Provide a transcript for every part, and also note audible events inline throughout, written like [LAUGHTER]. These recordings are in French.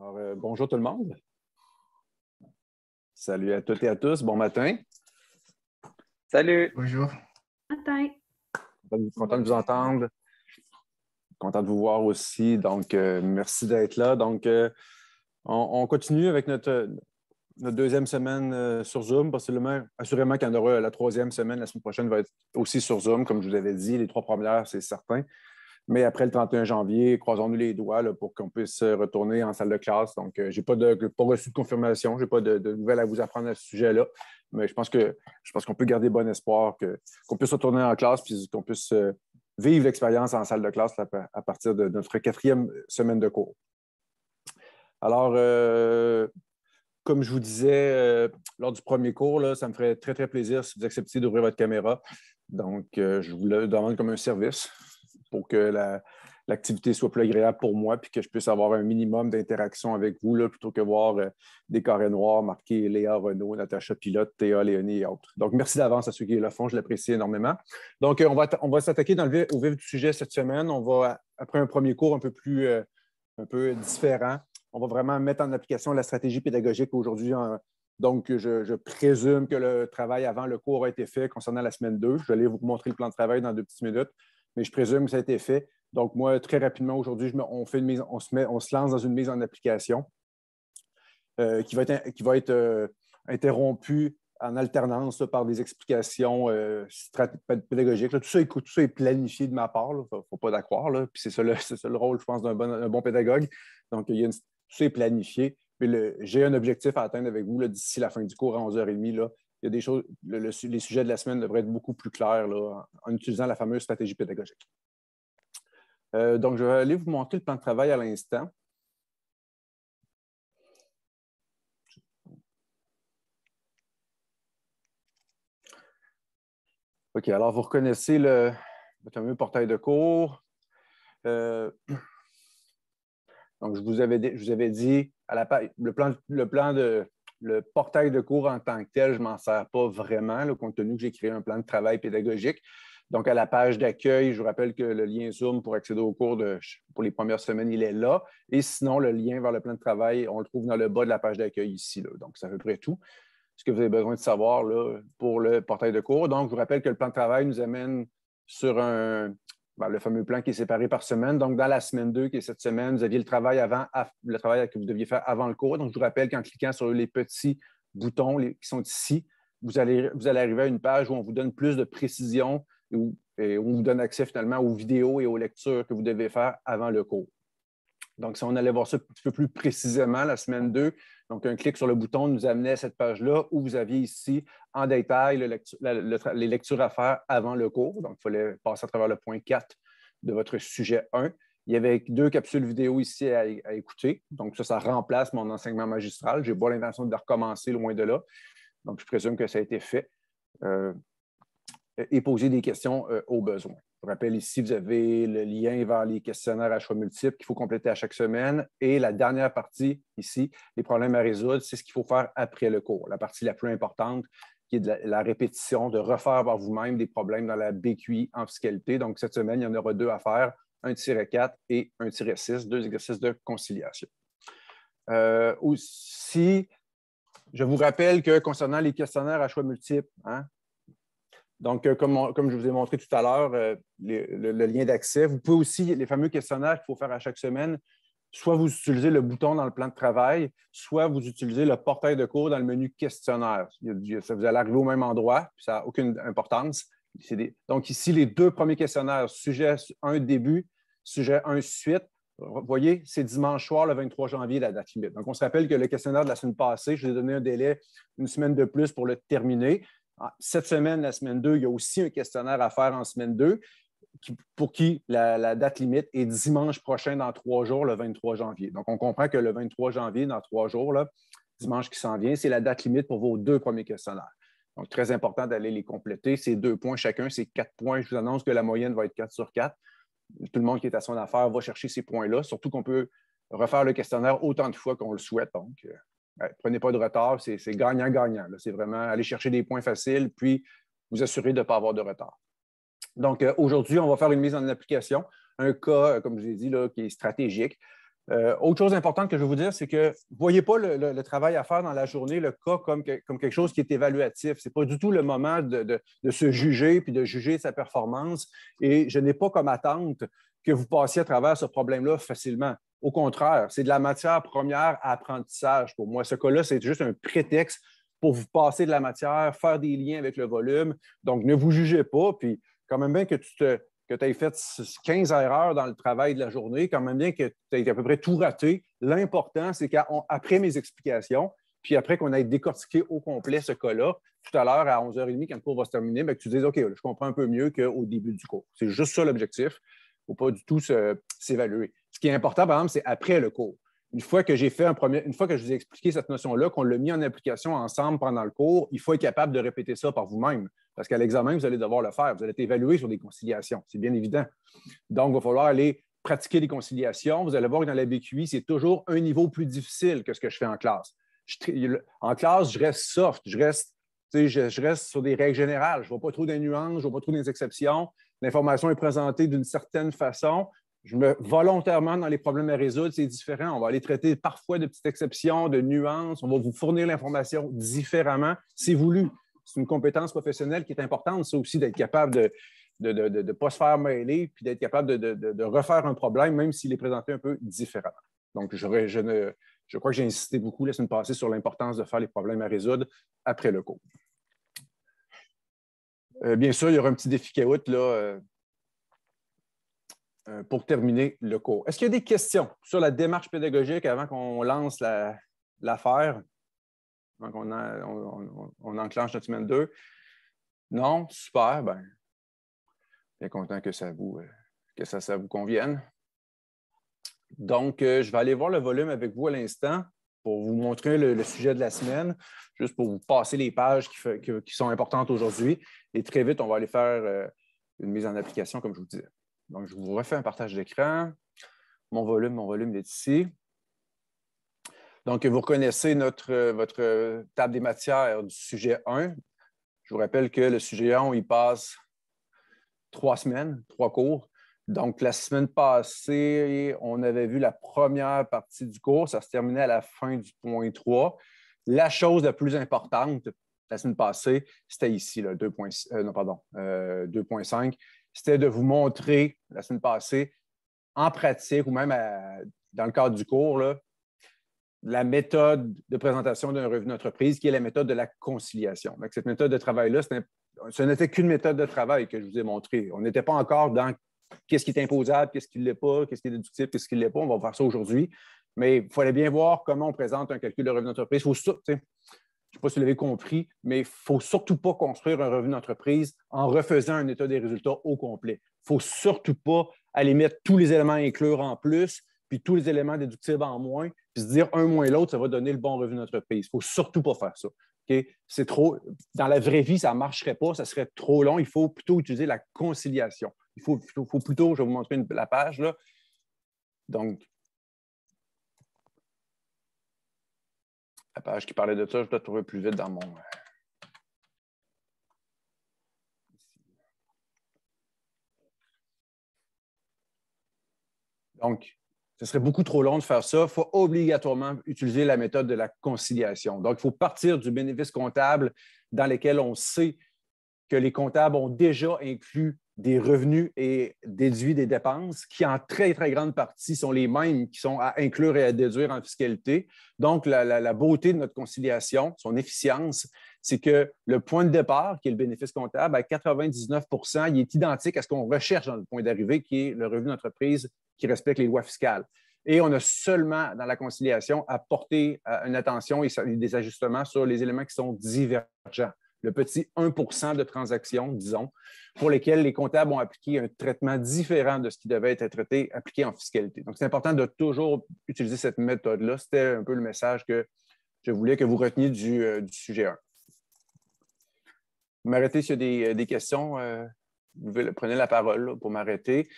Alors, euh, bonjour tout le monde. Salut à toutes et à tous. Bon matin. Salut. Bonjour. Matin. Content de vous entendre. Content de vous voir aussi. Donc, euh, merci d'être là. Donc, euh, on, continue avec notre, notre deuxième semaine sur Zoom. Possiblement, assurément qu'il y en aura la troisième semaine. La semaine prochaine va être aussi sur Zoom, comme je vous avais dit. Les trois premières, c'est certain. Mais après le 31 janvier, croisons-nous les doigts pour qu'on puisse euh, retourner en salle de classe. Donc, euh, je n'ai pas, reçu de confirmation, je n'ai pas de, nouvelles à vous apprendre à ce sujet-là. Mais je pense que je qu'on peut garder bon espoir qu'on puisse retourner en classe puis qu'on puisse euh, vivre l'expérience en salle de classe à partir de notre quatrième semaine de cours. Alors, comme je vous disais lors du premier cours, ça me ferait très, très plaisir si vous acceptiez d'ouvrir votre caméra. Donc, je vous le demande comme un service pour que l'activité soit plus agréable pour moi, puis que je puisse avoir un minimum d'interaction avec vous, plutôt que voir euh, des carrés noirs marqués Léa Renault, Natacha Pilote, Théa Léonie et autres. Donc, merci d'avance à ceux qui le font, je l'apprécie énormément. Donc, euh, on va, s'attaquer dans le au vif du sujet cette semaine. On va, après un premier cours un peu plus euh, un peu différent, on va vraiment mettre en application la stratégie pédagogique aujourd'hui. donc, je, je, présume que le travail avant le cours a été fait concernant la semaine 2. Je vais aller vous montrer le plan de travail dans deux petites minutes mais je présume que ça a été fait. Donc, moi, très rapidement, aujourd'hui, on, fait on, se met, on se lance dans une mise en application euh, qui va être, qui euh, interrompue en alternance par des explications euh, pédagogiques. Tout, ça, tout, est planifié de ma part, il ne faut pas d'accord. Puis c'est ça, le rôle, je pense, d'un bon, pédagogue. Donc, tout ça est planifié. J'ai un objectif à atteindre avec vous d'ici la fin du cours à 11h30. Là, il y a des choses, les sujets de la semaine devraient être beaucoup plus clairs en, utilisant la fameuse stratégie pédagogique. Euh, donc, je vais aller vous montrer le plan de travail à l'instant. OK, alors vous reconnaissez le, fameux portail de cours. Euh, [CLEARS THROAT] donc, je vous avais, vous avais dit à la le plan, le plan de, le portail de cours en tant que tel, je ne m'en sers pas vraiment, là, compte tenu que j'ai créé un plan de travail pédagogique. Donc, à la page d'accueil, je vous rappelle que le lien Zoom pour accéder au cours de, pour les premières semaines, il est là. Et sinon, le lien vers le plan de travail, on le trouve dans le bas de la page d'accueil ici. Là. Donc, c'est à peu près tout ce que vous avez besoin de savoir là, pour le portail de cours. Donc, je vous rappelle que le plan de travail nous amène sur un, ben, le fameux plan qui est séparé par semaine. Donc, dans la semaine 2, qui est cette semaine, vous aviez le travail avant, le travail que vous deviez faire avant le cours. Donc, je vous rappelle qu'en cliquant sur les petits boutons qui sont ici, vous allez, arriver à une page où on vous donne plus de précision et où, et où on vous donne accès finalement aux vidéos et aux lectures que vous devez faire avant le cours. Donc, si on allait voir ça un petit peu plus précisément la semaine 2, donc, un clic sur le bouton nous amenait à cette page-là où vous aviez ici en détail les lectures à faire avant le cours. Donc, il fallait passer à travers le point 4 de votre sujet 1. Il y avait deux capsules vidéo ici à, écouter. Donc, ça, ça remplace mon enseignement magistral. Je n'ai pas l'intention de recommencer loin de là. Donc, je présume que ça a été fait. Euh, et poser des questions euh, au besoin. Je vous rappelle ici, vous avez le lien vers les questionnaires à choix multiples qu'il faut compléter à chaque semaine. Et la dernière partie ici, les problèmes à résoudre, c'est ce qu'il faut faire après le cours. La partie la plus importante, qui est la, répétition, de refaire par vous-même des problèmes dans la BQI en fiscalité. Donc, cette semaine, il y en aura deux à faire, un 4 et un 6, deux exercices de conciliation. Euh, aussi, je vous rappelle que concernant les questionnaires à choix multiples, hein, donc, euh, comme, je vous ai montré tout à l'heure, euh, le, lien d'accès. Vous pouvez aussi, les fameux questionnaires qu'il faut faire à chaque semaine, soit vous utilisez le bouton dans le plan de travail, soit vous utilisez le portail de cours dans le menu questionnaire. Ça, vous allez arriver au même endroit, puis ça n'a aucune importance. Donc, ici, les deux premiers questionnaires, sujet 1 début, sujet 1 suite. Vous voyez, c'est dimanche soir, le 23 janvier, la date limite. Donc, on se rappelle que le questionnaire de la semaine passée, je vous ai donné un délai, une semaine de plus pour le terminer. Ah, cette semaine, la semaine 2, il y a aussi un questionnaire à faire en semaine 2 pour qui la, date limite est dimanche prochain dans trois jours, le 23 janvier. Donc, on comprend que le 23 janvier, dans trois jours, là, dimanche qui s'en vient, c'est la date limite pour vos deux premiers questionnaires. Donc, très important d'aller les compléter. Ces deux points chacun, c'est quatre points. Je vous annonce que la moyenne va être 4 sur 4. Tout le monde qui est à son affaire va chercher ces points-là, surtout qu'on peut refaire le questionnaire autant de fois qu'on le souhaite. Donc, euh, euh, prenez pas de retard, c'est gagnant-gagnant. C'est vraiment aller chercher des points faciles, puis vous assurer de ne pas avoir de retard. Donc, euh, aujourd'hui, on va faire une mise en application, un cas, euh, comme je l'ai dit, là, qui est stratégique. autre chose importante que je veux vous dire, c'est que ne voyez pas le, travail à faire dans la journée, le cas comme, quelque chose qui est évaluatif. Ce n'est pas du tout le moment de, de, se juger puis de juger sa performance. Et je n'ai pas comme attente que vous passiez à travers ce problème-là facilement. Au contraire, c'est de la matière première à apprentissage pour moi. Ce cas-là, c'est juste un prétexte pour vous passer de la matière, faire des liens avec le volume. Donc, ne vous jugez pas. Puis, quand même bien que tu te, que aies fait 15 erreurs dans le travail de la journée, quand même bien que tu aies à peu près tout raté, l'important, c'est qu'après mes explications, puis après qu'on ait décortiqué au complet ce cas-là, tout à l'heure à 11h30, quand le cours va se terminer, bien, que tu dises OK, je comprends un peu mieux qu'au début du cours. C'est juste ça l'objectif ne faut pas du tout s'évaluer. Ce qui est important, par exemple, c'est après le cours. Une fois que j'ai fait un premier, une fois que je vous ai expliqué cette notion-là, qu'on l'a mis en application ensemble pendant le cours, il faut être capable de répéter ça par vous-même. Parce qu'à l'examen, vous allez devoir le faire. Vous allez être évalué sur des conciliations. C'est bien évident. Donc, il va falloir aller pratiquer des conciliations. Vous allez voir que dans la BQI, c'est toujours un niveau plus difficile que ce que je fais en classe. en classe, je reste soft, je reste, je reste sur des règles générales. Je ne vois pas trop des nuances, je ne vois pas trop des exceptions l'information est présentée d'une certaine façon. Je me volontairement dans les problèmes à résoudre, c'est différent. On va aller traiter parfois de petites exceptions, de nuances. On va vous fournir l'information différemment. C'est voulu. C'est une compétence professionnelle qui est importante, c'est aussi d'être capable de ne pas se faire mêler, puis d'être capable de, refaire un problème, même s'il est présenté un peu différemment. Donc, je, je crois que j'ai insisté beaucoup la semaine passée sur l'importance de faire les problèmes à résoudre après le cours. Euh, bien sûr, il y aura un petit défi caout là, euh, euh, pour terminer le cours. Est-ce qu'il y a des questions sur la démarche pédagogique avant qu'on lance l'affaire, avant qu'on on, enclenche notre semaine 2? Non? Super. Ben, bien content que ça que ça vous convienne. Donc, je vais aller voir le volume avec vous à l'instant pour vous montrer le, sujet de la semaine, juste pour vous passer les pages qui, sont importantes aujourd'hui. Et très vite, on va aller faire euh, une mise en application, comme je vous disais. Donc, je vous refais un partage d'écran. Mon volume, mon volume, est ici. Donc, vous reconnaissez notre, euh, votre euh, table des matières du sujet 1. Je vous rappelle que le sujet 1, il passe trois semaines, trois cours. Donc, la semaine passée, on avait vu la première partie du cours. Ça se terminait à la fin du point 3. La chose la plus importante la semaine passée, c'était ici, le 2.5. Euh, euh, c'était de vous montrer la semaine passée, en pratique ou même dans le cadre du cours, la méthode de présentation d'un revenu d'entreprise, qui est la méthode de la conciliation. cette méthode de travail-là, ce n'était qu'une méthode de travail que je vous ai montrée. On n'était pas encore dans qu'est-ce qui est imposable, qu'est-ce qui ne l'est pas, qu'est-ce qui est déductible, qu'est-ce qui ne l'est pas. On va faire ça aujourd'hui. Mais il fallait bien voir comment on présente un calcul de revenu d'entreprise. Faut je ne sais pas si vous l'avez compris, mais il ne faut surtout pas construire un revenu d'entreprise en refaisant un état des résultats au complet. Il ne faut surtout pas aller mettre tous les éléments à inclure en plus, puis tous les éléments déductibles en moins, puis se dire un moins l'autre, ça va donner le bon revenu d'entreprise. Il ne faut surtout pas faire ça. trop. Dans la vraie vie, ça ne marcherait pas, ça serait trop long. Il faut plutôt utiliser la conciliation il faut, plutôt, je vais vous montrer la page. Là. Donc, la page qui parlait de ça, je dois trouver plus vite dans mon. Donc, ce serait beaucoup trop long de faire ça. Il faut obligatoirement utiliser la méthode de la conciliation. Donc, il faut partir du bénéfice comptable dans lequel on sait que les comptables ont déjà inclus des revenus et déduits des dépenses, qui en très, très grande partie sont les mêmes qui sont à inclure et à déduire en fiscalité. Donc, la, beauté de notre conciliation, son efficience, c'est que le point de départ, qui est le bénéfice comptable, à 99 il est identique à ce qu'on recherche dans le point d'arrivée, qui est le revenu d'entreprise qui respecte les lois fiscales. Et on a seulement, dans la conciliation, à porter euh, une attention et des ajustements sur les éléments qui sont divergents le petit 1 de transactions, disons, pour lesquelles les comptables ont appliqué un traitement différent de ce qui devait être traité, appliqué en fiscalité. Donc, c'est important de toujours utiliser cette méthode-là. C'était un peu le message que je voulais que vous reteniez du, euh, sujet 1. M'arrêter s'il y euh, des, questions. Euh, vous prenez la parole pour m'arrêter.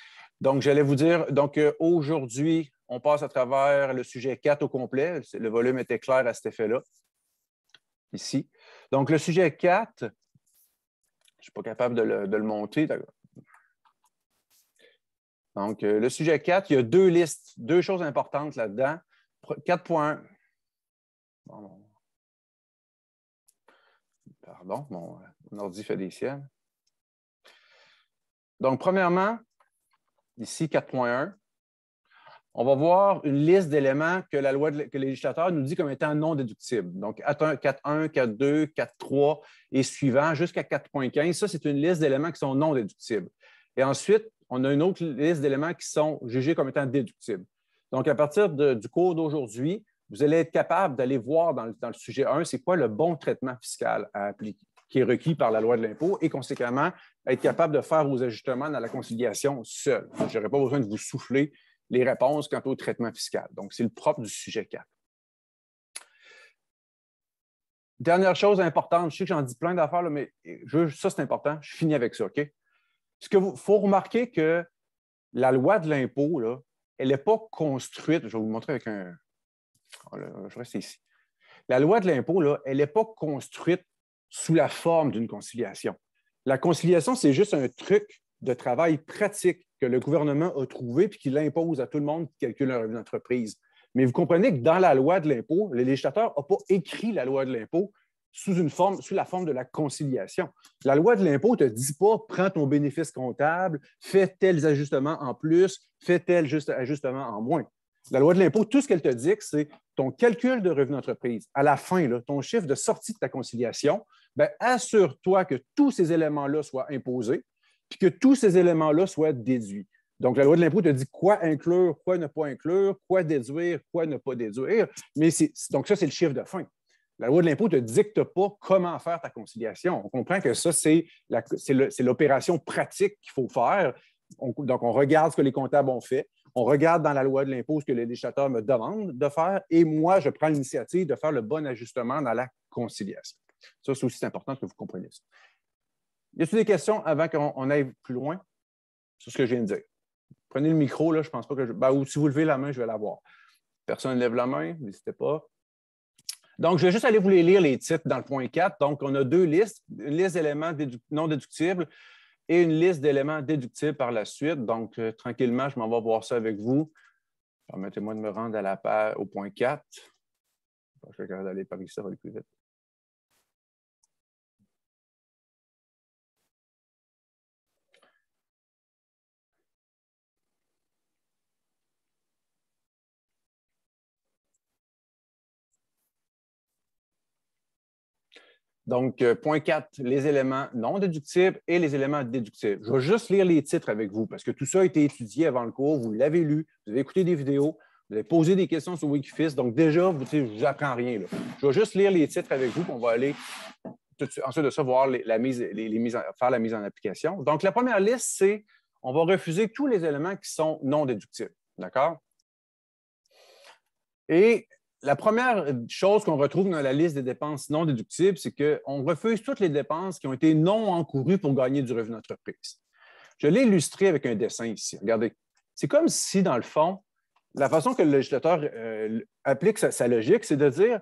Donc, j'allais vous dire, donc aujourd'hui, on passe à travers le sujet 4 au complet. Le volume était clair à cet effet-là, ici. Donc, le sujet 4, je ne suis pas capable de le, de monter. Donc, euh, le sujet 4, il y a deux listes, deux choses importantes là-dedans. 4.1. Pardon, mon, mon, ordi fait des siennes. Donc, premièrement, ici, 4.1, on va voir une liste d'éléments que la loi que le législateur nous dit comme étant non déductibles. Donc 4.1, 4.2, 4.3 et suivant jusqu'à 4.15. Ça, c'est une liste d'éléments qui sont non déductibles. Et ensuite, on a une autre liste d'éléments qui sont jugés comme étant déductibles. Donc, à partir du cours d'aujourd'hui, vous allez être capable d'aller voir dans le, dans le sujet 1, c'est quoi le bon traitement fiscal à appliquer qui est requis par la loi de l'impôt et conséquemment être capable de faire vos ajustements dans la conciliation seul. Je n'aurai pas besoin de vous souffler les réponses quant au traitement fiscal. Donc, c'est le propre du sujet 4. Dernière chose importante, je sais que j'en dis plein d'affaires, mais ça, c'est important. Je finis avec ça, OK? Ce que vous, faut remarquer que la loi de l'impôt, elle n'est pas construite. Je vais vous montrer avec un. Oh je reste ici. La loi de l'impôt, elle n'est pas construite sous la forme d'une conciliation. La conciliation, c'est juste un truc de travail pratique que le gouvernement a trouvé puis qu'il impose à tout le monde qui calcule un revenu d'entreprise. Mais vous comprenez que dans la loi de l'impôt, le législateur n'a pas écrit la loi de l'impôt sous, la forme de la conciliation. La loi de l'impôt ne te dit pas prends ton bénéfice comptable, fais tels ajustements en plus, fais tels ajustements en moins. La loi de l'impôt, tout ce qu'elle te dit, c'est ton calcul de revenu d'entreprise, à la fin, ton chiffre de sortie de ta conciliation, ben, assure-toi que tous ces éléments-là soient imposés, puis que tous ces éléments-là soient déduits. Donc, la loi de l'impôt te dit quoi inclure, quoi ne pas inclure, quoi déduire, quoi ne pas déduire. Mais donc, ça, c'est le chiffre de fin. La loi de l'impôt ne te dicte pas comment faire ta conciliation. On comprend que ça, c'est l'opération pratique qu'il faut faire. donc, on regarde ce que les comptables ont fait. On regarde dans la loi de l'impôt ce que les législateurs me demande de faire. Et moi, je prends l'initiative de faire le bon ajustement dans la conciliation. Ça, c'est aussi important que vous compreniez ça. Y a-t-il des questions avant qu'on aille plus loin sur ce que je viens de dire? Prenez le micro, là, je pense pas que je. Ben, ou si vous levez la main, je vais la voir. Personne ne lève la main, n'hésitez pas. Donc, je vais juste aller vous lire, les titres, dans le point 4. Donc, on a deux listes, une liste d'éléments non déductibles et une liste d'éléments déductibles par la suite. Donc, euh, tranquillement, je m'en vais voir ça avec vous. Permettez-moi de me rendre à la au point 4. Je vais d'aller par ici, ça va aller plus vite. Donc, euh, point 4, les éléments non déductibles et les éléments déductibles. Je vais juste lire les titres avec vous parce que tout ça a été étudié avant le cours, vous l'avez lu, vous avez écouté des vidéos, vous avez posé des questions sur Wikifis. Donc, déjà, vous, ne vous apprends rien. Je vais juste lire les titres avec vous, puis on va aller ensuite de ça voir la mise, faire la mise en application. Donc, la première liste, c'est on va refuser tous les éléments qui sont non déductibles. D'accord? Et la première chose qu'on retrouve dans la liste des dépenses non déductibles, c'est qu'on refuse toutes les dépenses qui ont été non encourues pour gagner du revenu d'entreprise. Je l'ai illustré avec un dessin ici. Regardez. C'est comme si, dans le fond, la façon que le législateur euh, applique sa, logique, c'est de dire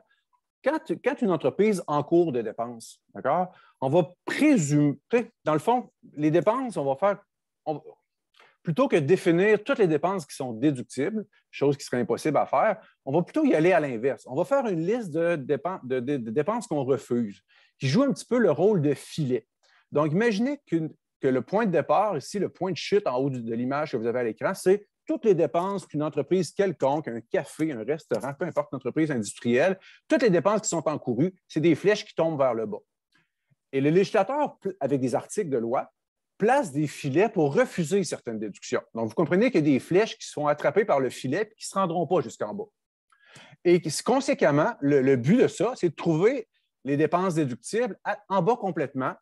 quand, une entreprise encourt des dépenses, d'accord, on va présumer, dans le fond, les dépenses, on va faire, plutôt que définir toutes les dépenses qui sont déductibles, chose qui serait impossible à faire, on va plutôt y aller à l'inverse. On va faire une liste de, dépenses, qu'on refuse, qui joue un petit peu le rôle de filet. Donc, imaginez que le point de départ, ici, le point de chute en haut de l'image que vous avez à l'écran, c'est toutes les dépenses qu'une entreprise quelconque, un café, un restaurant, peu importe l'entreprise industrielle, toutes les dépenses qui sont encourues, c'est des flèches qui tombent vers le bas. Et le législateur, avec des articles de loi, place des filets pour refuser certaines déductions. Donc, vous comprenez qu'il y a des flèches qui sont attrapées par le filet et qui ne se rendront pas jusqu'en bas. Et conséquemment, le, but de ça, c'est de trouver les dépenses déductibles en bas complètement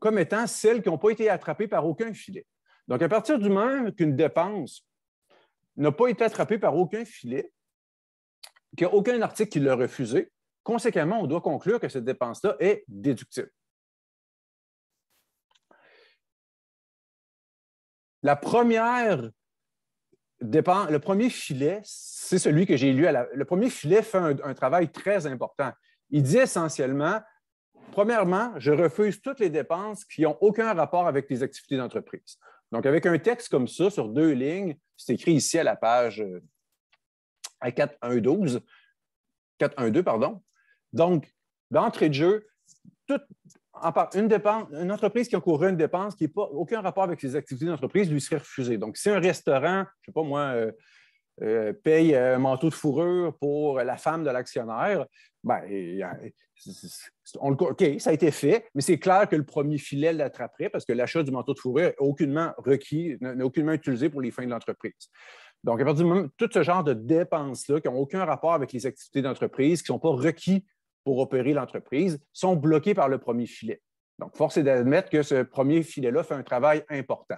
comme étant celles qui n'ont pas été attrapées par aucun filet. Donc, à partir du moment qu'une dépense n'a pas été attrapée par aucun filet, qu'il n'y a aucun article qui l'a refusé, conséquemment, on doit conclure que cette dépense-là est déductible. La première le premier filet, c'est celui que j'ai lu. À le premier filet fait un, travail très important. Il dit essentiellement, premièrement, je refuse toutes les dépenses qui n'ont aucun rapport avec les activités d'entreprise. Donc, avec un texte comme ça, sur deux lignes, c'est écrit ici à la page 412, euh, 412, pardon. Donc, d'entrée de jeu, tout, une, dépense, une entreprise qui a une dépense qui n'a aucun rapport avec ses activités d'entreprise lui serait refusée. Donc, si un restaurant, je ne sais pas moi, euh, euh, paye euh, un manteau de fourrure pour la femme de l'actionnaire, bien, OK, ça a été fait, mais c'est clair que le premier filet l'attraperait parce que l'achat du manteau de fourrure n'est aucunement requis, n'est aucunement utilisé pour les fins de l'entreprise. Donc, à partir du moment, tout ce genre de dépenses-là qui n'ont aucun rapport avec les activités d'entreprise, qui ne sont pas requis pour opérer l'entreprise sont bloqués par le premier filet. Donc, force est d'admettre que ce premier filet-là fait un travail important.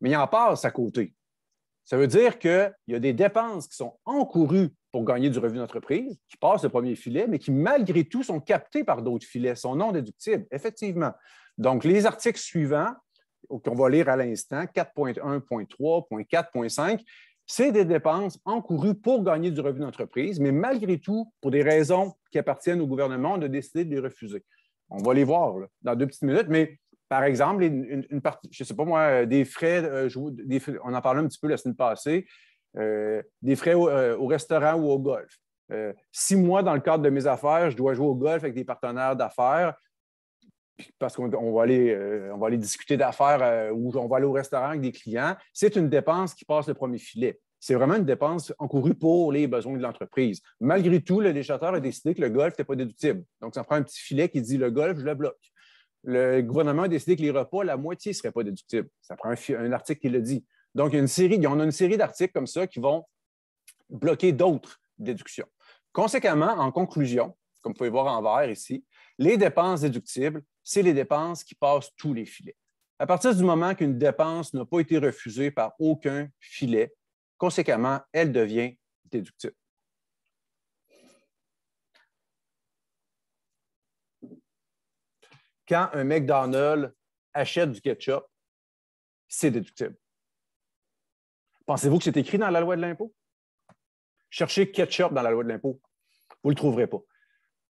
Mais il en passe à côté. Ça veut dire qu'il y a des dépenses qui sont encourues pour gagner du revenu d'entreprise, qui passent le premier filet, mais qui, malgré tout, sont captées par d'autres filets, sont non déductibles, effectivement. Donc, les articles suivants qu'on va lire à l'instant, 4.1.3.4.5, c'est des dépenses encourues pour gagner du revenu d'entreprise, mais malgré tout, pour des raisons qui appartiennent au gouvernement, on a décidé de les refuser. On va les voir dans deux petites minutes, mais par exemple, une, partie, je ne sais pas moi, euh, euh, des frais, on en parlait un petit peu la semaine passée, euh, des frais au, au, restaurant ou au golf. si moi, dans le cadre de mes affaires, je dois jouer au golf avec des partenaires d'affaires, parce qu'on va, aller, euh, va aller discuter d'affaires euh, ou on va aller au restaurant avec des clients, c'est une dépense qui passe le premier filet. C'est vraiment une dépense encourue pour les besoins de l'entreprise. Malgré tout, le législateur a décidé que le golf n'était pas déductible. Donc, ça prend un petit filet qui dit le golf, je le bloque. Le gouvernement a décidé que les repas, la moitié ne serait pas déductible. Ça prend un, article qui le dit. Donc, on a une série d'articles comme ça qui vont bloquer d'autres déductions. Conséquemment, en conclusion, comme vous pouvez voir en vert ici, les dépenses déductibles, c'est les dépenses qui passent tous les filets. À partir du moment qu'une dépense n'a pas été refusée par aucun filet, conséquemment, elle devient déductible. Quand un McDonald's achète du ketchup, c'est déductible. Pensez-vous que c'est écrit dans la loi de l'impôt? Cherchez ketchup dans la loi de l'impôt. Vous ne le trouverez pas.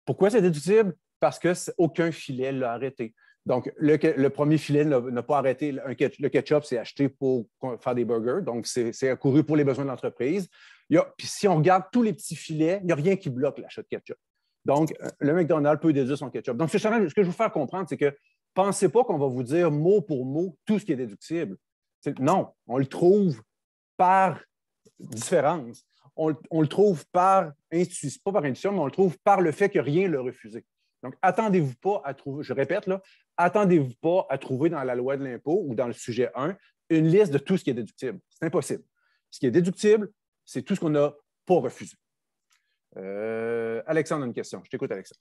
Pourquoi c'est déductible? parce qu'aucun filet ne l'a arrêté. Donc, le, premier filet n'a pas arrêté. le ketchup, c'est acheté pour faire des burgers. Donc, c'est accouru pour les besoins de l'entreprise. Puis, si on regarde tous les petits filets, il n'y a rien qui bloque l'achat de ketchup. Donc, euh, le McDonald's peut déduire son ketchup. Donc, ce, que je veux vous faire comprendre, c'est que pensez pas qu'on va vous dire mot pour mot tout ce qui est déductible. non, on le trouve par différence. On, le trouve par intuition, pas par intuition, mais on le trouve par le fait que rien ne l'a refusé. Donc, attendez-vous pas à trouver, je répète, là, attendez-vous pas à trouver dans la loi de l'impôt ou dans le sujet 1 une liste de tout ce qui est déductible. C'est impossible. Ce qui est déductible, c'est tout ce qu'on n'a pas refusé. Euh, Alexandre a une question. Je t'écoute, Alexandre.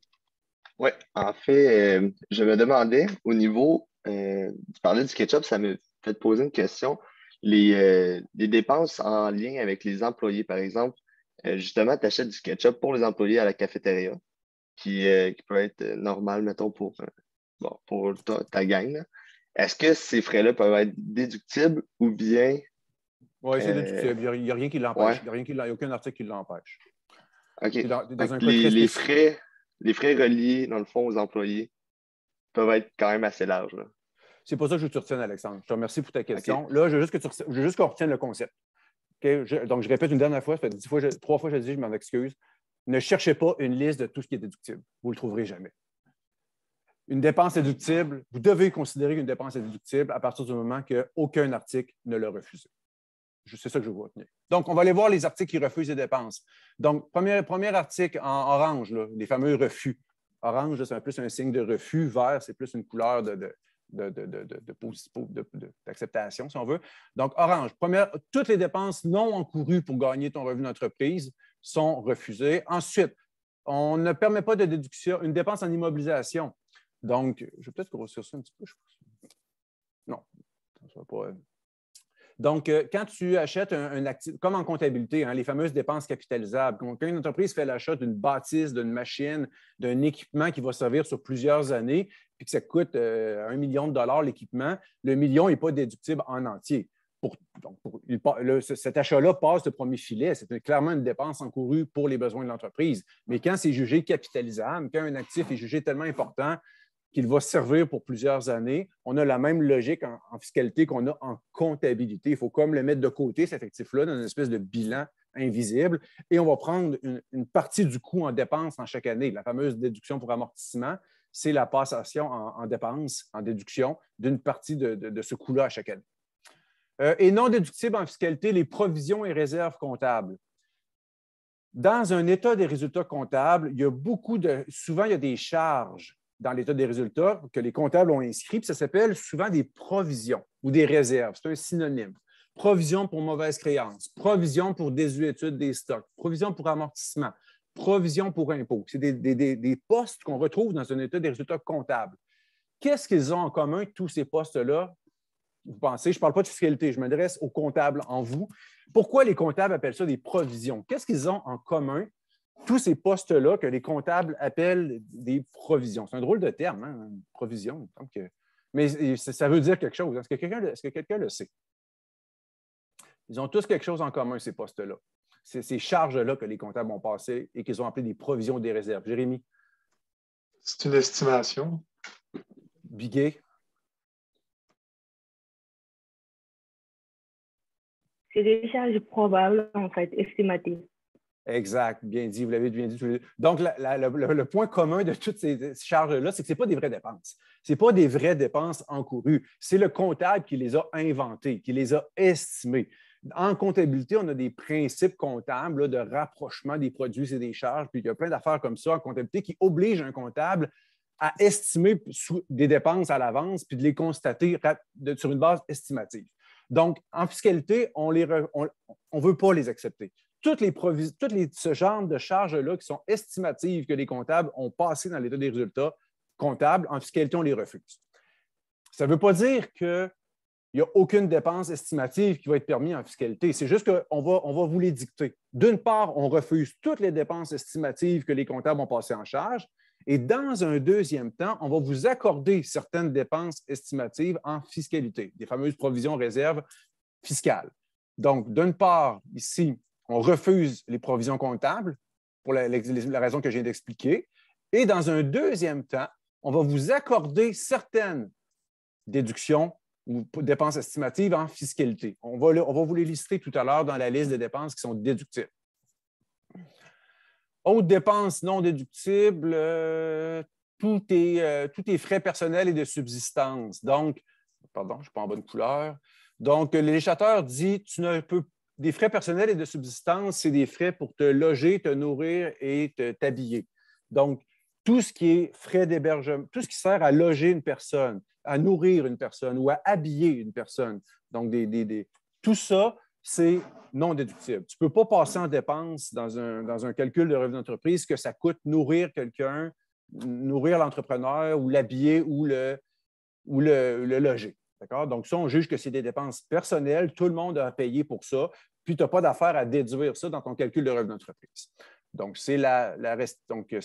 Oui, en fait, euh, je me demandais au niveau, euh, tu parlais du ketchup, ça me fait poser une question. Les, les dépenses en lien avec les employés, par exemple, justement, tu achètes du ketchup pour les employés à la cafétéria. Euh, qui, peut être euh, normal, mettons, pour, euh, pour ta, ta gang. Est-ce que ces frais-là peuvent être déductibles ou bien. Oui, c'est déductible. Il n'y a, rien qui l'empêche. Il n'y a, aucun article qui l'empêche. OK. les, frais, les frais reliés, dans le fond, aux employés peuvent être quand même assez larges. C'est pour ça que je te retiennes, Alexandre. Je te remercie pour ta question. Là, je veux juste, qu'on retienne le concept. donc, je répète une dernière fois, ça fait trois fois que je dis, je m'en excuse ne cherchez pas une liste de tout ce qui est déductible. Vous ne le trouverez jamais. Une dépense déductible, vous devez considérer qu'une dépense est déductible à partir du moment qu'aucun article ne l'a refusé. C'est ça que je veux vous retenir. Donc, on va aller voir les articles qui refusent les dépenses. Donc, premier, article en orange, les fameux refus. Orange, c'est plus un signe de refus. Vert, c'est plus une couleur de, d'acceptation, si on veut. Donc, orange, toutes les dépenses non encourues pour gagner ton revenu d'entreprise, sont refusés. Ensuite, on ne permet pas de déduction, une dépense en immobilisation. Donc, je vais peut-être grossir ça un petit peu, je pense. Non, ça pas. Euh. Donc, euh, quand tu achètes un, actif, comme en comptabilité, hein, les fameuses dépenses capitalisables, quand une entreprise fait l'achat d'une bâtisse, d'une machine, d'un équipement qui va servir sur plusieurs années, puis que ça coûte euh, un million de dollars l'équipement, le million n'est pas déductible en entier donc cet achat-là passe le premier filet. C'est clairement une dépense encourue pour les besoins de l'entreprise. Mais quand c'est jugé capitalisable, quand un actif est jugé tellement important qu'il va servir pour plusieurs années, on a la même logique en, fiscalité qu'on a en comptabilité. Il faut comme le mettre de côté, cet actif-là, dans une espèce de bilan invisible. Et on va prendre une, partie du coût en dépense en chaque année, la fameuse déduction pour amortissement c'est la passation en, dépense, en déduction d'une partie de, de ce coût-là à chaque année. Euh, et non déductibles en fiscalité, les provisions et réserves comptables. Dans un état des résultats comptables, il y a beaucoup de. Souvent, il y a des charges dans l'état des résultats que les comptables ont inscrites, ça s'appelle souvent des provisions ou des réserves. C'est un synonyme. Provision pour mauvaise créance, provision pour désuétude des stocks, provision pour amortissement, provision pour impôts. C'est des, postes qu'on retrouve dans un état des résultats comptables. Qu'est-ce qu'ils ont en commun, tous ces postes-là? vous pensez. Je ne parle pas de fiscalité, je m'adresse aux comptables en vous. Pourquoi les comptables appellent ça des provisions? Qu'est-ce qu'ils ont en commun, tous ces postes-là que les comptables appellent des provisions? C'est un drôle de terme, hein, provision. mais ça veut dire quelque chose. Est-ce que quelqu'un le sait? Ils ont tous quelque chose en commun, ces postes-là. C'est ces charges-là que les comptables ont passées et qu'ils ont appelées des provisions des réserves. Jérémy? C'est une estimation. Biguet? des charges probables, en fait, estimatives. Exact, bien dit, vous l'avez bien dit. Donc, le, point commun de toutes ces charges-là, c'est que ce n'est pas des vraies dépenses. Ce n'est pas des vraies dépenses encourues. C'est le comptable qui les a inventées, qui les a estimées. En comptabilité, on a des principes comptables de rapprochement des produits et des charges, puis il y a plein d'affaires comme ça en comptabilité qui obligent un comptable à estimer des dépenses à l'avance, puis de les constater sur une base estimative. Donc, en fiscalité, on ne veut pas les accepter. Toutes les, ce genre de charges-là qui sont estimatives que les comptables ont passées dans l'état des résultats comptables, en fiscalité, on les refuse. Ça ne veut pas dire qu'il n'y a aucune dépense estimative qui va être permise en fiscalité. C'est juste qu'on va, on va vous les dicter. D'une part, on refuse toutes les dépenses estimatives que les comptables ont passées en charge. Et dans un deuxième temps, on va vous accorder certaines dépenses estimatives en fiscalité, des fameuses provisions réserves fiscales. Donc, d'une part, ici, on refuse les provisions comptables pour la, raison que je viens d'expliquer. Et dans un deuxième temps, on va vous accorder certaines déductions ou dépenses estimatives en fiscalité. On va, on va vous les lister tout à l'heure dans la liste des dépenses qui sont déductibles. Autres dépenses non déductibles, euh, tous euh, tes, frais personnels et de subsistance. Donc, pardon, je ne suis pas en bonne couleur. Donc, le dit tu ne peux des frais personnels et de subsistance, c'est des frais pour te loger, te nourrir et t'habiller. Donc, tout ce qui est frais d'hébergement, tout ce qui sert à loger une personne, à nourrir une personne ou à habiller une personne, donc des tout ça, c'est non déductible. Tu ne peux pas passer en dépense dans un, calcul de revenu d'entreprise que ça coûte nourrir quelqu'un, nourrir l'entrepreneur ou l'habiller ou le, ou le, loger. Donc, ça, on juge que c'est des dépenses personnelles. Tout le monde a payé pour ça. Puis, tu n'as pas d'affaire à déduire ça dans ton calcul de revenu d'entreprise. Donc, c'est la, la Donc, euh,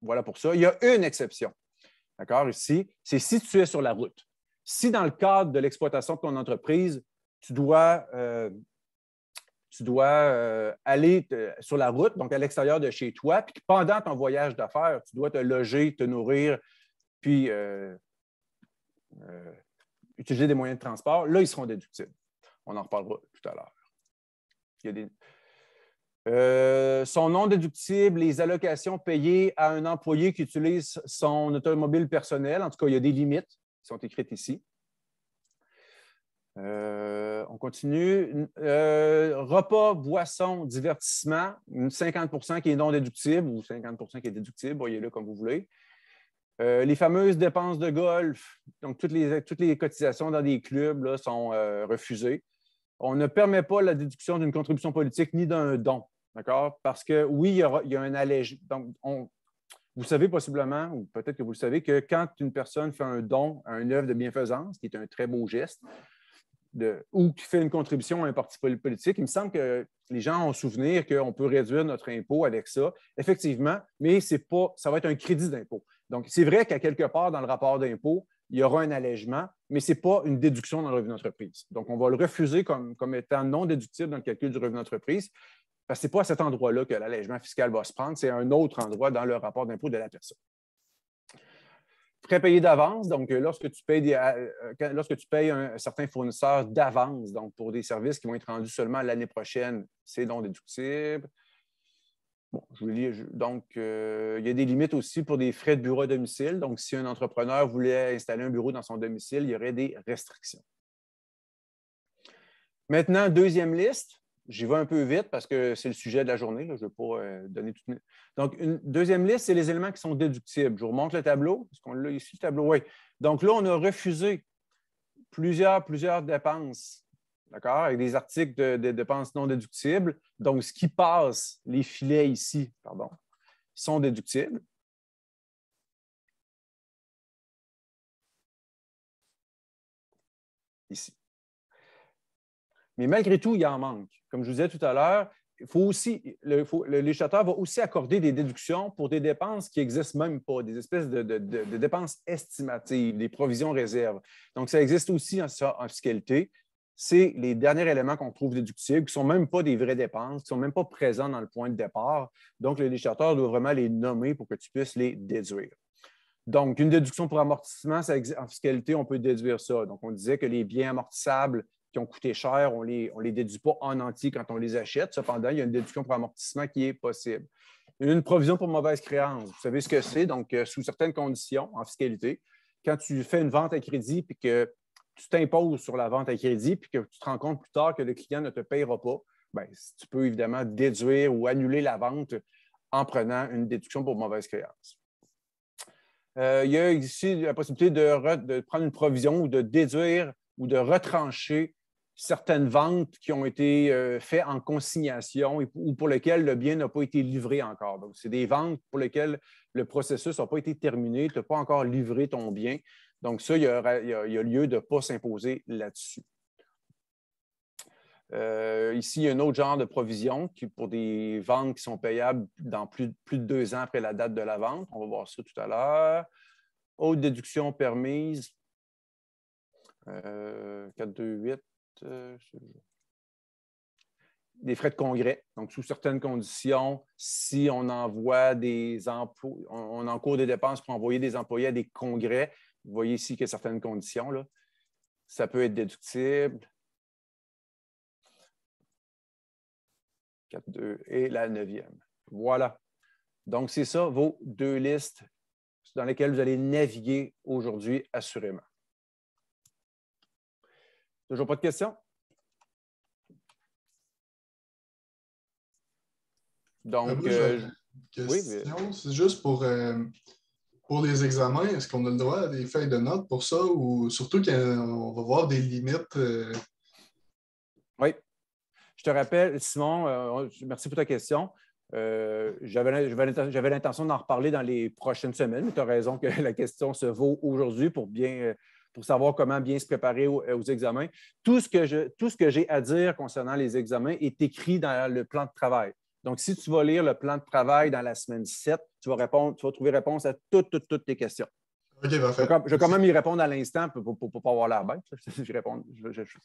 voilà pour ça. Il y a une exception. D'accord? Ici, c'est si tu es sur la route. Si dans le cadre de l'exploitation de ton entreprise, tu dois, euh, tu dois euh, aller sur la route, donc à l'extérieur de chez toi, puis pendant ton voyage d'affaires, tu dois te loger, te nourrir, puis euh, utiliser des moyens de transport. Là, ils seront déductibles. On en reparlera tout à l'heure. Il sont non déductibles les allocations payées à un employé qui utilise son automobile personnel. En tout cas, il y a des limites qui sont écrites ici. Euh, on continue. Euh, repas, boissons, divertissement, 50 qui est non déductible ou 50 qui est déductible, voyez-le comme vous voulez. Euh, les fameuses dépenses de golf, donc toutes les, toutes les cotisations dans des clubs sont refusées. On ne permet pas la déduction d'une contribution politique ni d'un don, d'accord? Parce que oui, il y, a, un y donc Vous savez possiblement, ou peut-être que vous le savez, que quand une personne fait un don à une œuvre de bienfaisance, qui est un très beau geste, ou qui fait une contribution à un parti politique. Il me semble que les gens ont souvenir qu'on peut réduire notre impôt avec ça, effectivement, mais c'est pas, ça va être un crédit d'impôt. Donc, c'est vrai qu'à quelque part dans le rapport d'impôt, il y aura un allègement, mais ce n'est pas une déduction dans le revenu d'entreprise. Donc, on va le refuser comme, comme étant non déductible dans le calcul du revenu d'entreprise, parce que ce n'est pas à cet endroit-là que l'allègement fiscal va se prendre, c'est un autre endroit dans le rapport d'impôt de la personne prépayé d'avance. Donc, euh, lorsque tu payes, euh, euh, lorsque tu payes un, certain fournisseur d'avance, donc pour des services qui vont être rendus seulement l'année prochaine, c'est non déductible. Bon, je vous lis, donc, il y a des limites aussi pour des frais de bureau à domicile. Donc, si un entrepreneur voulait installer un bureau dans son domicile, il y aurait des restrictions. Maintenant, deuxième liste, J'y vais un peu vite parce que c'est le sujet de la journée. Je ne vais pas euh, donner toute. Donc, une deuxième liste, c'est les éléments qui sont déductibles. Je vous remonte le tableau. Est-ce qu'on l'a ici, le tableau? Oui. Donc là, on a refusé plusieurs, plusieurs dépenses, d'accord, avec des articles de, dépenses non déductibles. Donc, ce qui passe, les filets ici, pardon, sont déductibles. Ici. Mais malgré tout, il y en manque comme je vous disais tout à l'heure, faut aussi, le, législateur va aussi accorder des déductions pour des dépenses qui n'existent même pas, des espèces de, dépenses estimatives, des provisions réserves. Donc, ça existe aussi en, fiscalité. C'est les derniers éléments qu'on trouve déductibles, qui ne sont même pas des vraies dépenses, qui ne sont même pas présents dans le point de départ. Donc, le législateur doit vraiment les nommer pour que tu puisses les déduire. Donc, une déduction pour amortissement, ça en fiscalité, on peut déduire ça. Donc, on disait que les biens amortissables, qui ont coûté cher, on les, ne on les déduit pas en entier quand on les achète. Cependant, il y a une déduction pour amortissement qui est possible. Une provision pour mauvaise créance, vous savez ce que c'est, donc euh, sous certaines conditions en fiscalité, quand tu fais une vente à crédit et que tu t'imposes sur la vente à crédit puis que tu te rends compte plus tard que le client ne te payera pas, ben, tu peux évidemment déduire ou annuler la vente en prenant une déduction pour mauvaise créance. Euh, il y a ici la possibilité de prendre une provision ou de déduire ou de retrancher certaines ventes qui ont été euh, faites en consignation ou pour lesquelles le bien n'a pas été livré encore. Donc, c'est des ventes pour lesquelles le processus n'a pas été terminé, tu n'as pas encore livré ton bien. Donc, ça, il y a, lieu de ne pas s'imposer là-dessus. Euh, ici, il y a un autre genre de provision qui, pour des ventes qui sont payables dans plus, de deux ans après la date de la vente. On va voir ça tout à l'heure. Haute déduction permise, 2, euh, 8. Euh, des frais de congrès. Donc, sous certaines conditions, si on envoie des emplois, on, en encourt des dépenses pour envoyer des employés à des congrès, vous voyez ici qu'il y a certaines conditions. Là. Ça peut être déductible. 4, 2 et la neuvième. Voilà. Donc, c'est ça vos deux listes dans lesquelles vous allez naviguer aujourd'hui, assurément. Toujours pas de questions? Donc, euh, euh, oui, c'est juste pour, euh, pour les examens, est-ce qu'on a le droit à des feuilles de notes pour ça ou surtout qu'on va voir des limites? Oui. Je te rappelle, Simon, merci pour ta question. J'avais l'intention d'en reparler dans les prochaines semaines, mais tu as raison que [LAUGHS] la question se vaut aujourd'hui pour bien pour savoir comment bien se préparer euh, aux, examens. Tout ce que j'ai à dire concernant les examens est écrit dans le plan de travail. Donc, si tu vas lire le plan de travail dans la semaine 7, tu vas, répondre, tu trouver réponse à toutes, toutes, toutes tes questions. OK, parfait. Je vais quand même y répondre à l'instant pour ne pas avoir l'air bête. [LAUGHS] Je, réponds,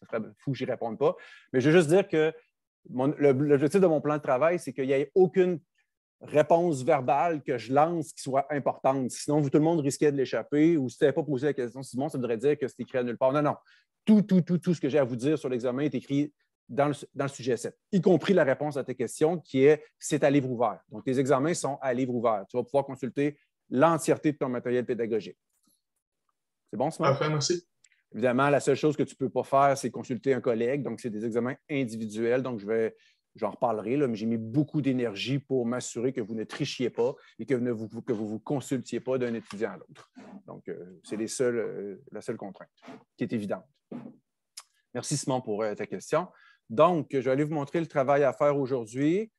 serait fou que je n'y réponde pas. Mais je vais juste dire que l'objectif de mon plan de travail, c'est qu'il n'y ait aucune réponse verbale que je lance qui soit importante. Sinon, vous, tout le monde risquait de l'échapper ou si tu n'avais pas posé la question Simon, ça voudrait dire que c'est écrit à nulle part. Non, non. Tout, tout, tout, tout ce que j'ai à vous dire sur l'examen est écrit dans le, sujet 7, y compris la réponse à tes questions qui est c'est à livre ouvert. Donc, tes examens sont à livre ouvert. Tu vas pouvoir consulter l'entièreté de ton matériel pédagogique. C'est bon, Simon? merci. Évidemment, la seule chose que tu ne peux pas faire, c'est consulter un collègue. Donc, c'est des examens individuels. Donc, je vais, j'en reparlerai, là, mais j'ai mis beaucoup d'énergie pour m'assurer que vous ne trichiez pas et que, vous, ne vous consultiez pas d'un étudiant à l'autre. Donc, euh, c'est euh, la seule contrainte qui est évidente. Merci Simon pour euh, ta question. Donc, je vais aller vous montrer le travail à faire aujourd'hui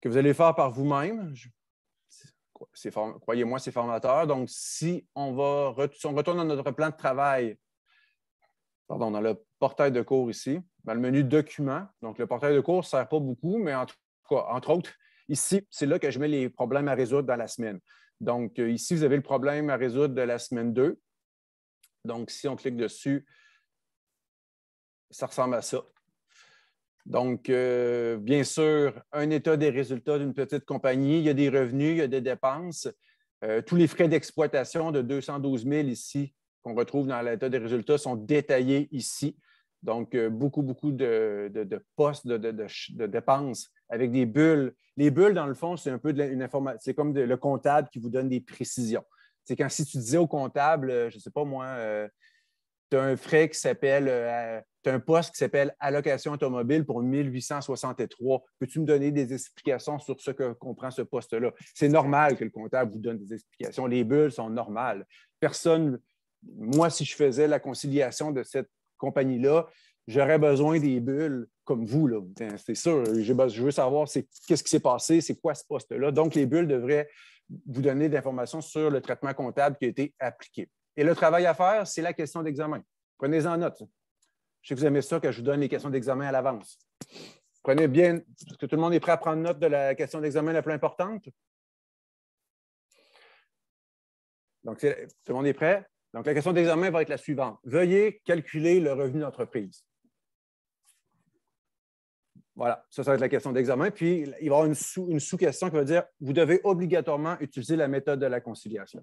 que vous allez faire par vous-même. Croyez-moi, c'est formateur. Donc, si on, va, si on retourne dans notre plan de travail, pardon, dans le portail de cours ici, dans le menu Documents. Donc, le portail de cours ne sert pas beaucoup, mais en tout cas, entre autres, ici, c'est là que je mets les problèmes à résoudre dans la semaine. Donc, euh, ici, vous avez le problème à résoudre de la semaine 2. Donc, si on clique dessus, ça ressemble à ça. Donc, euh, bien sûr, un état des résultats d'une petite compagnie, il y a des revenus, il y a des dépenses, euh, tous les frais d'exploitation de 212 000 ici qu'on retrouve dans l'état des résultats sont détaillés ici. Donc, euh, beaucoup, beaucoup de, postes, de, dépenses avec des bulles. Les bulles, dans le fond, c'est un peu une information. C'est comme le comptable qui vous donne des précisions. C'est quand si tu disais au comptable, euh, je ne sais pas moi, euh, tu as un frais qui s'appelle, tu as un poste qui s'appelle allocation automobile pour 1863. Peux-tu me donner des explications sur ce que comprend ce poste-là? C'est normal que le comptable vous donne des explications. Les bulles sont normales. Personne, moi, si je faisais la conciliation de cette compagnie-là, j'aurais besoin des bulles comme vous. Là. Ben, c'est sûr, je veux savoir qu'est-ce qui s'est passé, c'est quoi ce poste-là. Donc, les bulles devraient vous donner d'informations sur le traitement comptable qui a été appliqué. Et le travail à faire, c'est la question d'examen. Prenez-en note. Je sais que vous aimez ça, que je vous donne les questions d'examen à l'avance. Prenez bien, est-ce que tout le monde est prêt à prendre note de la question d'examen la plus importante? Donc, tout le monde est prêt? Donc, la question d'examen va être la suivante. Veuillez calculer le revenu d'entreprise. Voilà, ça, ça va être la question d'examen. Puis, il va y avoir une sous-question qui va dire vous devez obligatoirement utiliser la méthode de la conciliation.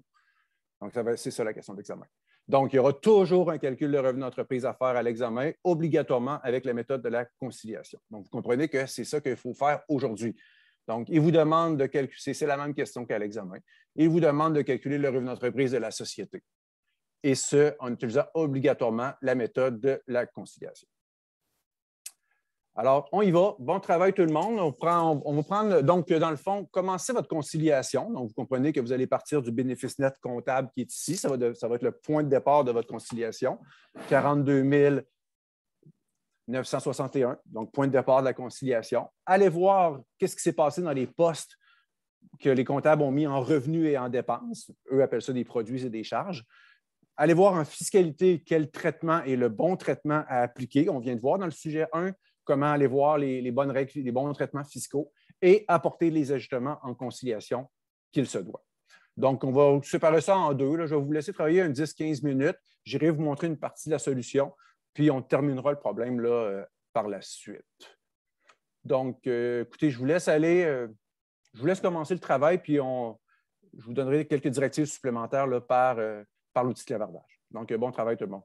Donc, c'est ça la question d'examen. Donc, il y aura toujours un calcul de revenu d'entreprise à faire à l'examen, obligatoirement avec la méthode de la conciliation. Donc, vous comprenez que c'est ça qu'il faut faire aujourd'hui. Donc, il vous demande de calculer, c'est la même question qu'à l'examen, il vous demande de calculer le revenu d'entreprise de la société et ce, en utilisant obligatoirement la méthode de la conciliation. Alors, on y va. Bon travail tout le monde. On, prend, va prendre, donc, dans le fond, commencez votre conciliation. Donc, vous comprenez que vous allez partir du bénéfice net comptable qui est ici. Ça va, ça va être le point de départ de votre conciliation. 42 961, donc point de départ de la conciliation. Allez voir qu'est-ce qui s'est passé dans les postes que les comptables ont mis en revenus et en dépenses. Eux appellent ça des produits et des charges. Allez voir en fiscalité quel traitement est le bon traitement à appliquer. On vient de voir dans le sujet 1 comment aller voir les, bonnes règles, les bons traitements fiscaux et apporter les ajustements en conciliation qu'il se doit. Donc, on va séparer ça en deux. Je vais vous laisser travailler un 10-15 minutes. J'irai vous montrer une partie de la solution, puis on terminera le problème là, euh, par la suite. Donc, euh, écoutez, je vous laisse aller, euh, je vous laisse commencer le travail, puis on, je vous donnerai quelques directives supplémentaires là, par, par l'outil de clavardage. Donc, euh, bon travail tout le monde.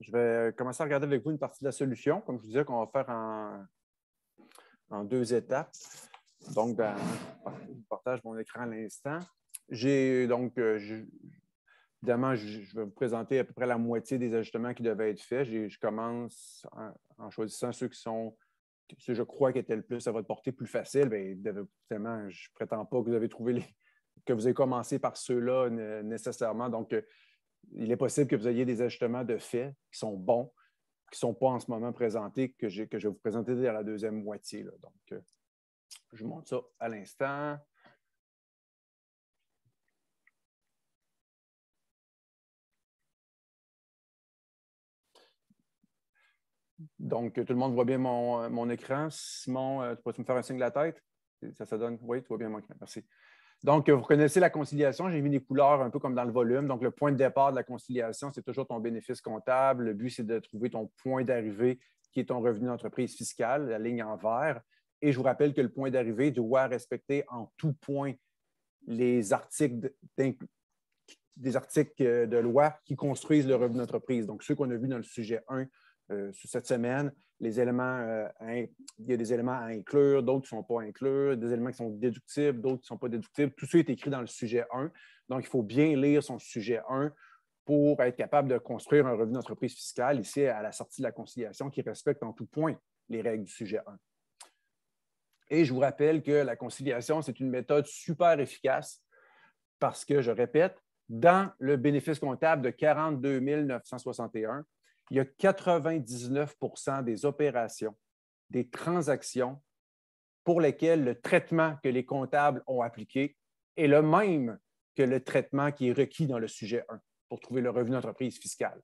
Je vais euh, commencer à regarder avec vous une partie de la solution. Comme je vous disais, qu'on va faire en, deux étapes. Donc, je partage mon écran à l'instant. J'ai donc, euh, Évidemment, je, vais vous présenter à peu près la moitié des ajustements qui devaient être faits. Je, commence en, choisissant ceux qui sont, ceux je crois qui étaient le plus à votre portée, plus facile. je ne prétends pas que vous avez trouvé que vous avez commencé par ceux-là nécessairement. Donc, euh, il est possible que vous ayez des ajustements de fait qui sont bons, qui ne sont pas en ce moment présentés, que, je vais vous présenter dans la deuxième moitié. Donc, euh, je vous montre ça à l'instant. Donc, tout le monde voit bien mon, euh, écran. Simon, euh, tu peux me faire un signe de la tête? Ça, ça donne. Oui, tu vois bien mon écran. Merci. Donc, euh, vous connaissez la conciliation. J'ai mis des couleurs un peu comme dans le volume. Donc, le point de départ de la conciliation, c'est toujours ton bénéfice comptable. Le but, c'est de trouver ton point d'arrivée qui est ton revenu d'entreprise fiscal, la ligne en vert. Et je vous rappelle que le point d'arrivée doit respecter en tout point les articles des articles de loi qui construisent le revenu d'entreprise. Donc, ceux qu'on a vus dans le sujet 1 euh, sur cette semaine. Les éléments, euh, il y a des éléments à inclure, d'autres qui ne sont pas inclus, des éléments qui sont déductibles, d'autres qui ne sont pas déductibles. Tout ça est écrit dans le sujet 1. Donc, il faut bien lire son sujet 1 pour être capable de construire un revenu d'entreprise fiscale ici à la sortie de la conciliation qui respecte en tout point les règles du sujet 1. Et je vous rappelle que la conciliation, c'est une méthode super efficace parce que, je répète, dans le bénéfice comptable de 42 961, il y a 99 des opérations, des transactions pour lesquelles le traitement que les comptables ont appliqué est le même que le traitement qui est requis dans le sujet 1 pour trouver le revenu d'entreprise fiscale.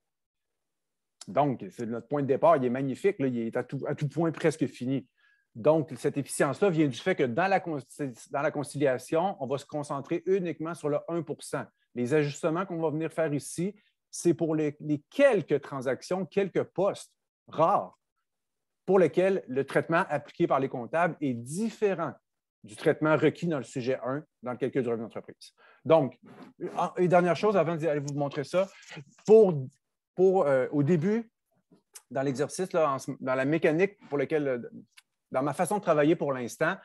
Donc, c'est notre point de départ, il est magnifique, il est à tout, point presque fini. Donc, cette efficience-là vient du fait que dans la conciliation, on va se concentrer uniquement sur le 1 Les ajustements qu'on va venir faire ici, c'est pour les, quelques transactions, quelques postes rares pour lesquels le traitement appliqué par les comptables est différent du traitement requis dans le sujet 1 dans le calcul du revenu d'entreprise. Donc, une dernière chose avant d'aller vous montrer ça, pour, euh, au début, dans l'exercice, dans la mécanique pour laquelle, euh, dans ma façon de travailler pour l'instant,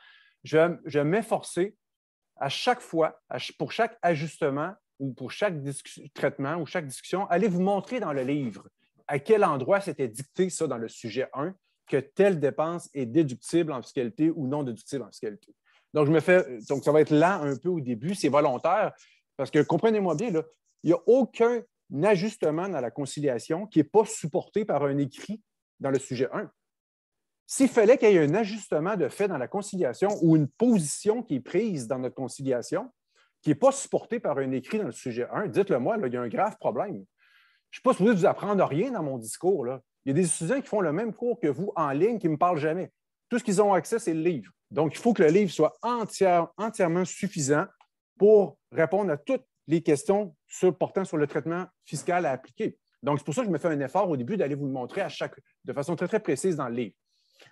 je, m'efforçais à chaque fois, pour chaque ajustement, ou pour chaque traitement ou chaque discussion, allez vous montrer dans le livre à quel endroit c'était dicté ça dans le sujet 1 que telle dépense est déductible en fiscalité ou non déductible en fiscalité. Donc, je me fais, euh, donc ça va être lent un peu au début, c'est volontaire, parce que comprenez-moi bien, il n'y a aucun ajustement dans la conciliation qui n'est pas supporté par un écrit dans le sujet 1. S'il fallait qu'il y ait un ajustement de fait dans la conciliation ou une position qui est prise dans notre conciliation, qui n'est pas supporté par un écrit dans le sujet 1, dites-le moi, il y a un grave problème. Je ne suis pas supposé vous apprendre rien dans mon discours. Il y a des étudiants qui font le même cours que vous en ligne qui ne me parlent jamais. Tout ce qu'ils ont accès, c'est le livre. Donc, il faut que le livre soit entièrement suffisant pour répondre à toutes les questions portant sur le traitement fiscal à appliquer. Donc, c'est pour ça que je me fais un effort au début d'aller vous le montrer à chaque, de façon très, très précise dans le livre.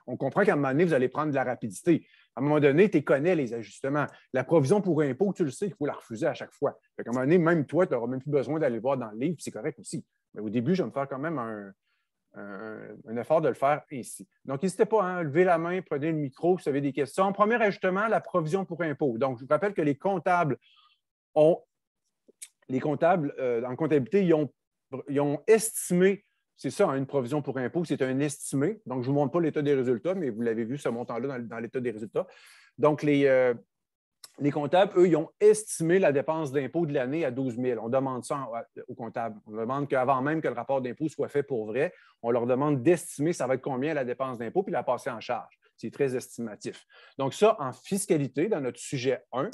On comprend qu'à un moment donné, vous allez prendre de la rapidité. À un moment donné, tu connais les ajustements. La provision pour impôt, tu le sais il faut la refuser à chaque fois. à un moment donné, même toi, tu n'auras même plus besoin d'aller voir dans le livre, c'est correct aussi. Mais au début, je vais me faire quand même un, effort de le faire ici. Donc, n'hésitez pas à hein, lever la main, prenez le micro, si vous avez des questions. Premier ajustement, la provision pour impôt. Donc, je vous rappelle que les comptables ont, les comptables euh, en comptabilité, ils ont estimé c'est ça, hein, une provision pour impôts, c'est un estimé. Donc, je ne vous montre pas l'état des résultats, mais vous l'avez vu, ce montant-là, dans, l'état des résultats. Donc, les, euh, les comptables, eux, ils ont estimé la dépense d'impôt de l'année à 12 000. On demande ça aux comptables. On demande qu'avant même que le rapport d'impôt soit fait pour vrai, on leur demande d'estimer ça va être combien la dépense d'impôt, puis la passer en charge. C'est très estimatif. Donc, ça, en fiscalité, dans notre sujet 1,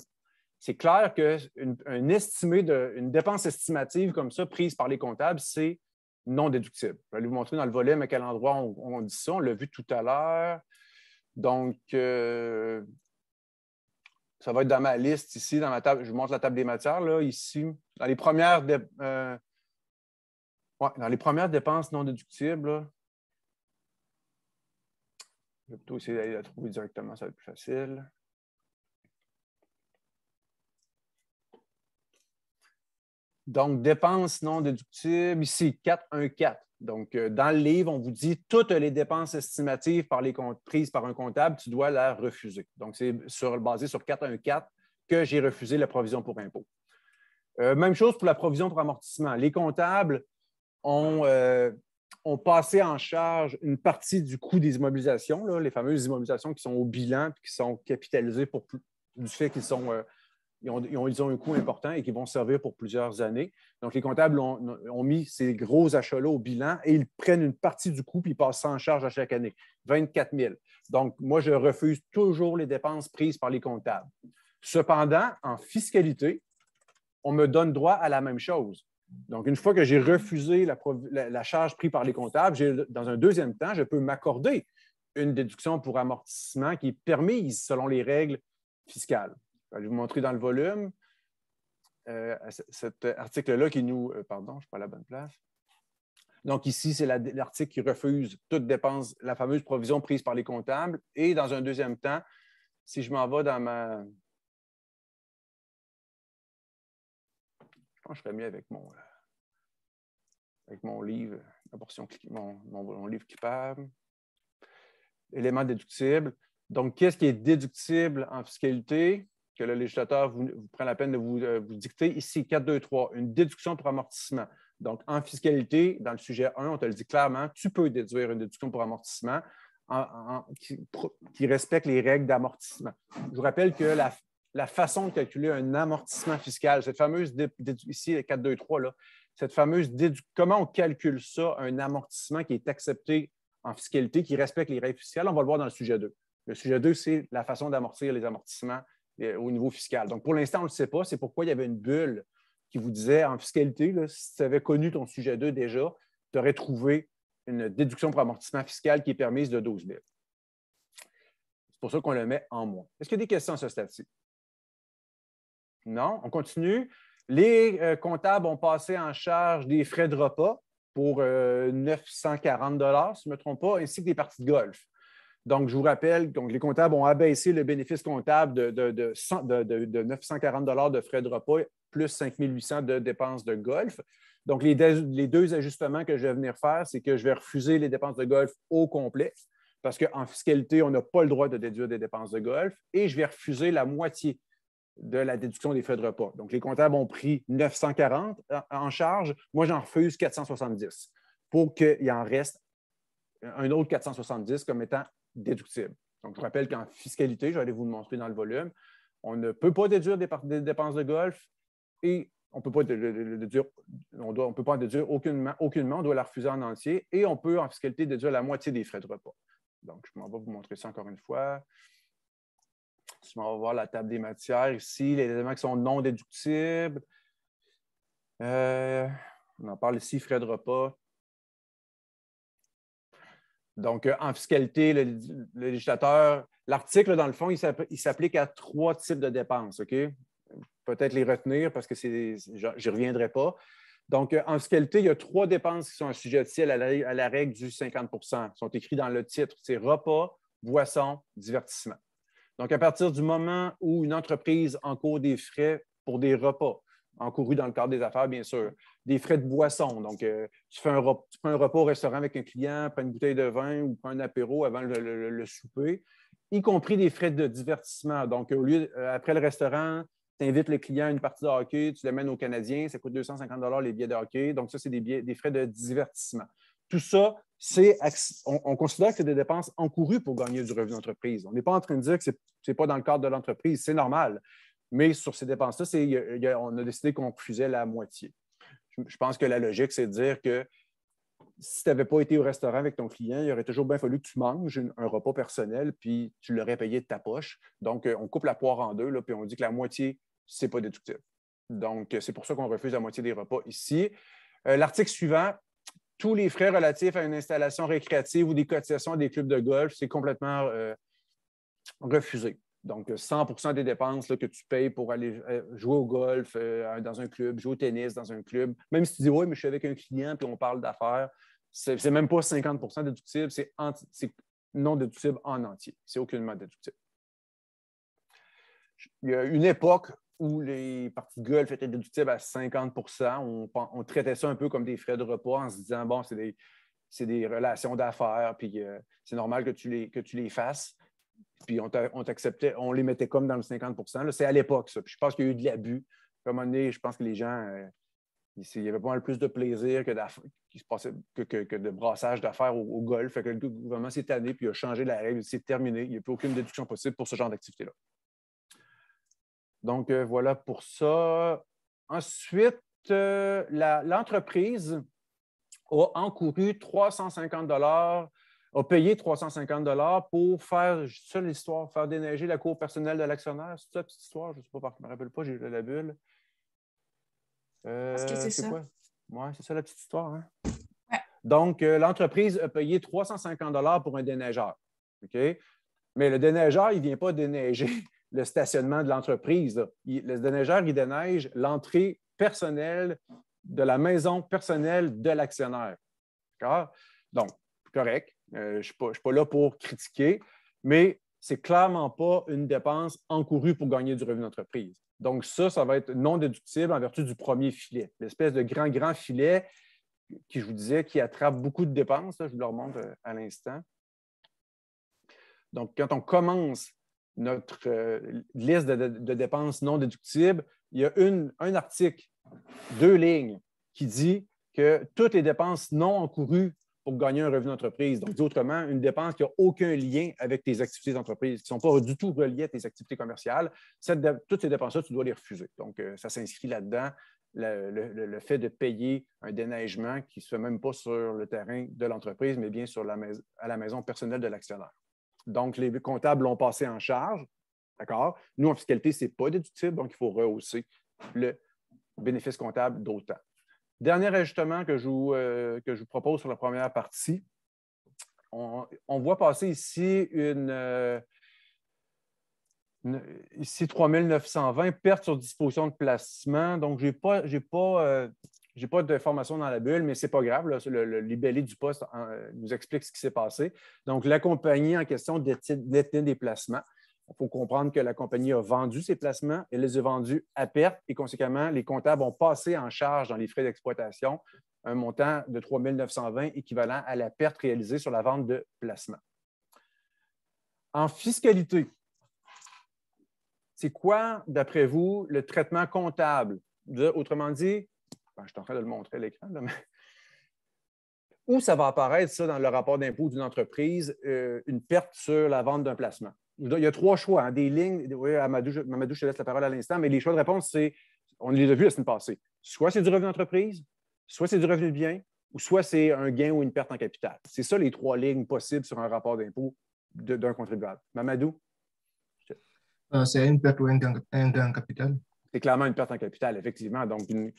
c'est clair qu'une une dépense estimative comme ça, prise par les comptables, c'est non déductibles. Je vais vous montrer dans le volume à quel endroit on, dit ça. On l'a vu tout à l'heure. Donc, euh, ça va être dans ma liste ici, dans ma table. Je vous montre la table des matières, là, ici. Dans les premières, euh, les premières dépenses non déductibles, je vais plutôt essayer d'aller la trouver directement, ça va être plus facile. Donc, dépenses non déductibles, ici, 414. Donc, euh, dans le livre, on vous dit toutes les dépenses estimatives par les prises par un comptable, tu dois la refuser. Donc, c'est sur, basé sur 414 que j'ai refusé la provision pour impôt. Euh, même chose pour la provision pour amortissement. Les comptables ont, euh, passé en charge une partie du coût des immobilisations, les fameuses immobilisations qui sont au bilan et qui sont capitalisées pour, du fait qu'ils sont ils ont, un coût important et qui vont servir pour plusieurs années. Donc, les comptables ont, mis ces gros achats-là au bilan et ils prennent une partie du coût puis ils passent ça en charge à chaque année, 24 000. Donc, moi, je refuse toujours les dépenses prises par les comptables. Cependant, en fiscalité, on me donne droit à la même chose. Donc, une fois que j'ai refusé la, charge prise par les comptables, dans un deuxième temps, je peux m'accorder une déduction pour amortissement qui est permise selon les règles fiscales. Je vais vous montrer dans le volume euh, cet article-là qui nous. Euh, pardon, je ne suis pas à la bonne place. Donc, ici, c'est l'article qui refuse toute dépense, la fameuse provision prise par les comptables. Et dans un deuxième temps, si je m'en vais dans ma. Je pense que je serais mieux avec mon, euh, avec mon livre, la portion, mon, mon, livre clipable. Éléments déductibles. Donc, qu'est-ce qui est déductible en fiscalité? que le législateur vous, prend la peine de vous, euh, dicter. Ici, 4-2-3, une déduction pour amortissement. Donc, en fiscalité, dans le sujet 1, on te le dit clairement, tu peux déduire une déduction pour amortissement qui, respecte les règles d'amortissement. Je vous rappelle que la, façon de calculer un amortissement fiscal, cette fameuse, déduction, ici, ici, 2 là, cette fameuse déduction, comment on calcule ça, un amortissement qui est accepté en fiscalité, qui respecte les règles fiscales, on va le voir dans le sujet 2. Le sujet 2, c'est la façon d'amortir les amortissements euh, au niveau fiscal. Donc, pour l'instant, on ne le sait pas. C'est pourquoi il y avait une bulle qui vous disait en fiscalité, si tu avais connu ton sujet 2 déjà, tu aurais trouvé une déduction pour amortissement fiscal qui est permise de 12 000. C'est pour ça qu'on le met en moins. Est-ce qu'il y a des questions à ce stade-ci? Non? On continue. Les euh, comptables ont passé en charge des frais de repas pour 940 euh, si je ne me trompe pas, ainsi que des parties de golf. Donc, je vous rappelle que les comptables ont abaissé le bénéfice comptable de, de, de 940 de frais de repas plus 5800 de dépenses de golf. Donc, les, les deux ajustements que je vais venir faire, c'est que je vais refuser les dépenses de golf au complet parce qu'en fiscalité, on n'a pas le droit de déduire des dépenses de golf et je vais refuser la moitié de la déduction des frais de repas. Donc, les comptables ont pris 940 en charge. Moi, j'en refuse 470 pour qu'il en reste un autre 470 comme étant déductible. Donc, je rappelle qu'en fiscalité, je vais aller vous le montrer dans le volume, on ne peut pas déduire des, dépenses de golf et on ne peut pas déduire, on peut pas en déduire aucunement, aucunement, on doit la refuser en entier et on peut en fiscalité déduire la moitié des frais de repas. Donc, je m'en vais vous montrer ça encore une fois. on va voir la table des matières ici, les éléments qui sont non déductibles. Euh, on en parle ici, frais de repas. Donc, euh, en fiscalité, le, législateur, l'article, dans le fond, il s'applique à trois types de dépenses, OK? Peut-être les retenir parce que n'y reviendrai pas. Donc, euh, en fiscalité, il y a trois dépenses qui sont assujetties à la, règle du 50 sont écrites dans le titre. C'est repas, boissons, divertissement. Donc, à partir du moment où une entreprise encourt des frais pour des repas, encouru dans le cadre des affaires, bien sûr. Des frais de boisson. Donc, euh, tu, fais un prends un repas au restaurant avec un client, prends une bouteille de vin ou prends un apéro avant le, souper, y compris des frais de divertissement. Donc, au lieu, euh, après le restaurant, tu invites le client à une partie de hockey, tu l'amènes aux Canadiens, ça coûte 250 les billets de hockey. Donc, ça, c'est des, frais de divertissement. Tout ça, c'est on, on, considère que c'est des dépenses encourues pour gagner du revenu d'entreprise. On n'est pas en train de dire que ce n'est pas dans le cadre de l'entreprise, c'est normal. Mais sur ces dépenses-là, on a décidé qu'on refusait la moitié. Je, pense que la logique, c'est de dire que si tu n'avais pas été au restaurant avec ton client, il aurait toujours bien fallu que tu manges un repas personnel, puis tu l'aurais payé de ta poche. Donc, euh, on coupe la poire en deux, là, puis on dit que la moitié, ce n'est pas déductible. Donc, euh, c'est pour ça qu'on refuse la moitié des repas ici. Euh, l'article suivant, tous les frais relatifs à une installation récréative ou des cotisations à des clubs de golf, c'est complètement refusé. Donc, 100 euh, des dépenses que tu payes pour aller euh, jouer au golf euh, dans un club, jouer au tennis dans un club, même si tu dis oui, mais je suis avec un client puis on parle d'affaires, c'est même pas 50 déductible, c'est non déductible en entier. C'est aucunement déductible. Il y a une époque où les parties de golf étaient déductibles à 50 on, traitait ça un peu comme des frais de repas en se disant bon, c'est des, relations d'affaires, puis c'est normal que tu les fasses puis on t'acceptait, on, les mettait comme dans le 50 C'est à l'époque, ça. je pense qu'il y a eu de l'abus. comme un moment donné, je pense que les gens, euh, il y avait pas mal plus de plaisir que, se passait, que, de brassage d'affaires au, golf. que le gouvernement s'est tanné, puis il a changé la règle. C'est terminé. Il n'y a plus aucune déduction possible pour ce genre d'activité-là. Donc, euh, voilà pour ça. Ensuite, euh, l'entreprise a encouru 350 a payé 350 pour faire, seule l'histoire, faire déneiger la cour personnelle de l'actionnaire. C'est ça, petite histoire, je ne sais pas, je me rappelle pas, j'ai eu la bulle. Est-ce que euh, c'est ça? Oui, c'est ça la petite histoire. Hein? Donc, euh, l'entreprise a payé 350 pour un déneigeur. OK? Mais le déneigeur, il ne vient pas déneiger [LAUGHS] le stationnement de l'entreprise. Le déneigeur, il déneige l'entrée personnelle de la maison personnelle de l'actionnaire. D'accord? Donc, correct. Euh, je ne suis, pas là pour critiquer, mais ce n'est clairement pas une dépense encourue pour gagner du revenu d'entreprise. Donc, ça, ça va être non déductible en vertu du premier filet, l'espèce de grand, grand filet qui, je vous disais, qui attrape beaucoup de dépenses. je vous le remonte euh, à l'instant. Donc, quand on commence notre euh, liste de, dépenses non déductibles, il y a un article, deux lignes, qui dit que toutes les dépenses non encourues pour gagner un revenu d'entreprise. Donc, autrement, une dépense qui n'a aucun lien avec tes activités d'entreprise, qui ne sont pas du tout reliées à tes activités commerciales, toutes ces dépenses-là, tu dois les refuser. Donc, euh, ça s'inscrit là-dedans. Le, fait de payer un déneigement qui ne se fait même pas sur le terrain de l'entreprise, mais bien sur la à la maison personnelle de l'actionnaire. Donc, les comptables l'ont passé en charge. D'accord? Nous, en fiscalité, ce n'est pas déductible, donc il faut rehausser le bénéfice comptable d'autant. Dernier ajustement que je, vous, euh, que je vous propose sur la première partie. On, voit passer ici une, 3920 euh, pertes sur disposition de placement. Donc, je n'ai pas, euh, j'ai pas, d'informations dans la bulle, mais ce n'est pas grave. le, libellé du poste nous explique ce qui s'est passé. Donc, la compagnie en question détenait des placements. Il faut comprendre que la compagnie a vendu ses placements, elle les a vendus à perte et conséquemment, les comptables ont passé en charge dans les frais d'exploitation un montant de 3 920 équivalent à la perte réalisée sur la vente de placements. En fiscalité, c'est quoi, d'après vous, le traitement comptable? autrement dit, ben, je suis en train de le montrer à l'écran, où ça va apparaître, ça, dans le rapport d'impôt d'une entreprise, euh, une perte sur la vente d'un placement? il y a trois choix, hein, des lignes. Oui, Amadou je, te laisse la parole à l'instant, mais les choix de réponse, c'est, on les a vus la semaine passée. Soit c'est du revenu d'entreprise, soit c'est du revenu de bien, ou soit c'est un gain ou une perte en capital. C'est ça les trois lignes possibles sur un rapport d'impôt d'un contribuable. Mamadou? Euh, c'est une perte ou un gain, en capital. C'est clairement une perte en capital, effectivement. Donc, une,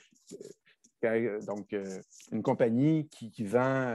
euh, donc, euh, une compagnie qui, vend,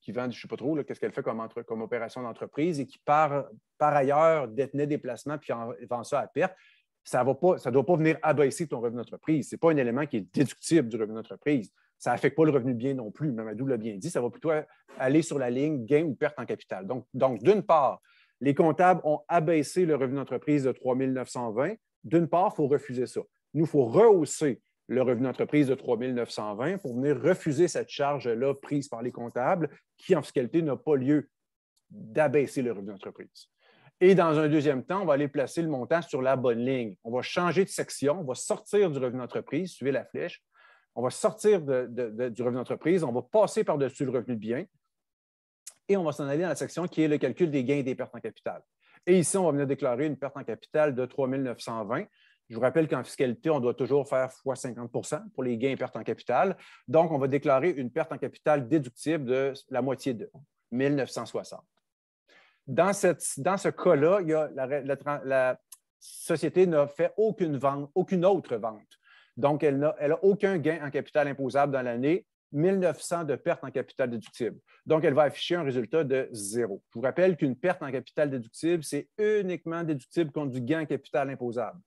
qui vend, euh, je ne sais pas trop, qu'est-ce qu'elle fait comme, opération d'entreprise et qui, par, par ailleurs, détenait des placements puis en, vend ça à perte, ça ne doit pas venir abaisser ton revenu d'entreprise. Ce n'est pas un élément qui est déductible du revenu d'entreprise. Ça n'affecte pas le revenu bien non plus. même Mamadou l'a bien dit, ça va plutôt aller sur la ligne gain ou perte en capital. Donc, d'une part, les comptables ont abaissé le revenu d'entreprise de 3 920. D'une part, il faut refuser ça. Nous, il faut rehausser le revenu d'entreprise de 3 920 pour venir refuser cette charge-là prise par les comptables qui, en fiscalité, n'a pas lieu d'abaisser le revenu d'entreprise. Et dans un deuxième temps, on va aller placer le montant sur la bonne ligne. On va changer de section, on va sortir du revenu d'entreprise, suivez la flèche. On va sortir du revenu d'entreprise, on va passer par-dessus le revenu de bien et on va s'en aller dans la section qui est le calcul des gains et des pertes en capital. Et ici, on va venir déclarer une perte en capital de 3 920 je vous rappelle qu'en fiscalité, on doit toujours faire fois 50 pour les gains et pertes en capital. Donc, on va déclarer une perte en capital déductible de la moitié de 1960. Dans, ce cas-là, la, société n'a fait aucune vente, aucune autre vente. Donc, elle n'a aucun gain en capital imposable dans l'année, 1900 de perte en capital déductible. Donc, elle va afficher un résultat de zéro. Je vous rappelle qu'une perte en capital déductible, c'est uniquement déductible contre du gain en capital imposable.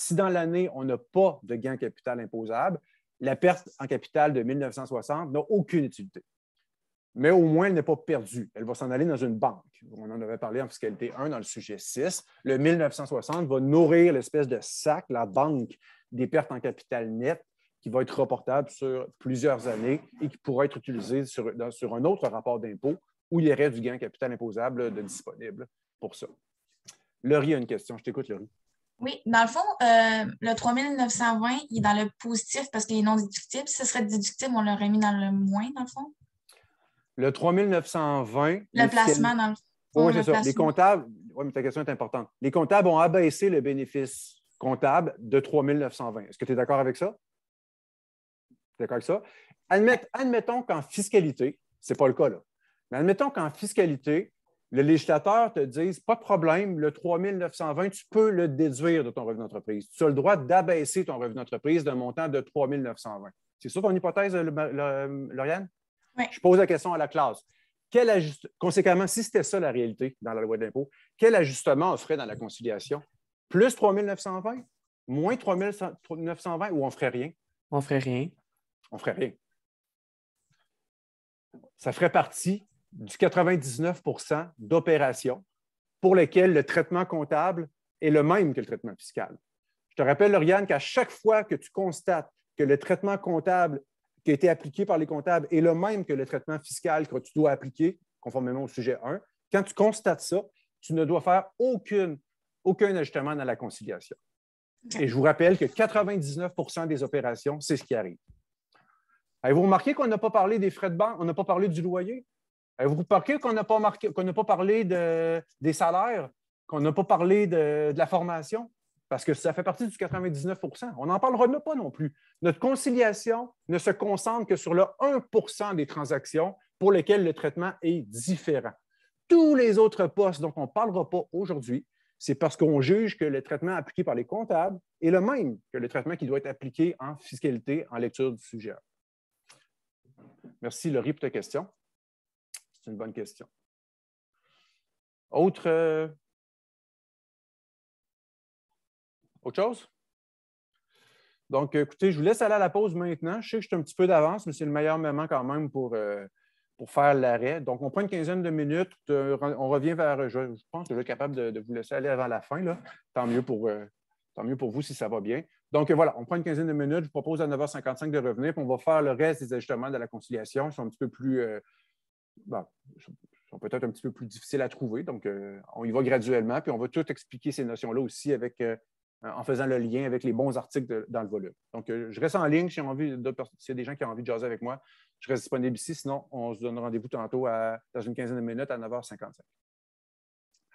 Si dans l'année, on n'a pas de gain en capital imposable, la perte en capital de 1960 n'a aucune utilité. Mais au moins, elle n'est pas perdue. Elle va s'en aller dans une banque. On en avait parlé en fiscalité 1 dans le sujet 6. Le 1960 va nourrir l'espèce de sac, la banque des pertes en capital net qui va être reportable sur plusieurs années et qui pourra être utilisée sur, un autre rapport d'impôt où il y aurait du gain capital imposable de disponible pour ça. Laurie a une question. Je t'écoute, Laurie. Oui, dans le fond, euh, le 3920, il est dans le positif parce qu'il est non déductible. Si ce serait déductible, on l'aurait mis dans le moins, dans le fond. Le 3920. Le placement, dans le fond. oui, c'est ça. Les comptables, oui, mais ta question est importante. Les comptables ont abaissé le bénéfice comptable de 3920. Est-ce que tu es d'accord avec ça? D'accord avec ça? admettons qu'en fiscalité, ce n'est pas le cas là, mais admettons qu'en fiscalité, le législateur te dit, pas de problème, le 3 920, tu peux le déduire de ton revenu d'entreprise. Tu as le droit d'abaisser ton revenu d'entreprise d'un montant de 3 920. C'est ça ton hypothèse, euh, euh, Lauriane? Oui. Je pose la question à la classe. Quel Conséquemment, si c'était ça la réalité dans la loi d'impôt, quel ajustement on ferait dans la conciliation? Plus 3 920? Moins 3 920 ou on ferait rien? On ferait rien. On ferait rien. Ça ferait partie du 99 d'opérations pour lesquelles le traitement comptable est le même que le traitement fiscal. Je te rappelle, Lauriane, qu'à chaque fois que tu constates que le traitement comptable qui a été appliqué par les comptables est le même que le traitement fiscal que tu dois appliquer, conformément au sujet 1, quand tu constates ça, tu ne dois faire aucune, aucun ajustement dans la conciliation. Et je vous rappelle que 99 des opérations, c'est ce qui arrive. Avez-vous remarqué qu'on n'a pas parlé des frais de banque, on n'a pas parlé du loyer? Vous remarquez qu'on n'a pas, marqué, qu'on n'a pas parlé des salaires, qu'on n'a pas parlé de, de, la formation, parce que ça fait partie du 99 On n'en parlera pas non plus. Notre conciliation ne se concentre que sur le 1 des transactions pour lesquelles le traitement est différent. Tous les autres postes dont on ne parlera pas aujourd'hui, c'est parce qu'on juge que le traitement appliqué par les comptables est le même que le traitement qui doit être appliqué en fiscalité, en lecture du sujet. Merci, Laurie, pour ta question une bonne question. Autre, euh, Autre chose? Donc, euh, écoutez, je vous laisse aller à la pause maintenant. Je sais que je suis un petit peu d'avance, mais c'est le meilleur moment quand même pour, euh, pour faire l'arrêt. Donc, on prend une quinzaine de minutes. on revient vers. Je, pense que je suis capable de, vous laisser aller avant la fin. Là. Tant, mieux pour, tant mieux pour vous si ça va bien. Donc, voilà, on prend une quinzaine de minutes. Je vous propose à 9h55 de revenir. Puis on va faire le reste des ajustements de la conciliation. Ils sont un petit peu plus sont peut-être un petit peu plus difficiles à trouver. Donc, euh, on y va graduellement, puis on va tout expliquer ces notions-là aussi avec, euh, euh, en faisant le lien avec les bons articles dans le volume. Donc, je reste en ligne si envie s'il y a des gens qui ont envie de jaser avec moi. Je reste disponible ici, sinon on se donne rendez-vous tantôt dans une quinzaine de minutes à 9h55.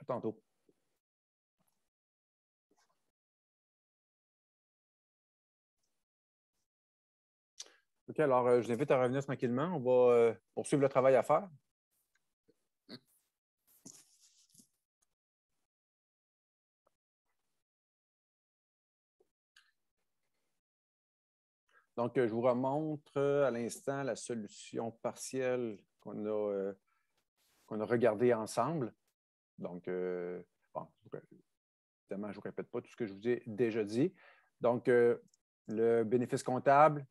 À tantôt. OK, alors euh, je vous invite à revenir tranquillement. On va euh, poursuivre le travail à faire. Donc, euh, je vous remontre à l'instant la solution partielle qu'on a, qu'on a regardée ensemble. Donc, évidemment, je ne vous répète pas tout ce que je vous ai déjà dit. Donc, le bénéfice comptable,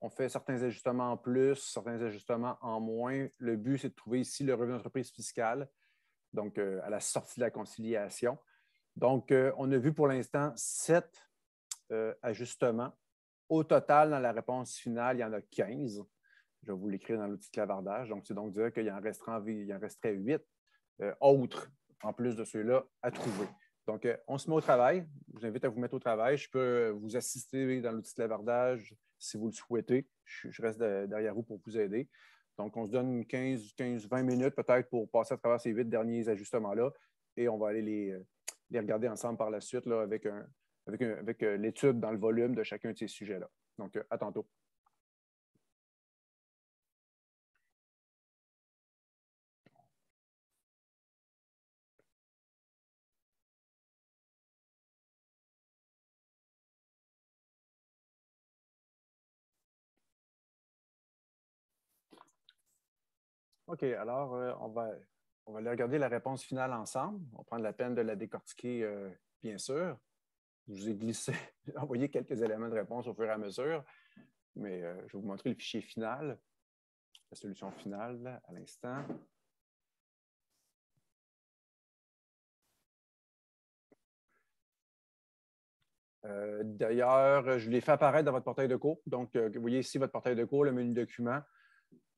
on fait certains ajustements en plus, certains ajustements en moins. Le but, c'est de trouver ici le revenu d'entreprise fiscale, donc euh, à la sortie de la conciliation. Donc, euh, on a vu pour l'instant sept euh, ajustements. Au total, dans la réponse finale, il y en a 15. Je vais vous l'écrire dans l'outil de clavardage. Donc, c'est donc dire qu'il en, en, resterait 8 autres, en plus de ceux-là, à trouver. Donc, euh, on se met au travail. Je vous invite à vous mettre au travail. Je peux vous assister dans l'outil de lavardage si vous le souhaitez. Je, reste derrière vous pour vous aider. Donc, on se donne 15, 15 20 minutes peut-être pour passer à travers ces huit derniers ajustements-là et on va aller les, euh, regarder ensemble par la suite avec, avec euh, l'étude dans le volume de chacun de ces sujets-là. Donc, à tantôt. OK, alors euh, on, va, aller regarder la réponse finale ensemble. On va prendre la peine de la décortiquer, euh, bien sûr. Je vous ai glissé, [LAUGHS] envoyé quelques éléments de réponse au fur et à mesure, mais euh, je vais vous montrer le fichier final, la solution finale à l'instant. D'ailleurs, je l'ai fait apparaître dans votre portail de cours. Donc, vous voyez ici votre portail de cours, le menu document.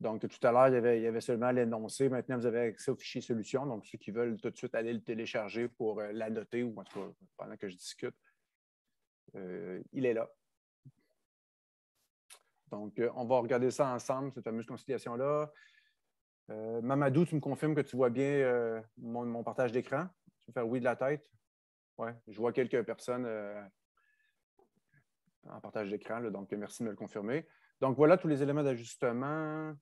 Donc, tout à l'heure, il, y avait, seulement l'énoncé. Maintenant, vous avez accès au fichier solution. Donc, ceux qui veulent tout de suite aller le télécharger pour euh, l'annoter ou en tout cas pendant que je discute, euh, il est là. Donc, euh, on va regarder ça ensemble, cette fameuse conciliation-là. Mamadou, tu me confirmes que tu vois bien mon, mon, partage d'écran? Tu peux faire oui de la tête? Oui, je vois quelques personnes en partage d'écran, donc merci de me le confirmer. Donc, voilà tous les éléments d'ajustement.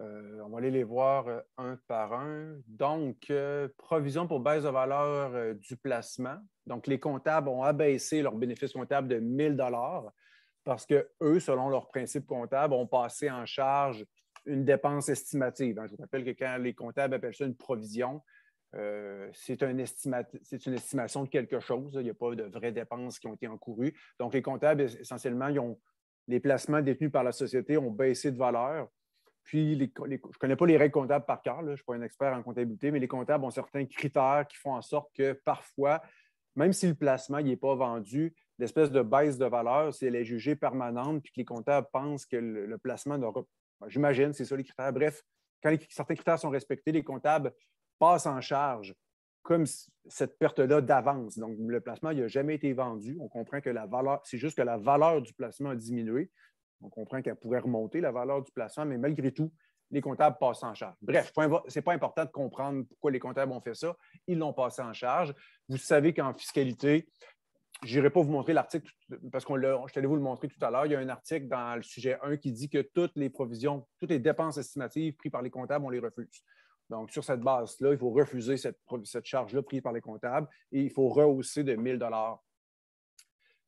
Euh, on va aller les voir euh, un par un. Donc, euh, provision pour baisse de valeur du placement. Donc, les comptables ont abaissé leur bénéfice comptable de 1 000 parce que eux, selon leurs principes comptables, ont passé en charge une dépense estimative. Hein, je vous rappelle que quand les comptables appellent ça une provision, c'est une estimation de quelque chose. Il n'y a pas de vraies dépenses qui ont été encourues. Donc, les comptables, essentiellement, ils ont les placements détenus par la société ont baissé de valeur. Puis, je ne connais pas les règles comptables par cœur, je ne suis pas un expert en comptabilité, mais les comptables ont certains critères qui font en sorte que parfois, même si le placement n'est pas vendu, l'espèce de baisse de valeur, si elle est jugée permanente, puis que les comptables pensent que le, placement n'aura ben, J'imagine, c'est ça les critères. Bref, quand certains critères sont respectés, les comptables passent en charge comme cette perte-là d'avance. Donc, le placement n'a jamais été vendu. On comprend que la valeur, c'est juste que la valeur du placement a diminué. On comprend qu'elle pourrait remonter, la valeur du placement, mais malgré tout, les comptables passent en charge. Bref, ce n'est pas important de comprendre pourquoi les comptables ont fait ça. Ils l'ont passé en charge. Vous savez qu'en fiscalité, je n'irai pas vous montrer l'article parce que je t'allais vous le montrer tout à l'heure. Il y a un article dans le sujet 1 qui dit que toutes les provisions, toutes les dépenses estimatives prises par les comptables, on les refuse. Donc, sur cette base-là, il faut refuser cette, charge-là prise par les comptables et il faut rehausser de 1 dollars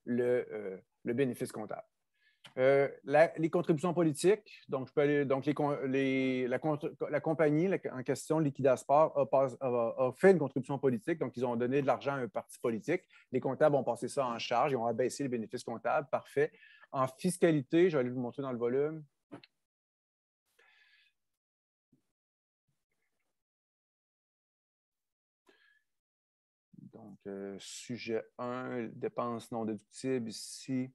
euh, le, bénéfice comptable. Euh, les contributions politiques, donc, la, compagnie en question, Liquidasport, a, fait une contribution politique, donc ils ont donné de l'argent à un parti politique. Les comptables ont passé ça en charge, ils ont abaissé le bénéfice comptable. parfait. En fiscalité, je vais aller vous montrer dans le volume, Donc, euh, sujet 1, dépenses non déductibles ici.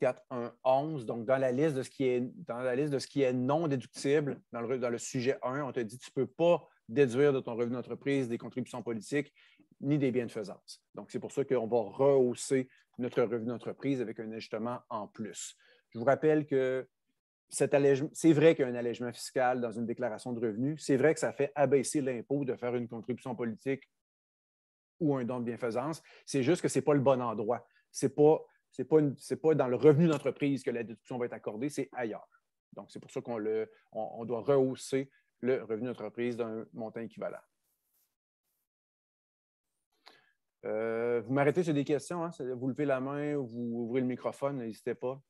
4, 1, 11. Donc, dans la liste de ce qui est, dans la liste de ce qui est non déductible, dans le, dans le sujet 1, on te dit tu ne peux pas déduire de ton revenu d'entreprise des contributions politiques ni des bienfaisances. Donc, c'est pour ça qu'on va rehausser notre revenu d'entreprise avec un ajustement en plus. Je vous rappelle que c'est vrai qu'il y a un allègement fiscal dans une déclaration de revenus. C'est vrai que ça fait abaisser l'impôt de faire une contribution politique ou un don de bienfaisance. C'est juste que ce n'est pas le bon endroit. Ce n'est pas, c'est pas, dans le revenu d'entreprise que la déduction va être accordée, c'est ailleurs. Donc, c'est pour ça qu'on doit rehausser le revenu d'entreprise d'un montant équivalent. Euh, vous m'arrêtez sur des questions, hein? vous levez la main vous ouvrez le microphone, n'hésitez pas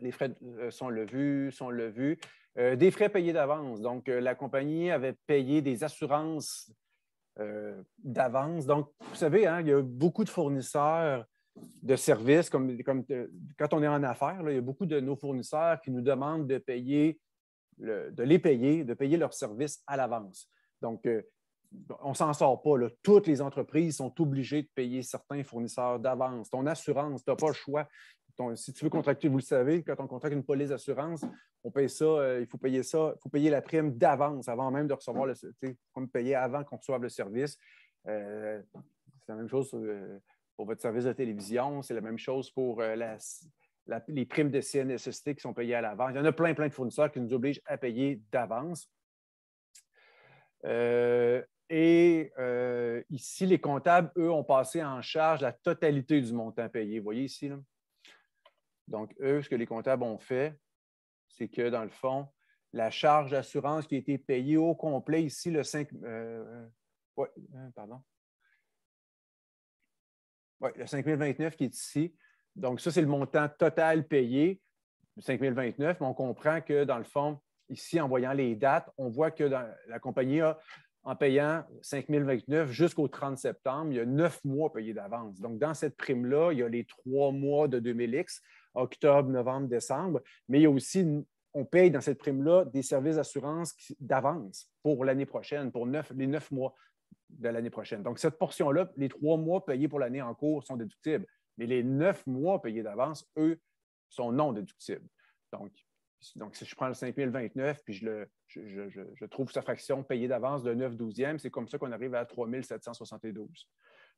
les frais euh, sont levus, sont levus. Euh, des frais payés d'avance. Donc, euh, la compagnie avait payé des assurances d'avance. Donc, vous savez, hein, il y a beaucoup de fournisseurs de services, comme, quand on est en affaires, il y a beaucoup de nos fournisseurs qui nous demandent de payer, de les payer, de payer leurs services à l'avance. Donc, on ne s'en sort pas. Toutes les entreprises sont obligées de payer certains fournisseurs d'avance. Ton assurance, tu n'as pas le choix si tu veux contracter, vous le savez, quand on contracte une police d'assurance, on paye ça, euh, il faut payer ça, il faut payer la prime d'avance avant même de recevoir le comme payer avant qu'on reçoive le service. Euh, c'est la même chose euh, pour votre service de télévision, c'est la même chose pour les primes de CNSST qui sont payées à l'avance. Il y en a plein, plein de fournisseurs qui nous obligent à payer d'avance. et ici, les comptables, eux, ont passé en charge la totalité du montant payé. Vous voyez ici, là? Donc, eux, ce que les comptables ont fait, c'est que dans le fond, la charge d'assurance qui a été payée au complet ici, le 5, euh, euh, euh, pardon. Ouais, le 5029 qui est ici. Donc, ça, c'est le montant total payé, 5029, mais on comprend que dans le fond, ici, en voyant les dates, on voit que la compagnie a, en payant 5029 jusqu'au 30 septembre, il y a neuf mois payés d'avance. Donc, dans cette prime-là, il y a les trois mois de 2000X octobre, novembre, décembre, mais il y a aussi on paye dans cette prime-là des services d'assurance d'avance pour l'année prochaine, pour les neuf mois de l'année prochaine. Donc, cette portion-là, les trois mois payés pour l'année en cours sont déductibles, mais les neuf mois payés d'avance, eux, sont non déductibles. Donc, donc si je prends le 5029 puis je, le, je, trouve sa fraction payée d'avance de 9 douzièmes, c'est comme ça qu'on arrive à 3772.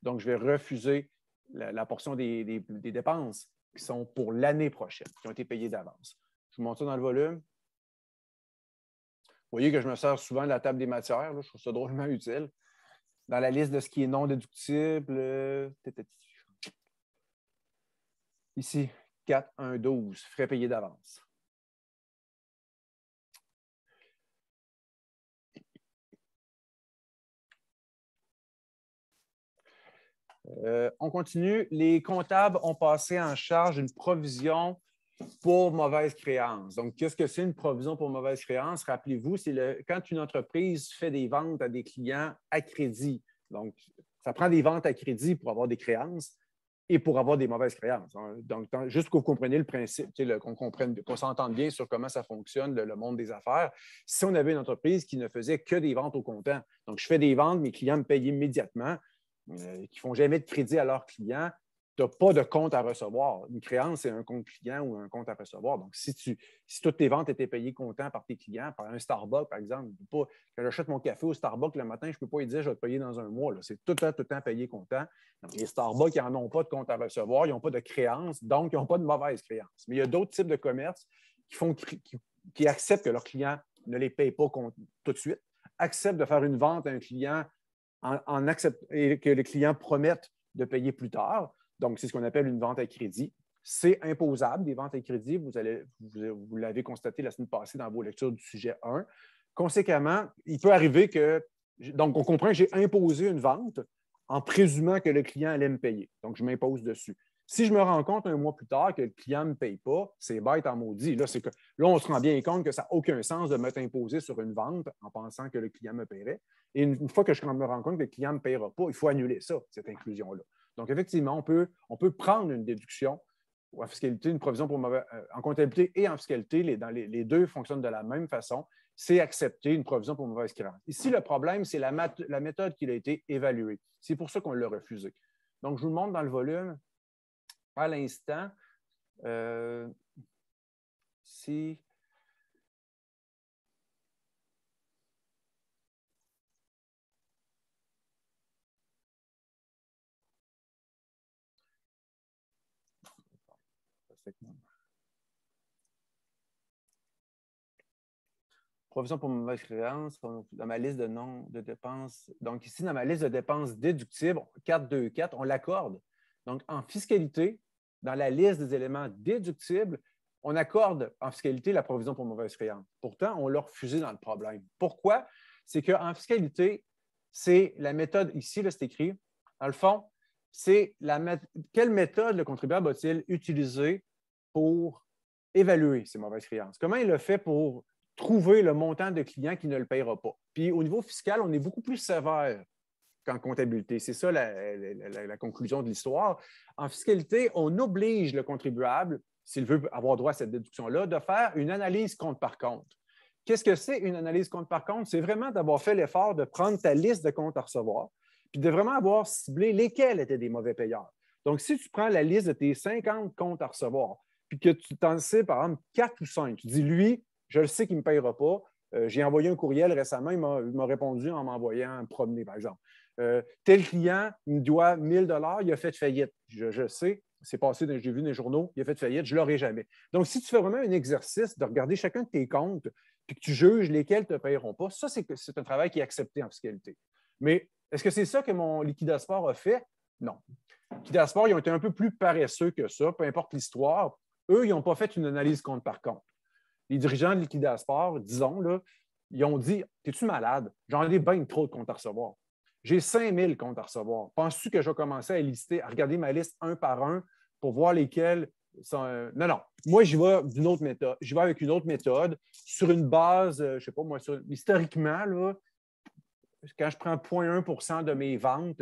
Donc, je vais refuser la, portion des dépenses qui sont pour l'année prochaine, qui ont été payés d'avance. Je vous montre ça dans le volume. Vous voyez que je me sers souvent de la table des matières. je trouve ça drôlement utile. Dans la liste de ce qui est non déductible, euh, ici, 4, 1, 12, frais payés d'avance. Euh, on continue. Les comptables ont passé en charge une provision pour mauvaise créance. Donc, qu'est-ce que c'est une provision pour mauvaise créance? Rappelez-vous, c'est quand une entreprise fait des ventes à des clients à crédit. Donc, ça prend des ventes à crédit pour avoir des créances et pour avoir des mauvaises créances. Hein, donc, juste que vous compreniez le principe, qu'on comprenne, qu'on s'entende bien sur comment ça fonctionne, le, monde des affaires. Si on avait une entreprise qui ne faisait que des ventes au comptant, donc je fais des ventes, mes clients me payent immédiatement, qui euh, qui font jamais de crédit à leurs clients, tu n'as pas de compte à recevoir. Une créance, c'est un compte client ou un compte à recevoir. Donc, si, toutes tes ventes étaient payées comptant par tes clients, par un Starbucks, par exemple, pas, quand j'achète mon café au Starbucks le matin, je ne peux pas lui dire je vais te payer dans un mois. C'est tout le tout temps payé comptant. les Starbucks, qui n'en ont pas de compte à recevoir, ils n'ont pas de créance, donc ils n'ont pas de mauvaise créance. Mais il y a d'autres types de commerces qui acceptent que leurs clients ne les payent pas tout de suite, acceptent de faire une vente à un client et que le client promette de payer plus tard. Donc, c'est ce qu'on appelle une vente à crédit. C'est imposable, des ventes à crédit. Vous, vous, vous l'avez constaté la semaine passée dans vos lectures du sujet 1. Conséquemment, il peut arriver que, donc on comprend que j'ai imposé une vente en présumant que le client allait me payer. Donc, je m'impose dessus. Si je me rends compte un mois plus tard que le client ne me paye pas, c'est bête en maudit. Là, que, là, on se rend bien compte que ça n'a aucun sens de m'être imposé sur une vente en pensant que le client me paierait. Et une, fois que je me rends compte que le client ne me paiera pas, il faut annuler ça, cette inclusion-là. Donc, effectivement, on peut, on peut prendre une déduction en fiscalité, une provision pour euh, en comptabilité et en fiscalité, les, deux fonctionnent de la même façon. C'est accepter une provision pour mauvaise créance. Ici, le problème, c'est la, méthode qui a été évaluée. C'est pour ça qu'on l'a refusé. Donc, je vous le montre dans le volume à l'instant, euh, si Provision pour mauvaise créance, dans ma liste de noms de dépenses. Donc, ici, dans ma liste de dépenses déductibles, 4, 2, 4, on l'accorde. Donc, en fiscalité, dans la liste des éléments déductibles, on accorde en fiscalité la provision pour mauvaise créance. Pourtant, on l'a refusé dans le problème. Pourquoi? C'est qu'en fiscalité, c'est la méthode, ici, c'est écrit, dans le fond, c'est quelle méthode le contribuable a-t-il utilisé pour évaluer ses mauvaises créances? Comment il le fait pour trouver le montant de clients qui ne le paiera pas? Puis au niveau fiscal, on est beaucoup plus sévère en comptabilité. C'est ça la, conclusion de l'histoire. En fiscalité, on oblige le contribuable, s'il veut avoir droit à cette déduction-là, de faire une analyse compte par compte. Qu'est-ce que c'est une analyse compte par compte? C'est vraiment d'avoir fait l'effort de prendre ta liste de comptes à recevoir, puis de vraiment avoir ciblé lesquels étaient des mauvais payeurs. Donc, si tu prends la liste de tes 50 comptes à recevoir, puis que tu t'en sais, par exemple, 4 ou 5, tu dis, lui, je le sais qu'il ne me payera pas, euh, j'ai envoyé un courriel récemment, il m'a répondu en m'envoyant un promener, par exemple. Euh, tel client me doit 1000 dollars, il a fait faillite. Je, sais, c'est passé, j'ai vu des les journaux, il a fait faillite, je ne l'aurai jamais. Donc, si tu fais vraiment un exercice de regarder chacun de tes comptes, puis que tu juges lesquels ne te paieront pas, ça, c'est un travail qui est accepté en fiscalité. Mais est-ce que c'est ça que mon liquidasport a fait? Non. Liquidasport, ils ont été un peu plus paresseux que ça, peu importe l'histoire. Eux, ils n'ont pas fait une analyse compte par compte. Les dirigeants de liquidasport, disons, là, ils ont dit T'es-tu malade? J'en ai bien trop de comptes à recevoir. J'ai 5000 comptes à recevoir. Penses-tu que je vais commencer à lister, à regarder ma liste un par un pour voir lesquels sont. Euh, non, non. Moi, j'y vais d'une autre méthode. J'y vais avec une autre méthode sur une base, euh, je ne sais pas moi, historiquement, là, quand je prends 0,1 de mes ventes,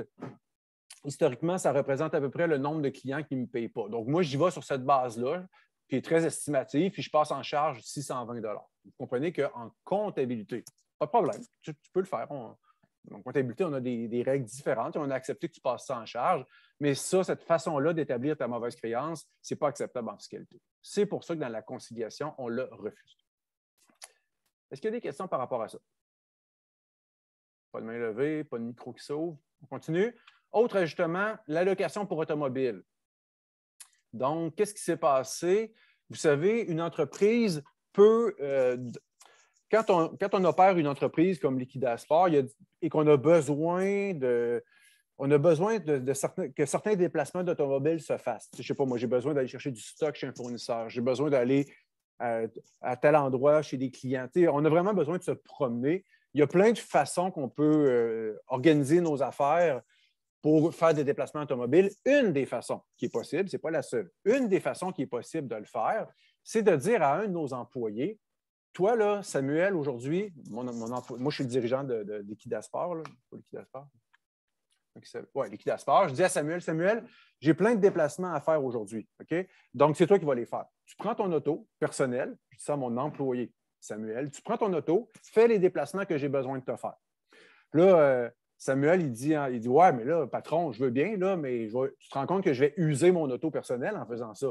historiquement, ça représente à peu près le nombre de clients qui ne me payent pas. Donc, moi, j'y vais sur cette base-là, qui est très estimative, puis je passe en charge 620 Vous comprenez qu'en comptabilité, pas de problème, tu, peux le faire. On, donc, comptabilité, on a des, règles différentes. On a accepté que tu passes ça en charge, mais ça, cette façon-là d'établir ta mauvaise créance, ce n'est pas acceptable en fiscalité. C'est pour ça que dans la conciliation, on le refuse. Est-ce qu'il y a des questions par rapport à ça? Pas de main levée, pas de micro qui s'ouvre. On continue. Autre ajustement, l'allocation pour automobile. Donc, qu'est-ce qui s'est passé? Vous savez, une entreprise peut, euh, quand on, opère une entreprise comme Liquidasport et qu'on a besoin de, on a besoin que certains déplacements d'automobiles se fassent. Je ne sais pas, moi, j'ai besoin d'aller chercher du stock chez un fournisseur, j'ai besoin d'aller euh, à, tel endroit chez des clients. on a vraiment besoin de se promener. Il y a plein de façons qu'on peut euh, organiser nos affaires pour faire des déplacements automobiles. Une des façons qui est possible, ce n'est pas la seule, une des façons qui est possible de le faire, c'est de dire à un de nos employés toi, Samuel, aujourd'hui, moi, je suis le dirigeant de, de, d'Equidasport, Je dis à Samuel, Samuel, j'ai plein de déplacements à faire aujourd'hui. Donc, c'est toi qui vas les faire. Tu prends ton auto personnel, je dis ça à mon employé, Samuel, tu prends ton auto, fais les déplacements que j'ai besoin de te faire. Là, euh, Samuel, il dit, hein, dit Ouais, mais là, patron, je veux bien, là, mais tu te rends compte que je vais user mon auto personnel en faisant ça.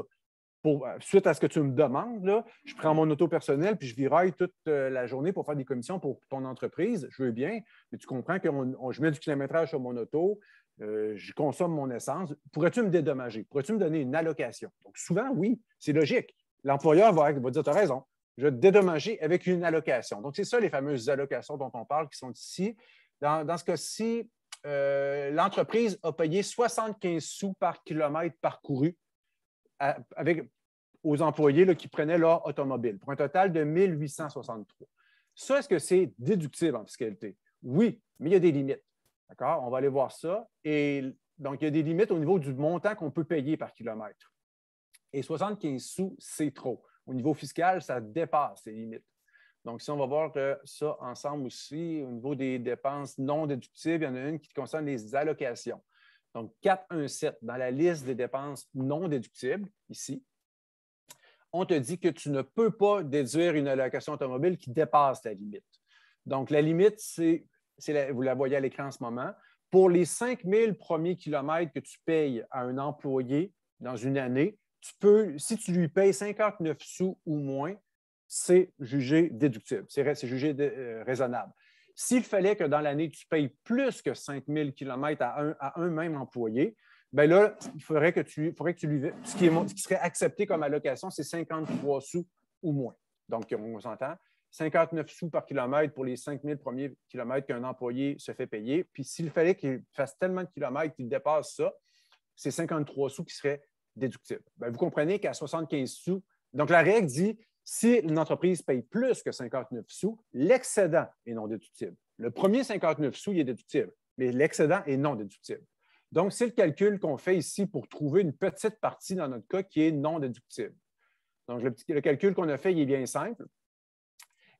Euh, suite à ce que tu me demandes, je prends mon auto personnel puis je viraille toute euh, la journée pour faire des commissions pour ton entreprise. Je veux bien, mais tu comprends que je mets du kilométrage sur mon auto, euh, je consomme mon essence. Pourrais-tu me dédommager? Pourrais-tu me donner une allocation? Donc, souvent, oui, c'est logique. L'employeur va, dire Tu as raison, je vais te dédommager avec une allocation. Donc, c'est ça les fameuses allocations dont on parle qui sont ici. Dans, ce cas-ci, l'entreprise a payé 75 sous par kilomètre parcouru avec, aux employés là, qui prenaient leur automobile, pour un total de 1863. Ça, est-ce que c'est déductible en fiscalité? Oui, mais il y a des limites. D'accord? On va aller voir ça. Et donc, il y a des limites au niveau du montant qu'on peut payer par kilomètre. Et 75 sous, c'est trop. Au niveau fiscal, ça dépasse ces limites. Donc, si on va voir que euh, ça ensemble aussi, au niveau des dépenses non déductibles, il y en a une qui concerne les allocations. Donc, 417 dans la liste des dépenses non déductibles, ici, on te dit que tu ne peux pas déduire une allocation automobile qui dépasse la limite. Donc, la limite, c'est, vous la voyez à l'écran en ce moment, pour les 5 000 premiers kilomètres que tu payes à un employé dans une année, tu peux, si tu lui payes 59 sous ou moins, c'est jugé déductible, c'est jugé euh, raisonnable. S'il fallait que dans l'année, tu payes plus que 5000 000 km à un même employé, ben là, il faudrait que tu, lui. Ce qui, ce qui serait accepté comme allocation, c'est 53 sous ou moins. Donc, on s'entend. 59 sous par kilomètre pour les 5000 premiers kilomètres qu'un employé se fait payer. Puis s'il fallait qu'il fasse tellement de kilomètres qu'il dépasse ça, c'est 53 sous qui seraient déductibles. Bien, vous comprenez qu'à 75 sous, donc la règle dit si une entreprise paye plus que 59 sous, l'excédent est non déductible. Le premier 59 sous, il est déductible, mais l'excédent est non déductible. Donc, c'est le calcul qu'on fait ici pour trouver une petite partie dans notre cas qui est non déductible. Donc, le, calcul qu'on a fait, il est bien simple.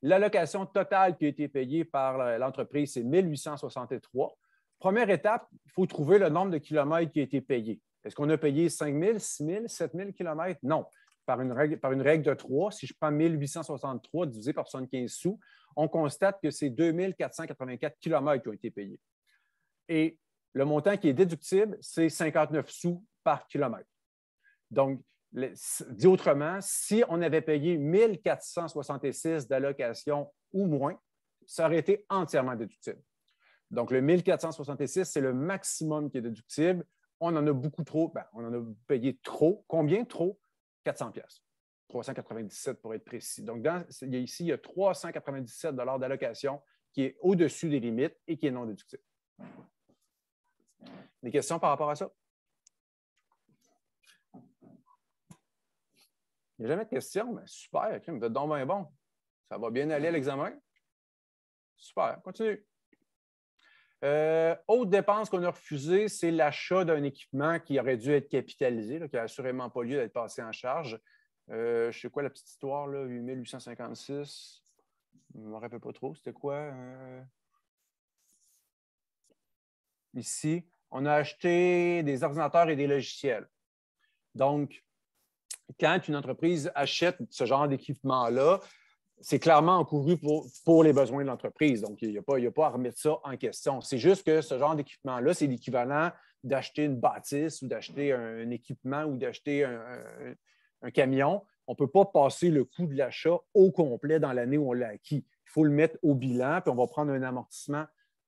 L'allocation totale qui a été payée par l'entreprise, c'est 1863. Première étape, il faut trouver le nombre de kilomètres qui a été payé. Est-ce qu'on a payé 5 000, 6 000, 7 000 kilomètres? Non. Par une, règle, par une règle de 3, si je prends 1863 divisé par 75 sous, on constate que c'est 2484 kilomètres qui ont été payés. Et le montant qui est déductible, c'est 59 sous par kilomètre. Donc, dit autrement, si on avait payé 1466 d'allocation ou moins, ça aurait été entièrement déductible. Donc, le 1466, c'est le maximum qui est déductible. On en a beaucoup trop, ben, on en a payé trop. Combien trop? 400 pièces. 397 pour être précis. Donc, ici, il y a 397 d'allocation qui est au-dessus des limites et qui est non déductible. Des questions par rapport à ça? Il n'y a jamais de questions, mais super, vous êtes donc bien bon. Ça va bien aller à l'examen. Super, continue. Euh, autre dépense qu'on a refusée, c'est l'achat d'un équipement qui aurait dû être capitalisé, qui n'a assurément pas lieu d'être passé en charge. Euh, je sais quoi la petite histoire, là, 8856. Je ne me rappelle pas trop, c'était quoi? Euh? ici, on a acheté des ordinateurs et des logiciels. Donc, quand une entreprise achète ce genre d'équipement-là, c'est clairement encouru pour, les besoins de l'entreprise. Donc, il n'y a, pas à remettre ça en question. C'est juste que ce genre d'équipement-là, c'est l'équivalent d'acheter une bâtisse ou d'acheter un, équipement ou d'acheter un, camion. On ne peut pas passer le coût de l'achat au complet dans l'année où on l'a acquis. Il faut le mettre au bilan, puis on va prendre un amortissement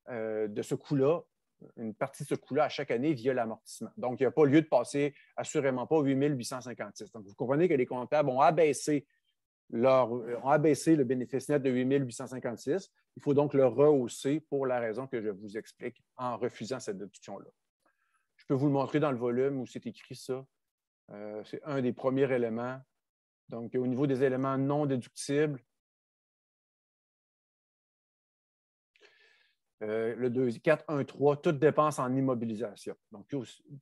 euh, de ce coût-là une partie de ce coût-là à chaque année via l'amortissement. Donc, il n'y a pas lieu de passer assurément pas 8 856. Donc, vous comprenez que les comptables ont abaissé, euh, ont abaissé le bénéfice net de 8 856. Il faut donc le rehausser pour la raison que je vous explique en refusant cette déduction-là. Je peux vous le montrer dans le volume où c'est écrit ça. Euh, c'est un des premiers éléments. Donc, au niveau des éléments non déductibles, Euh, le 2, 4, 1, 3, toute dépense en immobilisation. Donc,